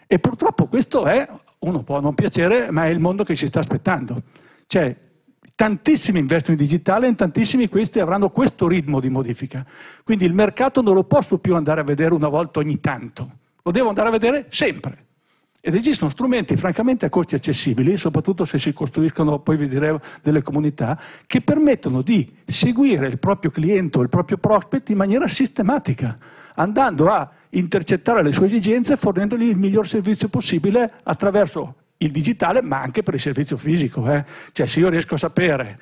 E purtroppo questo è, uno può non piacere, ma è il mondo che si sta aspettando. Cioè, tantissimi investono in digitale e tantissimi questi avranno questo ritmo di modifica. Quindi il mercato non lo posso più andare a vedere una volta ogni tanto, lo devo andare a vedere sempre. Ed esistono strumenti francamente a costi accessibili, soprattutto se si costruiscono, poi vi direi, delle comunità, che permettono di seguire il proprio cliente o il proprio prospect in maniera sistematica, andando a intercettare le sue esigenze fornendogli il miglior servizio possibile attraverso il digitale, ma anche per il servizio fisico. Eh. Cioè se io riesco a sapere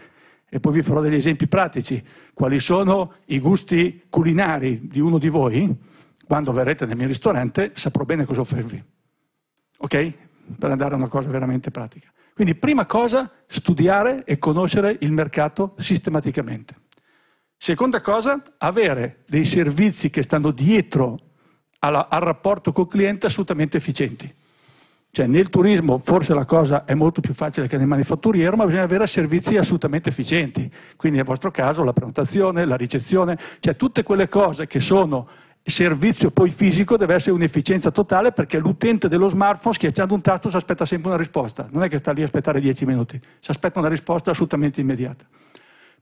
e poi vi farò degli esempi pratici, quali sono i gusti culinari di uno di voi, quando verrete nel mio ristorante saprò bene cosa offrirvi. Ok? Per andare a una cosa veramente pratica. Quindi prima cosa, studiare e conoscere il mercato sistematicamente. Seconda cosa, avere dei servizi che stanno dietro alla, al rapporto col cliente assolutamente efficienti. Cioè nel turismo forse la cosa è molto più facile che nel manifatturiero, ma bisogna avere servizi assolutamente efficienti. Quindi nel vostro caso la prenotazione, la ricezione, cioè tutte quelle cose che sono servizio poi fisico deve essere un'efficienza totale perché l'utente dello smartphone schiacciando un tasto si aspetta sempre una risposta, non è che sta lì a aspettare 10 minuti, si aspetta una risposta assolutamente immediata.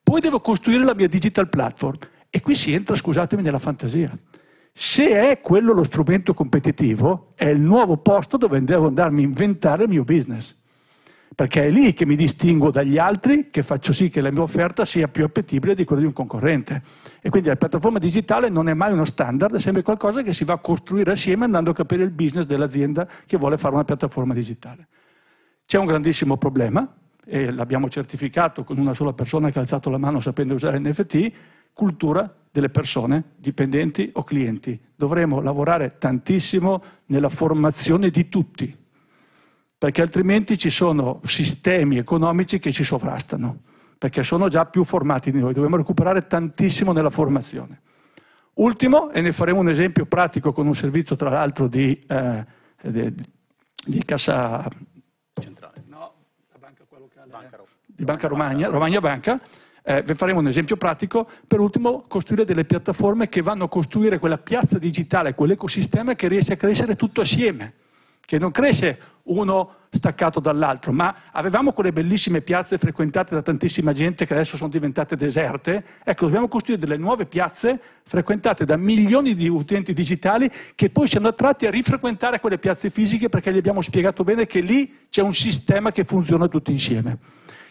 Poi devo costruire la mia digital platform e qui si entra, scusatemi, nella fantasia. Se è quello lo strumento competitivo, è il nuovo posto dove devo andarmi a inventare il mio business perché è lì che mi distingo dagli altri, che faccio sì che la mia offerta sia più appetibile di quella di un concorrente. E quindi la piattaforma digitale non è mai uno standard, è sempre qualcosa che si va a costruire assieme andando a capire il business dell'azienda che vuole fare una piattaforma digitale. C'è un grandissimo problema, e l'abbiamo certificato con una sola persona che ha alzato la mano sapendo usare NFT, cultura delle persone, dipendenti o clienti. Dovremo lavorare tantissimo nella formazione di tutti perché altrimenti ci sono sistemi economici che ci sovrastano, perché sono già più formati di noi, dobbiamo recuperare tantissimo nella formazione. Ultimo, e ne faremo un esempio pratico con un servizio tra l'altro di, eh, di, di Cassa Centrale, no, la banca qua locale, eh. banca, di Banca Romagna, Romagna Banca, eh, faremo un esempio pratico. Per ultimo, costruire delle piattaforme che vanno a costruire quella piazza digitale, quell'ecosistema che riesce a crescere tutto assieme che non cresce uno staccato dall'altro, ma avevamo quelle bellissime piazze frequentate da tantissima gente che adesso sono diventate deserte, ecco, dobbiamo costruire delle nuove piazze frequentate da milioni di utenti digitali che poi siano attratti a rifrequentare quelle piazze fisiche perché gli abbiamo spiegato bene che lì c'è un sistema che funziona tutti insieme,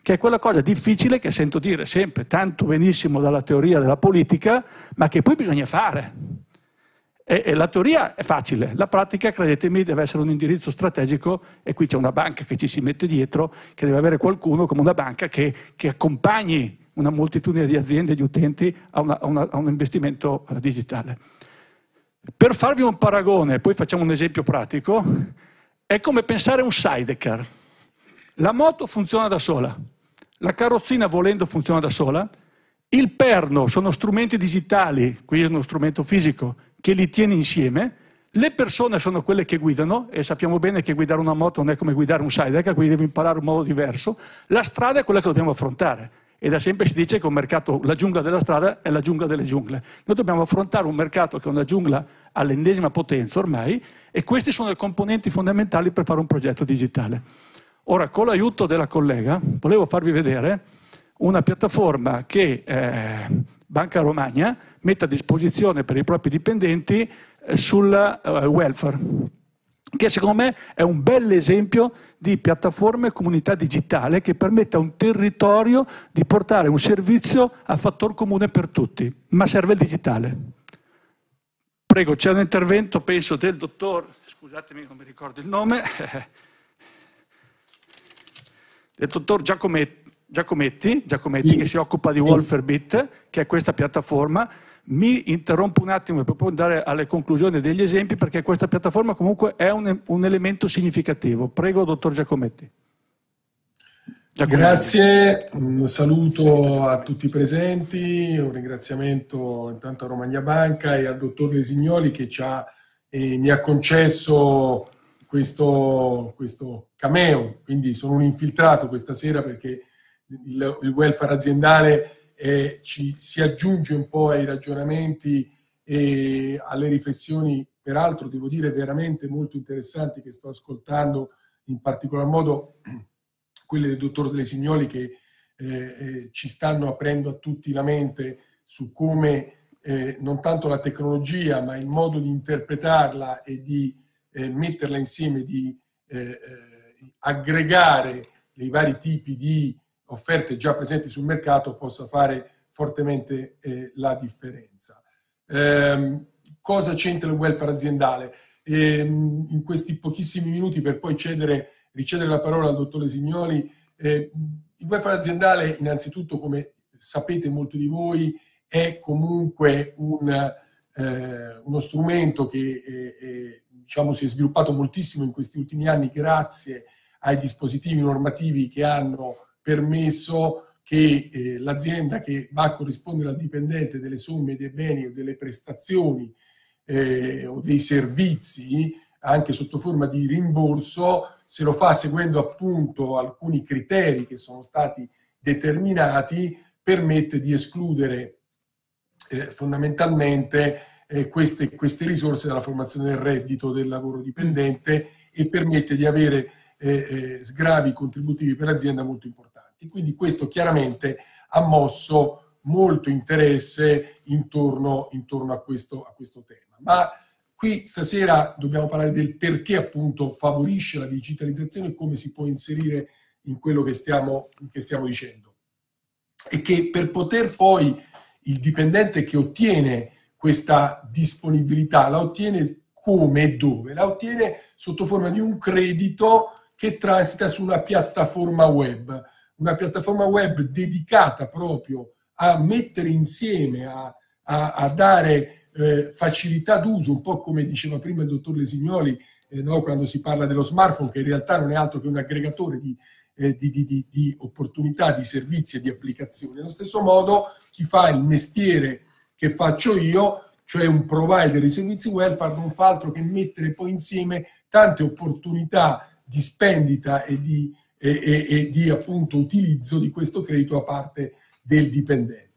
che è quella cosa difficile che sento dire sempre tanto benissimo dalla teoria della politica, ma che poi bisogna fare. E, e la teoria è facile, la pratica, credetemi, deve essere un indirizzo strategico e qui c'è una banca che ci si mette dietro, che deve avere qualcuno come una banca che, che accompagni una moltitudine di aziende e di utenti a, una, a, una, a un investimento eh, digitale. Per farvi un paragone, poi facciamo un esempio pratico, è come pensare a un sidecar. La moto funziona da sola, la carrozzina volendo funziona da sola, il perno sono strumenti digitali, qui è uno strumento fisico, che li tiene insieme, le persone sono quelle che guidano e sappiamo bene che guidare una moto non è come guidare un sidecar, quindi devi imparare un modo diverso, la strada è quella che dobbiamo affrontare e da sempre si dice che mercato, la giungla della strada è la giungla delle giungle. Noi dobbiamo affrontare un mercato che è una giungla all'ennesima potenza ormai e questi sono i componenti fondamentali per fare un progetto digitale. Ora, con l'aiuto della collega, volevo farvi vedere una piattaforma che eh, Banca Romagna mette a disposizione per i propri dipendenti eh, sul eh, welfare, che secondo me è un bel esempio di piattaforma e comunità digitale che permette a un territorio di portare un servizio a fattor comune per tutti, ma serve il digitale. Prego, c'è un intervento, penso, del dottor, scusatemi non mi ricordo il nome, del dottor Giacometti Giacometti, Giacometti sì. che si occupa di sì. Wolferbit, che è questa piattaforma. Mi interrompo un attimo per poi andare alle conclusioni degli esempi, perché questa piattaforma comunque è un, un elemento significativo. Prego, dottor Giacometti. Giacometti. Grazie, un mm, saluto a tutti i presenti, un ringraziamento intanto a Romagna Banca e al dottor Lesignoli che ci ha, eh, mi ha concesso questo, questo cameo, quindi sono un infiltrato questa sera perché il, il welfare aziendale eh, ci, si aggiunge un po' ai ragionamenti e alle riflessioni, peraltro devo dire veramente molto interessanti che sto ascoltando, in particolar modo quelle del dottor De Signoli che eh, eh, ci stanno aprendo a tutti la mente su come eh, non tanto la tecnologia, ma il modo di interpretarla e di eh, metterla insieme, di eh, eh, aggregare i vari tipi di offerte già presenti sul mercato possa fare fortemente eh, la differenza. Eh, cosa c'entra il welfare aziendale? Eh, in questi pochissimi minuti per poi cedere, ricevere la parola al dottore Signoli, eh, il welfare aziendale innanzitutto come sapete molti di voi è comunque un, eh, uno strumento che eh, diciamo, si è sviluppato moltissimo in questi ultimi anni grazie ai dispositivi normativi che hanno permesso che eh, l'azienda che va a corrispondere al dipendente delle somme dei beni o delle prestazioni eh, o dei servizi, anche sotto forma di rimborso, se lo fa seguendo appunto alcuni criteri che sono stati determinati, permette di escludere eh, fondamentalmente eh, queste, queste, risorse dalla formazione del reddito del lavoro dipendente e permette di avere eh, eh, sgravi contributivi per l'azienda molto importanti. E quindi questo chiaramente ha mosso molto interesse intorno, intorno a, questo, a questo tema. Ma Qui stasera dobbiamo parlare del perché appunto favorisce la digitalizzazione e come si può inserire in quello che stiamo, che stiamo, dicendo. E che per poter poi il dipendente che ottiene questa disponibilità la ottiene come e dove? La ottiene sotto forma di un credito che transita su una piattaforma web una piattaforma web dedicata proprio a mettere insieme, a, a, a dare eh, facilità d'uso, un po' come diceva prima il dottor Lesignoli, eh, no, quando si parla dello smartphone, che in realtà non è altro che un aggregatore di, eh, di, di, di opportunità, di servizi e di applicazioni. Allo stesso modo, chi fa il mestiere che faccio io, cioè un provider di servizi welfare, non fa altro che mettere poi insieme tante opportunità di spendita e di e, e, e di appunto utilizzo di questo credito da parte del dipendente.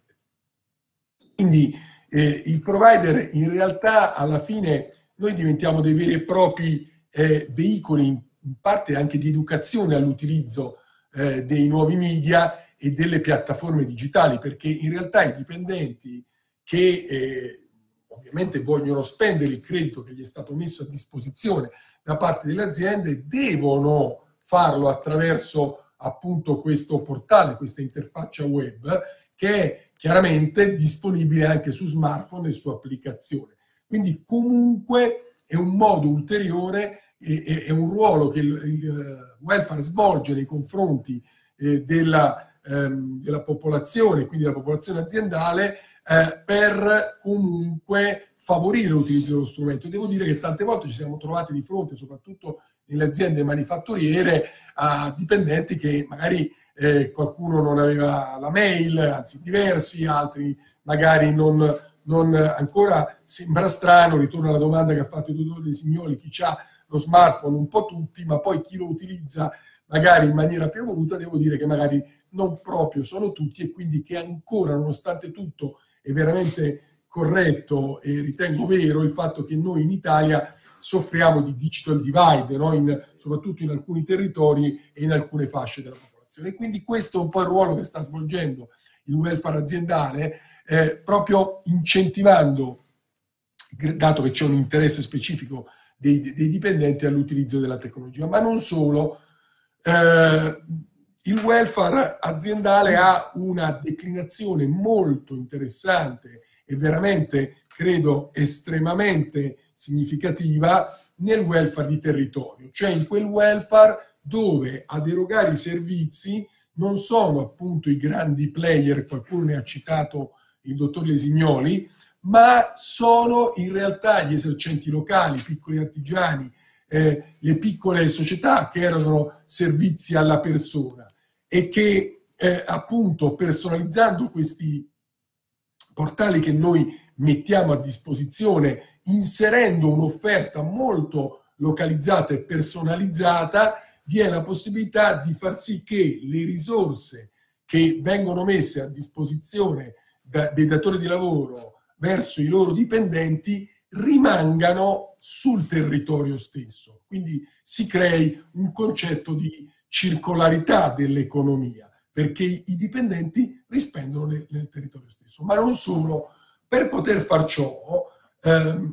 Quindi eh, il provider in realtà alla fine noi diventiamo dei veri e propri eh, veicoli in parte anche di educazione all'utilizzo eh, dei nuovi media e delle piattaforme digitali, perché in realtà i dipendenti che eh, ovviamente vogliono spendere il credito che gli è stato messo a disposizione da parte delle aziende devono farlo attraverso appunto questo portale, questa interfaccia web che è chiaramente disponibile anche su smartphone e su applicazione. Quindi comunque è un modo ulteriore, è, un ruolo che il, eh, welfare svolge nei confronti eh, della, ehm, della popolazione, quindi della popolazione aziendale, eh, per comunque favorire l'utilizzo dello strumento. Devo dire che tante volte ci siamo trovati di fronte, soprattutto nelle aziende manifatturiere a dipendenti che magari eh, qualcuno non aveva la mail, anzi diversi, altri magari non, non ancora sembra strano, ritorno alla domanda che ha fatto il dottor De Signoli, chi ha lo smartphone un po' tutti, ma poi chi lo utilizza magari in maniera più voluta, devo dire che magari non proprio sono tutti e quindi che ancora, nonostante tutto, è veramente corretto e ritengo vero il fatto che noi in Italia soffriamo di digital divide, no? in, soprattutto in alcuni territori e in alcune fasce della popolazione. Quindi questo è un po' il ruolo che sta svolgendo il welfare aziendale, eh, proprio incentivando, dato che c'è un interesse specifico dei, dei dipendenti, all'utilizzo della tecnologia. Ma non solo. Eh, il welfare aziendale ha una declinazione molto interessante e veramente, credo, estremamente significativa nel welfare di territorio, cioè in quel welfare dove ad erogare i servizi non sono appunto i grandi player, qualcuno ne ha citato il dottor Lesignoli, ma sono in realtà gli esercenti locali, i piccoli artigiani, eh, le piccole società che erano servizi alla persona e che eh, appunto personalizzando questi portali che noi mettiamo a disposizione inserendo un'offerta molto localizzata e personalizzata, vi è la possibilità di far sì che le risorse che vengono messe a disposizione da, dei datori di lavoro verso i loro dipendenti rimangano sul territorio stesso. Quindi si crei un concetto di circolarità dell'economia perché i dipendenti rispendono nel, nel territorio stesso. Ma non solo, per poter far ciò Ehm,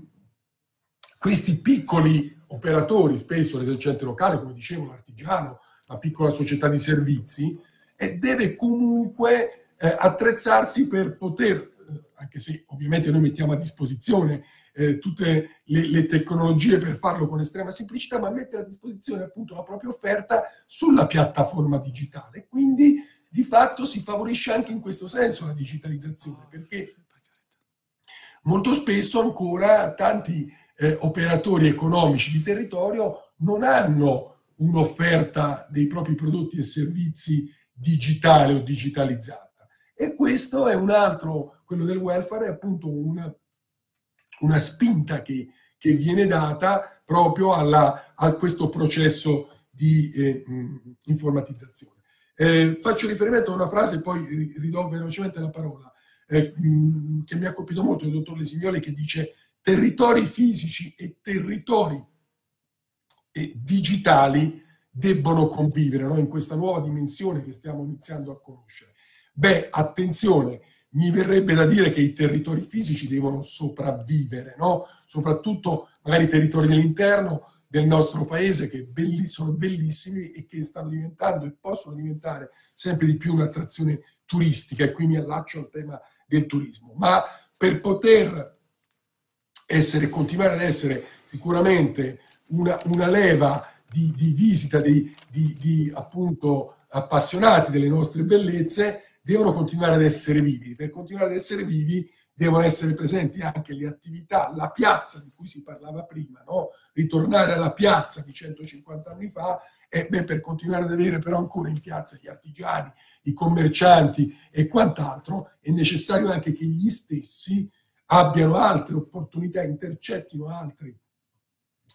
questi piccoli operatori, spesso l'esercente locale, come dicevo, l'artigiano, la piccola società di servizi, e deve comunque eh, attrezzarsi per poter, eh, anche se ovviamente noi mettiamo a disposizione eh, tutte le, le, tecnologie per farlo con estrema semplicità, ma mettere a disposizione appunto la propria offerta sulla piattaforma digitale. Quindi di fatto si favorisce anche in questo senso la digitalizzazione, perché molto spesso ancora tanti eh, operatori economici di territorio non hanno un'offerta dei propri prodotti e servizi digitale o digitalizzata. E questo è un altro, quello del welfare, è appunto una, una spinta che, che, viene data proprio alla, a questo processo di eh, informatizzazione. Eh, faccio riferimento a una frase, e poi ridò velocemente la parola eh, che mi ha colpito molto, il dottor Lesignoli, che dice territori fisici e territori e digitali debbono convivere no? in questa nuova dimensione che stiamo iniziando a conoscere. Beh, attenzione, mi verrebbe da dire che i territori fisici devono sopravvivere, no? soprattutto magari i territori dell'interno del nostro paese che belli, sono bellissimi e che stanno diventando e possono diventare sempre di più un'attrazione turistica. E qui mi allaccio al tema del turismo, ma per poter essere, continuare ad essere sicuramente una, una leva di, di visita di, di, di appunto appassionati delle nostre bellezze, devono continuare ad essere vivi. Per continuare ad essere vivi devono essere presenti anche le attività, la piazza di cui si parlava prima, no? ritornare alla piazza di 150 anni fa, e beh, per continuare ad avere però ancora in piazza gli artigiani, i commercianti e quant'altro, è necessario anche che gli stessi abbiano altre opportunità, intercettino altri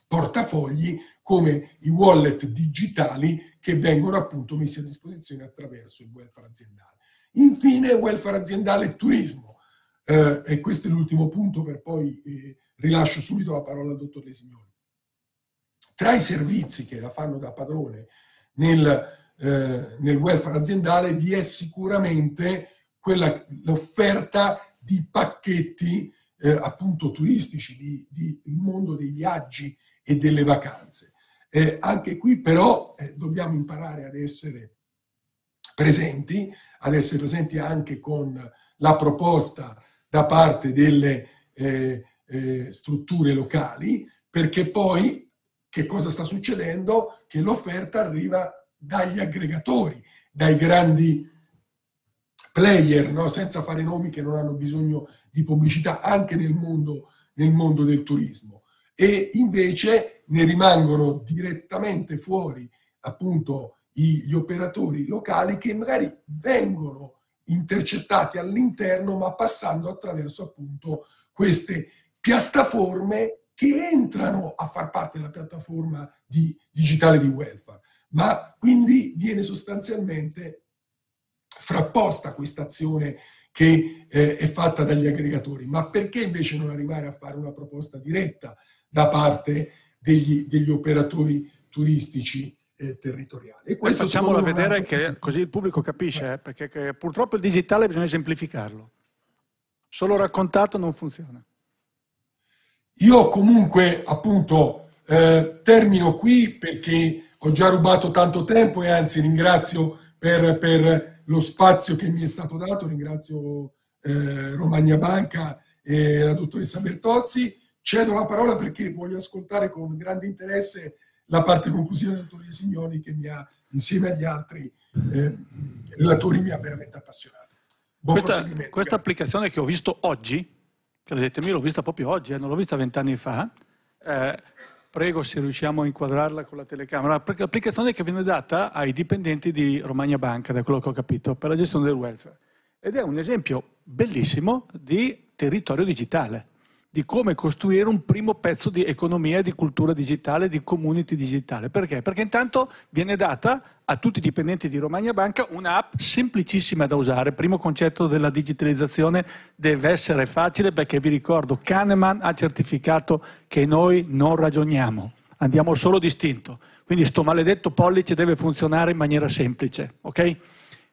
portafogli come i wallet digitali che vengono appunto messi a disposizione attraverso il welfare aziendale. Infine, welfare aziendale e turismo. Eh, e questo è l'ultimo punto, per poi eh, rilascio subito la parola al dottor De Signori. Tra i servizi che la fanno da padrone nel eh, nel welfare aziendale vi è sicuramente quella, l'offerta di pacchetti eh, appunto turistici, di, di, il mondo dei viaggi e delle vacanze. Eh, anche qui però eh, dobbiamo imparare ad essere presenti, ad essere presenti anche con la proposta da parte delle eh, strutture locali, perché poi che cosa sta succedendo? Che l'offerta arriva dagli aggregatori, dai grandi player, no? senza fare nomi che non hanno bisogno di pubblicità anche nel mondo, nel mondo del turismo. E invece ne rimangono direttamente fuori appunto gli operatori locali che magari vengono intercettati all'interno ma passando attraverso appunto queste piattaforme che entrano a far parte della piattaforma di, digitale di welfare ma quindi viene sostanzialmente frapposta questa azione che eh, è fatta dagli aggregatori. Ma perché invece non arrivare a fare una proposta diretta da parte degli, degli operatori turistici eh, territoriali? E questo e facciamola vedere che, così il pubblico capisce, eh, eh perché purtroppo il digitale bisogna esemplificarlo. Solo raccontato non funziona. Io comunque appunto eh, termino qui perché ho già rubato tanto tempo e anzi ringrazio per, per lo spazio che mi è stato dato, ringrazio eh, Romagna Banca e la dottoressa Bertozzi. Cedo la parola perché voglio ascoltare con grande interesse la parte conclusiva del dottore Signori che mi ha, insieme agli altri eh, relatori, mi ha veramente appassionato. Buon questa, questa applicazione che ho visto oggi, credetemi, l'ho vista proprio oggi, eh, non l'ho vista vent'anni fa, eh, prego se riusciamo a inquadrarla con la telecamera, l'applicazione che viene data ai dipendenti di Romagna Banca, da quello che ho capito, per la gestione del welfare. Ed è un esempio bellissimo di territorio digitale di come costruire un primo pezzo di economia, di cultura digitale, di community digitale. Perché? Perché intanto viene data a tutti i dipendenti di Romagna Banca un'app semplicissima da usare. Il primo concetto della digitalizzazione deve essere facile perché vi ricordo Kahneman ha certificato che noi non ragioniamo, andiamo solo distinto. Quindi sto maledetto pollice deve funzionare in maniera semplice, ok?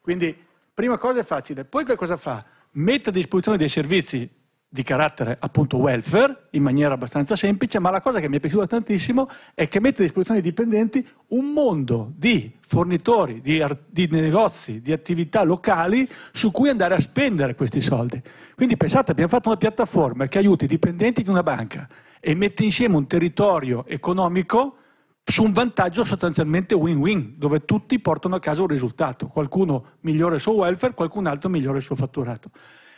Quindi prima cosa è facile, poi che cosa fa? Mette a disposizione dei servizi di carattere appunto welfare, in maniera abbastanza semplice, ma la cosa che mi è piaciuta tantissimo è che mette a disposizione dei dipendenti un mondo di fornitori, di, di negozi, di attività locali su cui andare a spendere questi soldi. Quindi pensate, abbiamo fatto una piattaforma che aiuti i dipendenti di una banca e mette insieme un territorio economico su un vantaggio sostanzialmente win-win, dove tutti portano a casa un risultato, qualcuno migliora il suo welfare, qualcun altro migliore il suo fatturato.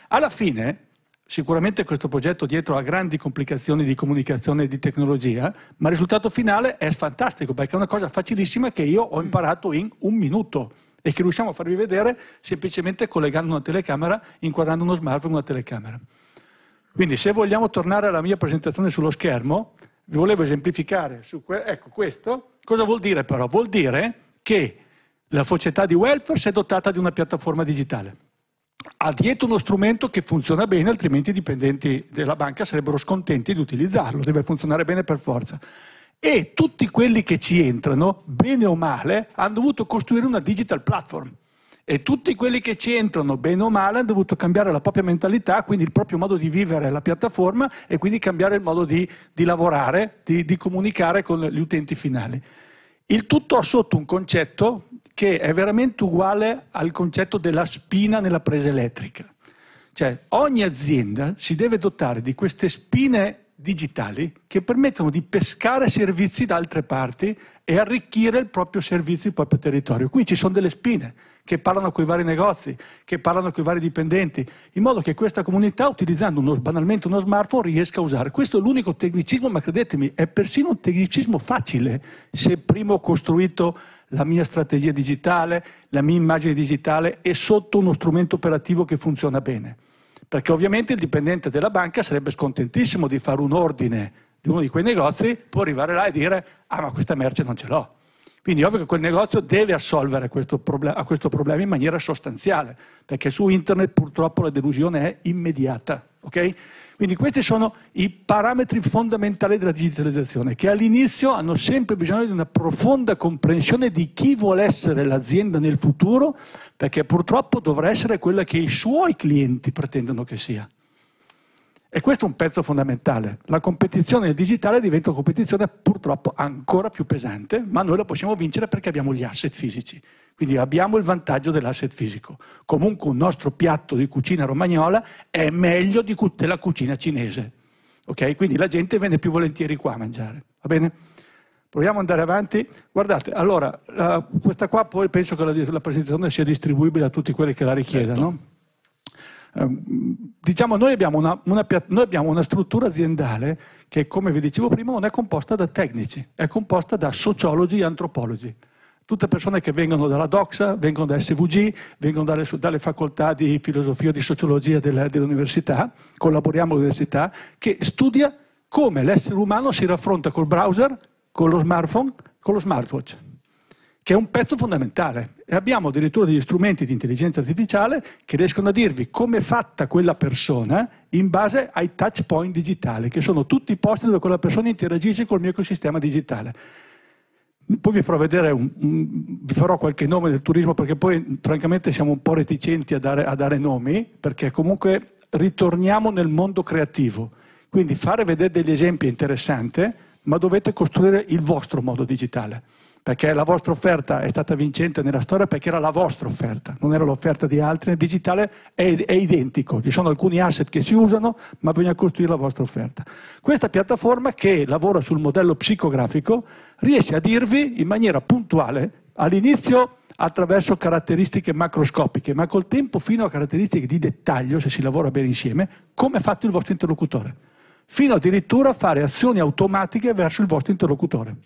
Alla fine Sicuramente questo progetto dietro ha grandi complicazioni di comunicazione e di tecnologia, ma il risultato finale è fantastico perché è una cosa facilissima che io ho mm. imparato in un minuto e che riusciamo a farvi vedere semplicemente collegando una telecamera, inquadrando uno smartphone con una telecamera. Quindi se vogliamo tornare alla mia presentazione sullo schermo, vi volevo esemplificare su que- ecco questo. Cosa vuol dire però? Vuol dire che la società di welfare si è dotata di una piattaforma digitale ha dietro uno strumento che funziona bene, altrimenti i dipendenti della banca sarebbero scontenti di utilizzarlo, deve funzionare bene per forza. E tutti quelli che ci entrano, bene o male, hanno dovuto costruire una digital platform. E tutti quelli che ci entrano, bene o male, hanno dovuto cambiare la propria mentalità, quindi il proprio modo di vivere la piattaforma e quindi cambiare il modo di, di lavorare, di, di comunicare con gli utenti finali. Il tutto ha sotto un concetto che è veramente uguale al concetto della spina nella presa elettrica. Cioè ogni azienda si deve dotare di queste spine digitali che permettono di pescare servizi da altre parti e arricchire il proprio servizio, il proprio territorio. Qui ci sono delle spine che parlano con i vari negozi, che parlano con i vari dipendenti, in modo che questa comunità, utilizzando uno, banalmente uno smartphone, riesca a usare. Questo è l'unico tecnicismo, ma credetemi, è persino un tecnicismo facile se prima ho costruito la mia strategia digitale, la mia immagine digitale è sotto uno strumento operativo che funziona bene. Perché ovviamente il dipendente della banca sarebbe scontentissimo di fare un ordine di uno di quei negozi, può arrivare là e dire ah ma questa merce non ce l'ho. Quindi è ovvio che quel negozio deve assolvere questo a questo problema in maniera sostanziale, perché su internet purtroppo la delusione è immediata. Okay? Quindi questi sono i parametri fondamentali della digitalizzazione, che all'inizio hanno sempre bisogno di una profonda comprensione di chi vuole essere l'azienda nel futuro, perché purtroppo dovrà essere quella che i suoi clienti pretendono che sia. E questo è un pezzo fondamentale. La competizione digitale diventa una competizione purtroppo ancora più pesante, ma noi la possiamo vincere perché abbiamo gli asset fisici. Quindi abbiamo il vantaggio dell'asset fisico. Comunque un nostro piatto di cucina romagnola è meglio cu- della cucina cinese. Okay? Quindi la gente viene più volentieri qua a mangiare. Va bene? Proviamo ad andare avanti. Guardate, allora, la, questa qua poi penso che la, la, presentazione sia distribuibile a tutti quelli che la richiedano. Certo. Eh, diciamo, noi abbiamo una, una, noi abbiamo una struttura aziendale che, come vi dicevo prima, non è composta da tecnici, è composta da sociologi e antropologi tutte persone che vengono dalla Doxa, vengono da SVG, vengono dalle, dalle facoltà di filosofia e di sociologia della, dell'università, collaboriamo all'università, che studia come l'essere umano si raffronta col browser, con lo smartphone, con lo smartwatch, che è un pezzo fondamentale. E abbiamo addirittura degli strumenti di intelligenza artificiale che riescono a dirvi come è fatta quella persona in base ai touch point digitali, che sono tutti i posti dove quella persona interagisce col mio ecosistema digitale. Poi vi farò vedere, un, vi farò qualche nome del turismo perché poi francamente siamo un po' reticenti a dare, a dare nomi perché comunque ritorniamo nel mondo creativo. Quindi fare vedere degli esempi è interessante, ma dovete costruire il vostro modo digitale perché la vostra offerta è stata vincente nella storia perché era la vostra offerta, non era l'offerta di altri. il digitale è, è identico, ci sono alcuni asset che si usano, ma bisogna costruire la vostra offerta. Questa piattaforma che lavora sul modello psicografico riesce a dirvi in maniera puntuale all'inizio attraverso caratteristiche macroscopiche, ma col tempo fino a caratteristiche di dettaglio, se si lavora bene insieme, come è fatto il vostro interlocutore, fino addirittura a fare azioni automatiche verso il vostro interlocutore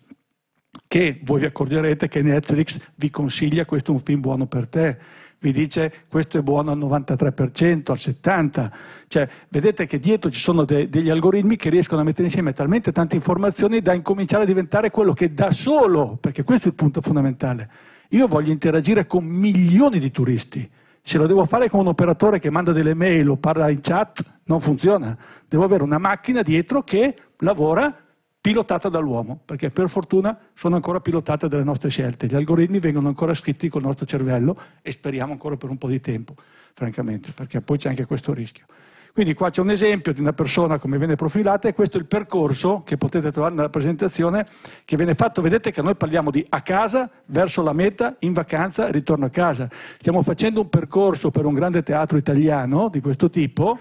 che voi vi accorgerete che Netflix vi consiglia questo è un film buono per te, vi dice questo è buono al 93%, al 70%, cioè vedete che dietro ci sono de- degli algoritmi che riescono a mettere insieme talmente tante informazioni da incominciare a diventare quello che da solo, perché questo è il punto fondamentale, io voglio interagire con milioni di turisti, se lo devo fare con un operatore che manda delle mail o parla in chat, non funziona, devo avere una macchina dietro che lavora pilotata dall'uomo, perché per fortuna sono ancora pilotate dalle nostre scelte, gli algoritmi vengono ancora scritti col nostro cervello e speriamo ancora per un po' di tempo, francamente, perché poi c'è anche questo rischio. Quindi qua c'è un esempio di una persona come viene profilata e questo è il percorso che potete trovare nella presentazione che viene fatto. Vedete che noi parliamo di a casa, verso la meta, in vacanza, ritorno a casa. Stiamo facendo un percorso per un grande teatro italiano di questo tipo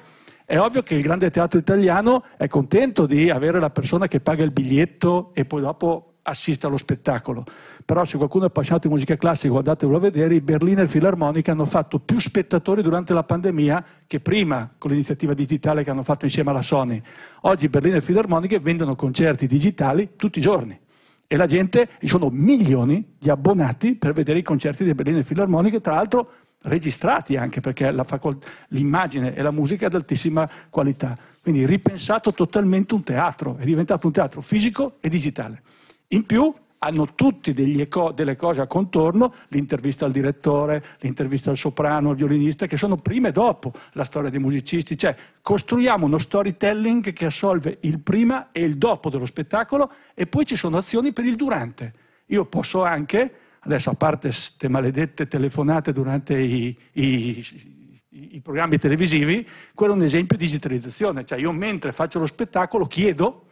è ovvio che il grande teatro italiano è contento di avere la persona che paga il biglietto e poi dopo assiste allo spettacolo. Però se qualcuno è appassionato di musica classica, andatevelo a vedere, i Berliner Filarmonica hanno fatto più spettatori durante la pandemia che prima con l'iniziativa digitale che hanno fatto insieme alla Sony. Oggi i Berliner Filarmonica vendono concerti digitali tutti i giorni. E la gente, ci sono milioni di abbonati per vedere i concerti dei Berliner Filarmonica, tra l'altro registrati anche perché l'immagine e la musica è altissima qualità. Quindi ripensato totalmente un teatro, è diventato un teatro fisico e digitale. In più hanno tutti eco, delle cose a contorno, l'intervista al direttore, l'intervista al soprano, al violinista, che sono prima e dopo la storia dei musicisti, cioè costruiamo uno storytelling che assolve il prima e il dopo dello spettacolo e poi ci sono azioni per il durante. Io posso anche Adesso, a parte queste maledette telefonate durante i, i, i, programmi televisivi, quello è un esempio di digitalizzazione. Cioè io mentre faccio lo spettacolo chiedo,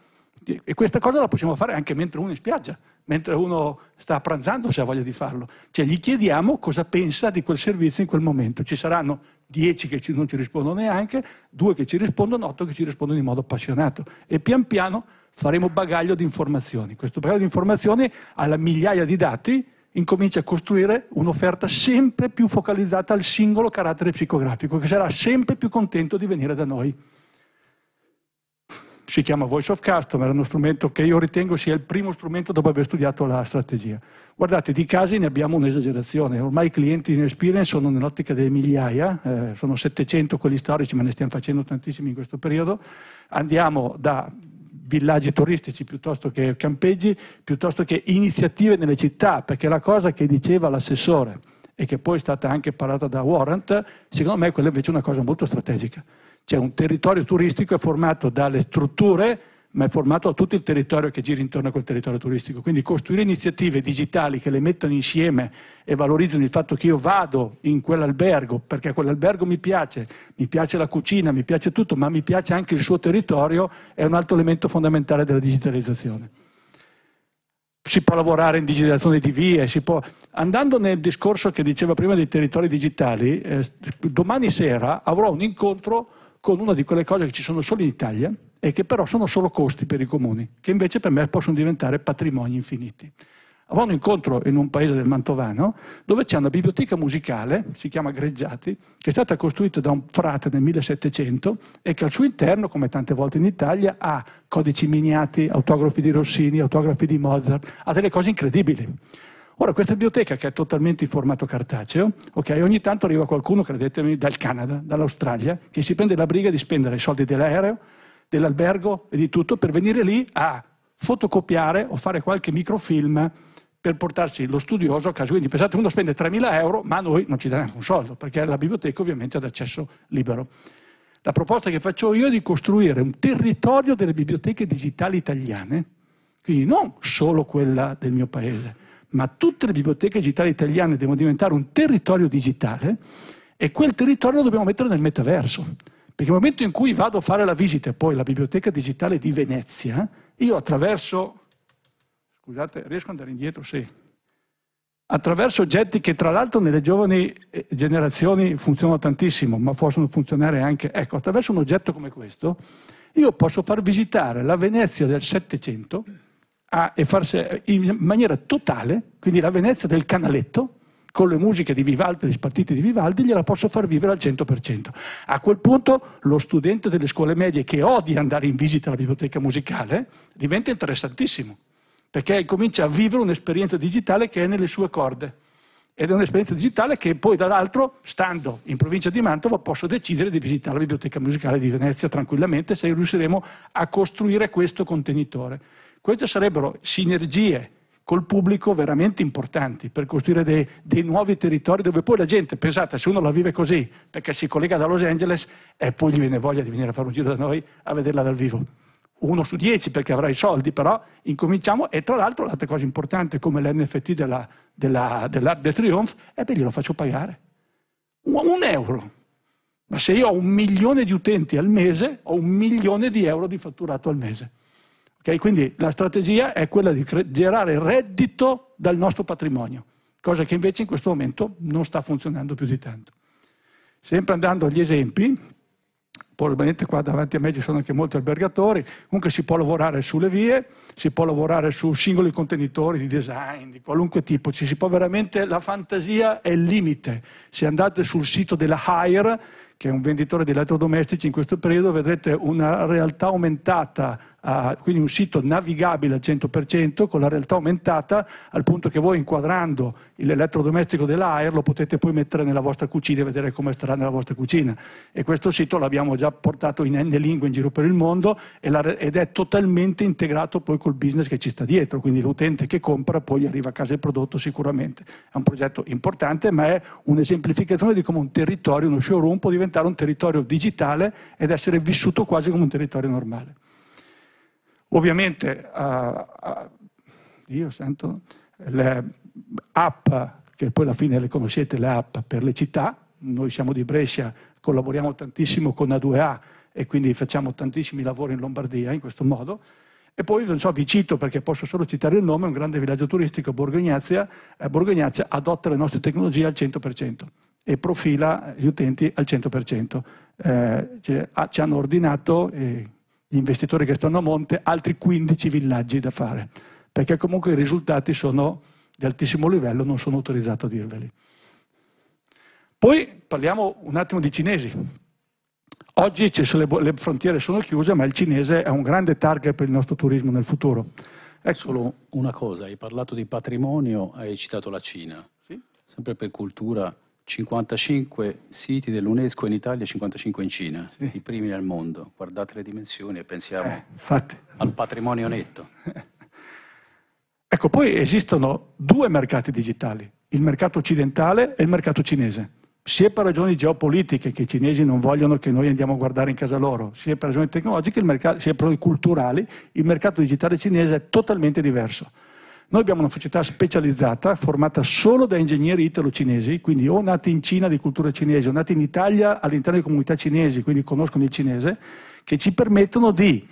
e questa cosa la possiamo fare anche mentre uno è in spiaggia, mentre uno sta pranzando se ha voglia di farlo. Cioè gli chiediamo cosa pensa di quel servizio in quel momento. Ci saranno dieci che non ci rispondono neanche, due che ci rispondono, otto che ci rispondono in modo appassionato. E pian piano faremo bagaglio di informazioni. Questo bagaglio di informazioni ha migliaia di dati incomincia a costruire un'offerta sempre più focalizzata al singolo carattere psicografico, che sarà sempre più contento di venire da noi. Si chiama Voice of Customer, uno strumento che io ritengo sia il primo strumento dopo aver studiato la strategia. Guardate, di casi ne abbiamo un'esagerazione, ormai i clienti in experience sono nell'ottica delle migliaia, eh, sono 700 quelli storici, ma ne stiamo facendo tantissimi in questo periodo. Andiamo da villaggi turistici piuttosto che campeggi, piuttosto che iniziative nelle città, perché la cosa che diceva l'assessore e che poi è stata anche parlata da Warrant, secondo me quella invece è una cosa molto strategica. Cioè un territorio turistico è formato dalle strutture ma è formato da tutto il territorio che gira intorno a quel territorio turistico. Quindi costruire iniziative digitali che le mettano insieme e valorizzano il fatto che io vado in quell'albergo perché quell'albergo mi piace, mi piace la cucina, mi piace tutto, ma mi piace anche il suo territorio, è un altro elemento fondamentale della digitalizzazione. Si può lavorare in digitalizzazione di vie, si può... Andando nel discorso che diceva prima dei territori digitali, eh, domani sera avrò un incontro con una di quelle cose che ci sono solo in Italia e che però sono solo costi per i comuni, che invece per me possono diventare patrimoni infiniti. Avevo un incontro in un paese del Mantovano dove c'è una biblioteca musicale, si chiama Greggiati, che è stata costruita da un frate nel 1700 e che al suo interno, come tante volte in Italia, ha codici miniati, autografi di Rossini, autografi di Mozart, ha delle cose incredibili. Ora, questa biblioteca che è totalmente in formato cartaceo, ok, ogni tanto arriva qualcuno, credetemi, dal Canada, dall'Australia, che si prende la briga di spendere i soldi dell'aereo, dell'albergo e di tutto per venire lì a fotocopiare o fare qualche microfilm per portarsi lo studioso a casa. Quindi pensate, uno spende 3.000 euro, ma a noi non ci dà neanche un soldo, perché la biblioteca ovviamente ha accesso libero. La proposta che faccio io è di costruire un territorio delle biblioteche digitali italiane, quindi non solo quella del mio paese, ma tutte le biblioteche digitali italiane devono diventare un territorio digitale e quel territorio lo dobbiamo mettere nel metaverso. Perché nel momento in cui vado a fare la visita poi alla biblioteca digitale di Venezia, io attraverso, scusate, riesco ad andare indietro? Sì. Attraverso oggetti che tra l'altro nelle giovani eh, generazioni funzionano tantissimo, ma possono funzionare anche, ecco, attraverso un oggetto come questo, io posso far visitare la Venezia del Settecento, a, e farsi eh, in maniera totale, quindi la Venezia del canaletto, con le musiche di Vivaldi, dei partiti di Vivaldi, gliela posso far vivere al 100%. A quel punto lo studente delle scuole medie che odia andare in visita alla biblioteca musicale diventa interessantissimo, perché comincia a vivere un'esperienza digitale che è nelle sue corde. Ed è un'esperienza digitale che poi, dall'altro, stando in provincia di Mantova, posso decidere di visitare la biblioteca musicale di Venezia tranquillamente se riusciremo a costruire questo contenitore. Queste sarebbero sinergie col pubblico veramente importanti per costruire dei, dei, nuovi territori dove poi la gente, pensate, se uno la vive così perché si collega da Los Angeles e eh, poi gli viene voglia di venire a fare un giro da noi a vederla dal vivo. Uno su dieci perché avrà i soldi, però incominciamo e tra l'altro l'altra cosa importante come l'NFT della, della, dell'Arc de Triomphe è eh, beh glielo faccio pagare. Un, un euro. Ma se io ho un milione di utenti al mese, ho un milione di euro di fatturato al mese. Okay? Quindi la strategia è quella di generare reddito dal nostro patrimonio, cosa che invece in questo momento non sta funzionando più di tanto. Sempre andando agli esempi, probabilmente qua davanti a me ci sono anche molti albergatori, comunque si può lavorare sulle vie, si può lavorare su singoli contenitori di design, di qualunque tipo, ci si può veramente, la fantasia è il limite. Se andate sul sito della Hire, che è un venditore di elettrodomestici in questo periodo, vedrete una realtà aumentata quindi un sito navigabile al 100% con la realtà aumentata al punto che voi inquadrando l'elettrodomestico dell'AIR lo potete poi mettere nella vostra cucina e vedere come starà nella vostra cucina e questo sito l'abbiamo già portato in N lingue in giro per il mondo ed è totalmente integrato poi col business che ci sta dietro, quindi l'utente che compra poi arriva a casa il prodotto sicuramente. È un progetto importante ma è un'esemplificazione di come un territorio, uno showroom può diventare un territorio digitale ed essere vissuto quasi come un territorio normale. Ovviamente uh, io sento le app, che poi alla fine le conoscete, le app per le città, noi siamo di Brescia, collaboriamo tantissimo con A2A e quindi facciamo tantissimi lavori in Lombardia in questo modo. E poi, non so, vi cito perché posso solo citare il nome, un grande villaggio turistico, Borgo eh, Borgo adotta le nostre tecnologie al 100% e profila gli utenti al 100%. Eh, cioè, ah, ci hanno ordinato... Eh, gli investitori che stanno a monte, altri 15 villaggi da fare, perché comunque i risultati sono di altissimo livello, non sono autorizzato a dirveli. Poi parliamo un attimo di cinesi. Oggi le, frontiere sono chiuse, ma il cinese è un grande target per il nostro turismo nel futuro. Ecco. Solo una cosa, hai parlato di patrimonio, hai citato la Cina. Sì? Sempre per cultura, 55 siti dell'UNESCO in Italia e 55 in Cina, sì. i primi al mondo. Guardate le dimensioni e pensiamo eh, al patrimonio netto. ecco, poi esistono due mercati digitali, il mercato occidentale e il mercato cinese sia per ragioni geopolitiche che i cinesi non vogliono che noi andiamo a guardare in casa loro, sia per ragioni tecnologiche, mercato, sia per ragioni culturali, il mercato digitale cinese è totalmente diverso. Noi abbiamo una società specializzata formata solo da ingegneri italo-cinesi, quindi o nati in Cina di cultura cinese o nati in Italia all'interno di comunità cinesi, quindi conoscono il cinese, che ci permettono di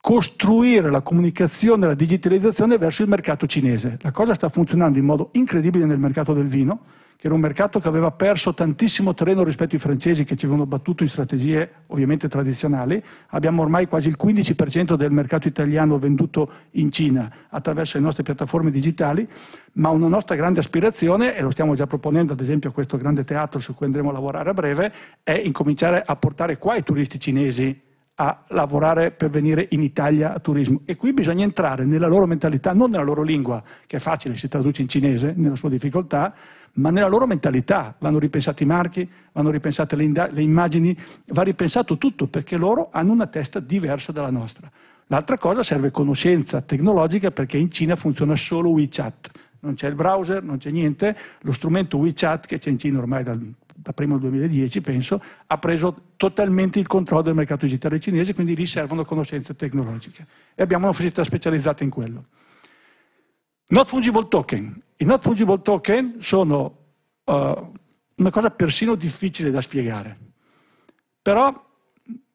costruire la comunicazione la digitalizzazione verso il mercato cinese. La cosa sta funzionando in modo incredibile nel mercato del vino, che era un mercato che aveva perso tantissimo terreno rispetto ai francesi che ci avevano battuto in strategie ovviamente tradizionali, abbiamo ormai quasi il 15% del mercato italiano venduto in Cina attraverso le nostre piattaforme digitali, ma una nostra grande aspirazione, e lo stiamo già proponendo ad esempio a questo grande teatro su cui andremo a lavorare a breve, è incominciare a portare qua i turisti cinesi a lavorare per venire in Italia a turismo. E qui bisogna entrare nella loro mentalità, non nella loro lingua, che è facile, si traduce in cinese nella sua difficoltà, ma nella loro mentalità vanno ripensati i marchi, vanno ripensate le, le immagini, va ripensato tutto perché loro hanno una testa diversa dalla nostra. L'altra cosa serve conoscenza tecnologica perché in Cina funziona solo WeChat, non c'è il browser, non c'è niente, lo strumento WeChat che c'è in Cina ormai dal, da prima del 2010 penso, ha preso totalmente il controllo del mercato digitale cinese, quindi lì servono conoscenze tecnologiche e abbiamo una società specializzata in quello. Not fungible token. I not fungible token sono uh, una cosa persino difficile da spiegare. Però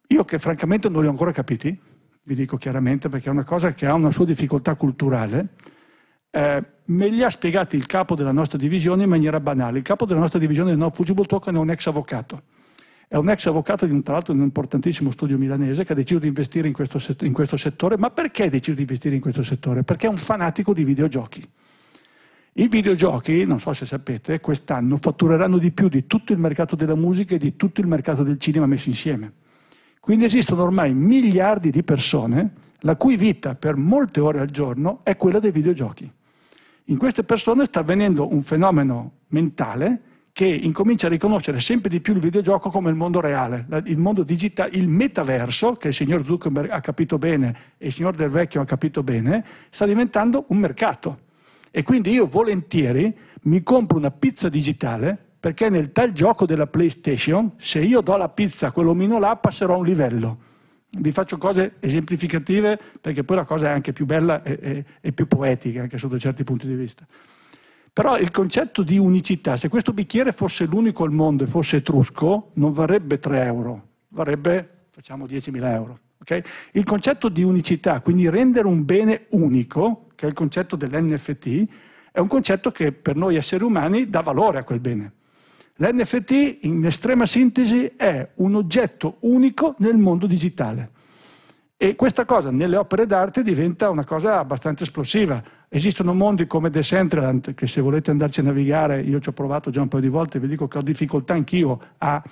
io che francamente non li ho ancora capiti, vi dico chiaramente perché è una cosa che ha una sua difficoltà culturale, eh, me li ha spiegati il capo della nostra divisione in maniera banale. Il capo della nostra divisione del non fungible token è un ex avvocato è un ex avvocato di un, tra l'altro di un importantissimo studio milanese che ha deciso di investire in questo, in questo settore. Ma perché ha deciso di investire in questo settore? Perché è un fanatico di videogiochi. I videogiochi, non so se sapete, quest'anno fattureranno di più di tutto il mercato della musica e di tutto il mercato del cinema messo insieme. Quindi esistono ormai miliardi di persone la cui vita per molte ore al giorno è quella dei videogiochi. In queste persone sta avvenendo un fenomeno mentale che incomincia a riconoscere sempre di più il videogioco come il mondo reale, il mondo digitale, il metaverso, che il signor Zuckerberg ha capito bene e il signor Del Vecchio ha capito bene, sta diventando un mercato. E quindi io volentieri mi compro una pizza digitale perché nel tal gioco della PlayStation, se io do la pizza a quell'omino là, passerò a un livello. Vi faccio cose esemplificative perché poi la cosa è anche più bella e, e, e più poetica, anche sotto certi punti di vista. Però il concetto di unicità, se questo bicchiere fosse l'unico al mondo e fosse etrusco, non varrebbe 3 euro, varrebbe, facciamo, 10.000 euro. Okay? Il concetto di unicità, quindi rendere un bene unico, che è il concetto dell'NFT, è un concetto che per noi esseri umani dà valore a quel bene. L'NFT, in estrema sintesi, è un oggetto unico nel mondo digitale. E questa cosa nelle opere d'arte diventa una cosa abbastanza esplosiva. Esistono mondi come Decentraland, che se volete andarci a navigare, io ci ho provato già un paio di volte, vi dico che ho difficoltà anch'io a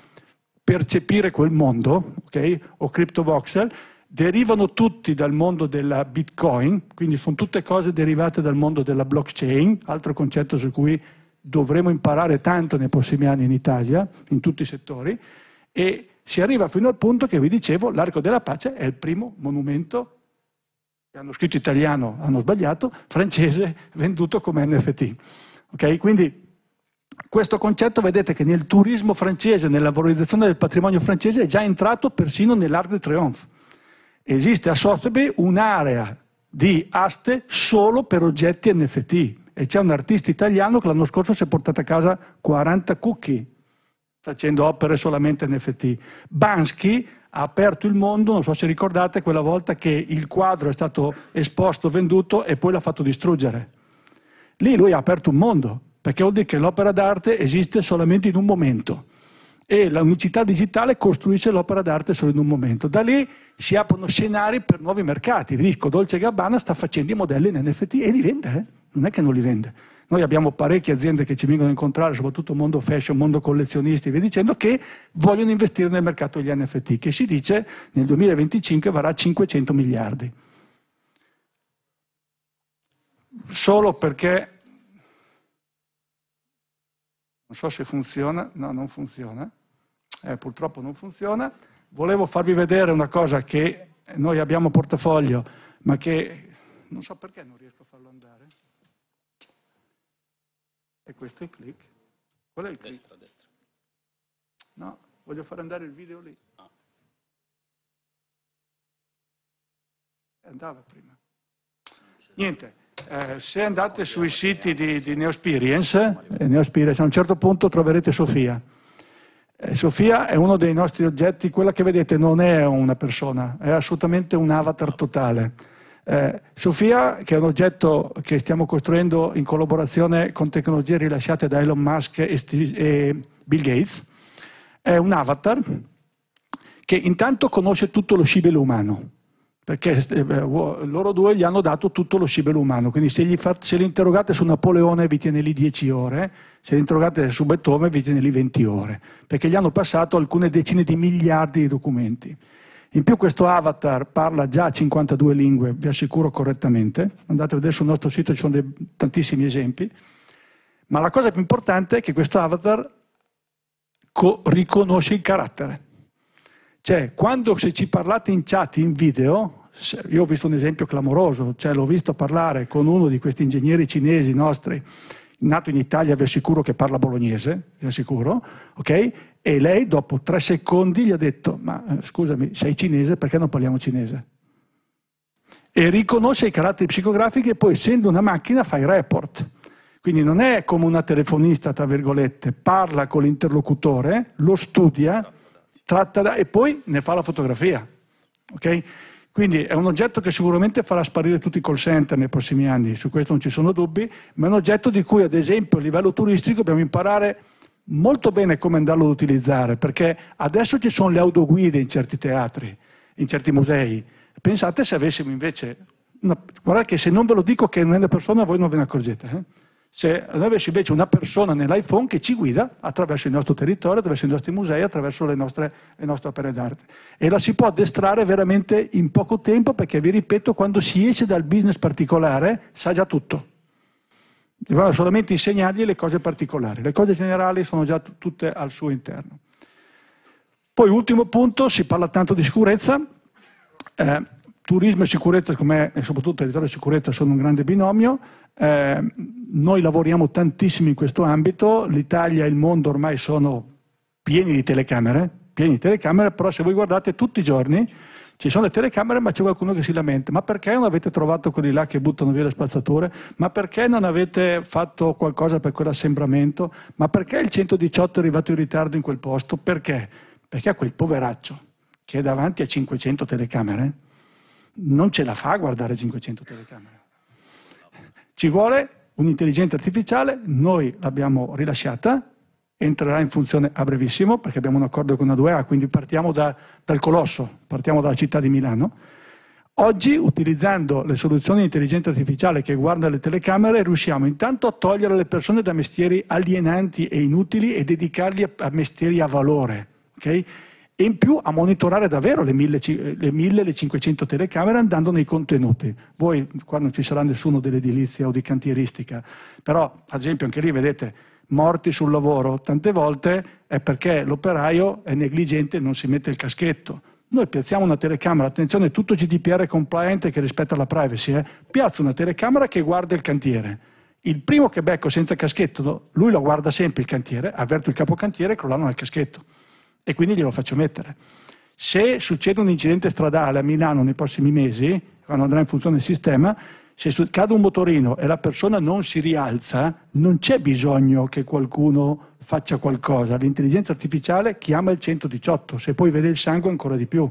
percepire quel mondo, okay? o CryptoVoxel, derivano tutti dal mondo della Bitcoin, quindi sono tutte cose derivate dal mondo della blockchain, altro concetto su cui dovremo imparare tanto nei prossimi anni in Italia, in tutti i settori, e si arriva fino al punto che vi dicevo l'Arco della Pace è il primo monumento che hanno scritto italiano, hanno sbagliato, francese venduto come NFT. Okay? Quindi questo concetto vedete che nel turismo francese, nella valorizzazione del patrimonio francese è già entrato persino nell'Arc de Triomphe. Esiste a Sotheby un'area di aste solo per oggetti NFT e c'è un artista italiano che l'anno scorso si è portato a casa 40 cookie facendo opere solamente NFT. Bansky ha aperto il mondo, non so se ricordate, quella volta che il quadro è stato esposto, venduto e poi l'ha fatto distruggere. Lì lui ha aperto un mondo, perché vuol dire che l'opera d'arte esiste solamente in un momento e la unicità digitale costruisce l'opera d'arte solo in un momento. Da lì si aprono scenari per nuovi mercati. Vi dico, Dolce Gabbana sta facendo i modelli in NFT e li vende, eh? non è che non li vende. Noi abbiamo parecchie aziende che ci vengono a incontrare, soprattutto mondo fashion, mondo collezionisti, via dicendo, che vogliono investire nel mercato degli NFT, che si dice nel 2025 varrà 500 miliardi. Solo perché... Non so se funziona, no, non funziona. Eh, purtroppo non funziona. Volevo farvi vedere una cosa che noi abbiamo portafoglio, ma che non so perché non riesco a fare. E questo è il click. Qual è il click? Destra, destra. No, voglio far andare il video lì. Ah. Eh, andava prima. Niente, eh, se andate sui siti di, di Neosperience, Neosperience, eh, a un certo punto troverete Sofia. Eh, Sofia è uno dei nostri oggetti, quella che vedete non è una persona, è assolutamente un avatar totale eh, Sofia, che è un oggetto che stiamo costruendo in collaborazione con tecnologie rilasciate da Elon Musk e, Steve, e Bill Gates, è un avatar che intanto conosce tutto lo scibile umano, perché eh, loro due gli hanno dato tutto lo scibile umano, quindi se, gli fa, se li interrogate su Napoleone vi tiene lì 10 ore, se li interrogate su Beethoven vi tiene lì 20 ore, perché gli hanno passato alcune decine di miliardi di documenti. In più questo avatar parla già 52 lingue, vi assicuro correttamente, andate a vedere sul nostro sito, ci sono dei, tantissimi esempi, ma la cosa più importante è che questo avatar co- riconosce il carattere. Cioè, quando se ci parlate in chat, in video, io ho visto un esempio clamoroso, cioè l'ho visto parlare con uno di questi ingegneri cinesi nostri, nato in Italia, vi assicuro che parla bolognese, vi assicuro, ok? E lei dopo tre secondi gli ha detto, ma eh, scusami, sei cinese, perché non parliamo cinese? E riconosce i caratteri psicografici e poi essendo una macchina fa i report. Quindi non è come una telefonista, tra virgolette, parla con l'interlocutore, lo studia, tratta da, e poi ne fa la fotografia. ok? Quindi è un oggetto che sicuramente farà sparire tutti i call center nei prossimi anni, su questo non ci sono dubbi, ma è un oggetto di cui ad esempio a livello turistico dobbiamo imparare molto bene come andarlo ad utilizzare, perché adesso ci sono le autoguide in certi teatri, in certi musei. Pensate se avessimo invece... Una... Guardate che se non ve lo dico che non è una persona voi non ve ne accorgete. Eh? se noi avessimo invece una persona nell'iPhone che ci guida attraverso il nostro territorio, attraverso i nostri musei, attraverso le nostre, le nostre opere d'arte. E la si può addestrare veramente in poco tempo perché, vi ripeto, quando si esce dal business particolare sa già tutto. Dobbiamo solamente insegnargli le cose particolari, le cose generali sono già t- tutte al suo interno. Poi ultimo punto, si parla tanto di sicurezza, eh, turismo e sicurezza, e soprattutto territorio e sicurezza sono un grande binomio, eh, noi lavoriamo tantissimo in questo ambito, l'Italia e il mondo ormai sono pieni di telecamere, pieni di telecamere, però se voi guardate tutti i giorni ci sono le telecamere ma c'è qualcuno che si lamenta, ma perché non avete trovato quelli là che buttano via le spazzature, ma perché non avete fatto qualcosa per quell'assembramento, ma perché il 118 è arrivato in ritardo in quel posto, perché? Perché a quel poveraccio che è davanti a 500 telecamere non ce la fa a guardare 500 telecamere. Ci vuole un'intelligenza artificiale, noi l'abbiamo rilasciata, entrerà in funzione a brevissimo perché abbiamo un accordo con A2A, quindi partiamo da, dal colosso, partiamo dalla città di Milano. Oggi, utilizzando le soluzioni di intelligenza artificiale che guarda le telecamere, riusciamo intanto a togliere le persone da mestieri alienanti e inutili e dedicarli a, a mestieri a valore. Okay? e in più a monitorare davvero le 1000, le 500 telecamere andando nei contenuti. Voi qua non ci sarà nessuno dell'edilizia o di cantieristica, però ad esempio anche lì vedete morti sul lavoro, tante volte è perché l'operaio è negligente e non si mette il caschetto. Noi piazziamo una telecamera, attenzione, tutto GDPR compliant che rispetta la privacy, eh? piazzo una telecamera che guarda il cantiere. Il primo che becco senza caschetto, lui lo guarda sempre il cantiere, avverto il capocantiere e crollano al caschetto e quindi glielo faccio mettere. Se succede un incidente stradale a Milano nei prossimi mesi, quando andrà in funzione il sistema, se cade un motorino e la persona non si rialza, non c'è bisogno che qualcuno faccia qualcosa. L'intelligenza artificiale chiama il 118, se poi vede il sangue ancora di più.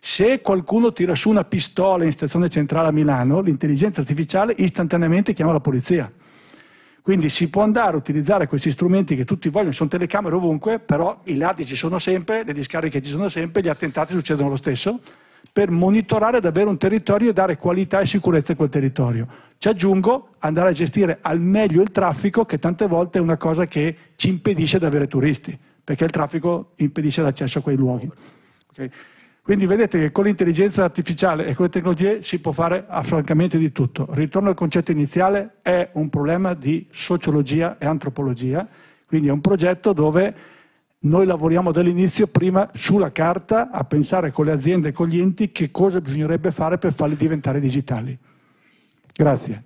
Se qualcuno tira su una pistola in stazione centrale a Milano, l'intelligenza artificiale istantaneamente chiama la polizia. Quindi si può andare a utilizzare questi strumenti che tutti vogliono, ci sono telecamere ovunque, però i lati ci sono sempre, le discariche ci sono sempre, gli attentati succedono lo stesso, per monitorare davvero un territorio e dare qualità e sicurezza a quel territorio. Ci aggiungo andare a gestire al meglio il traffico, che tante volte è una cosa che ci impedisce di avere turisti, perché il traffico impedisce l'accesso a quei luoghi. Okay. Quindi vedete che con l'intelligenza artificiale e con le tecnologie si può fare francamente di tutto. Ritorno al concetto iniziale, è un problema di sociologia e antropologia, quindi è un progetto dove noi lavoriamo dall'inizio prima sulla carta a pensare con le aziende e con gli enti che cosa bisognerebbe fare per farli diventare digitali. Grazie.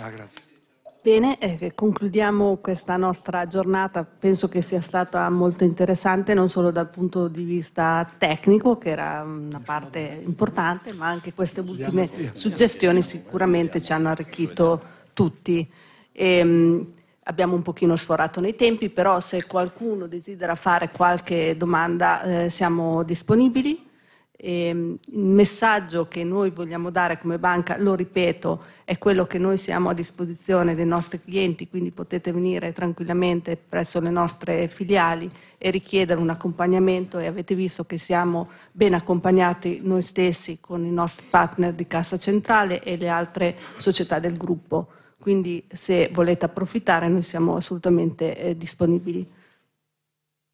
Ah, grazie. Bene, eh, concludiamo questa nostra giornata, penso che sia stata molto interessante non solo dal punto di vista tecnico, che era una parte importante, ma anche queste ultime suggestioni sicuramente ci hanno arricchito tutti. E, ehm, abbiamo un pochino sforato nei tempi, però se qualcuno desidera fare qualche domanda eh, siamo disponibili. Ehm, il messaggio che noi vogliamo dare come banca, lo ripeto, è quello che noi siamo a disposizione dei nostri clienti, quindi potete venire tranquillamente presso le nostre filiali e richiedere un accompagnamento e avete visto che siamo ben accompagnati noi stessi con i nostri partner di Cassa Centrale e le altre società del gruppo. Quindi se volete approfittare noi siamo assolutamente eh, disponibili.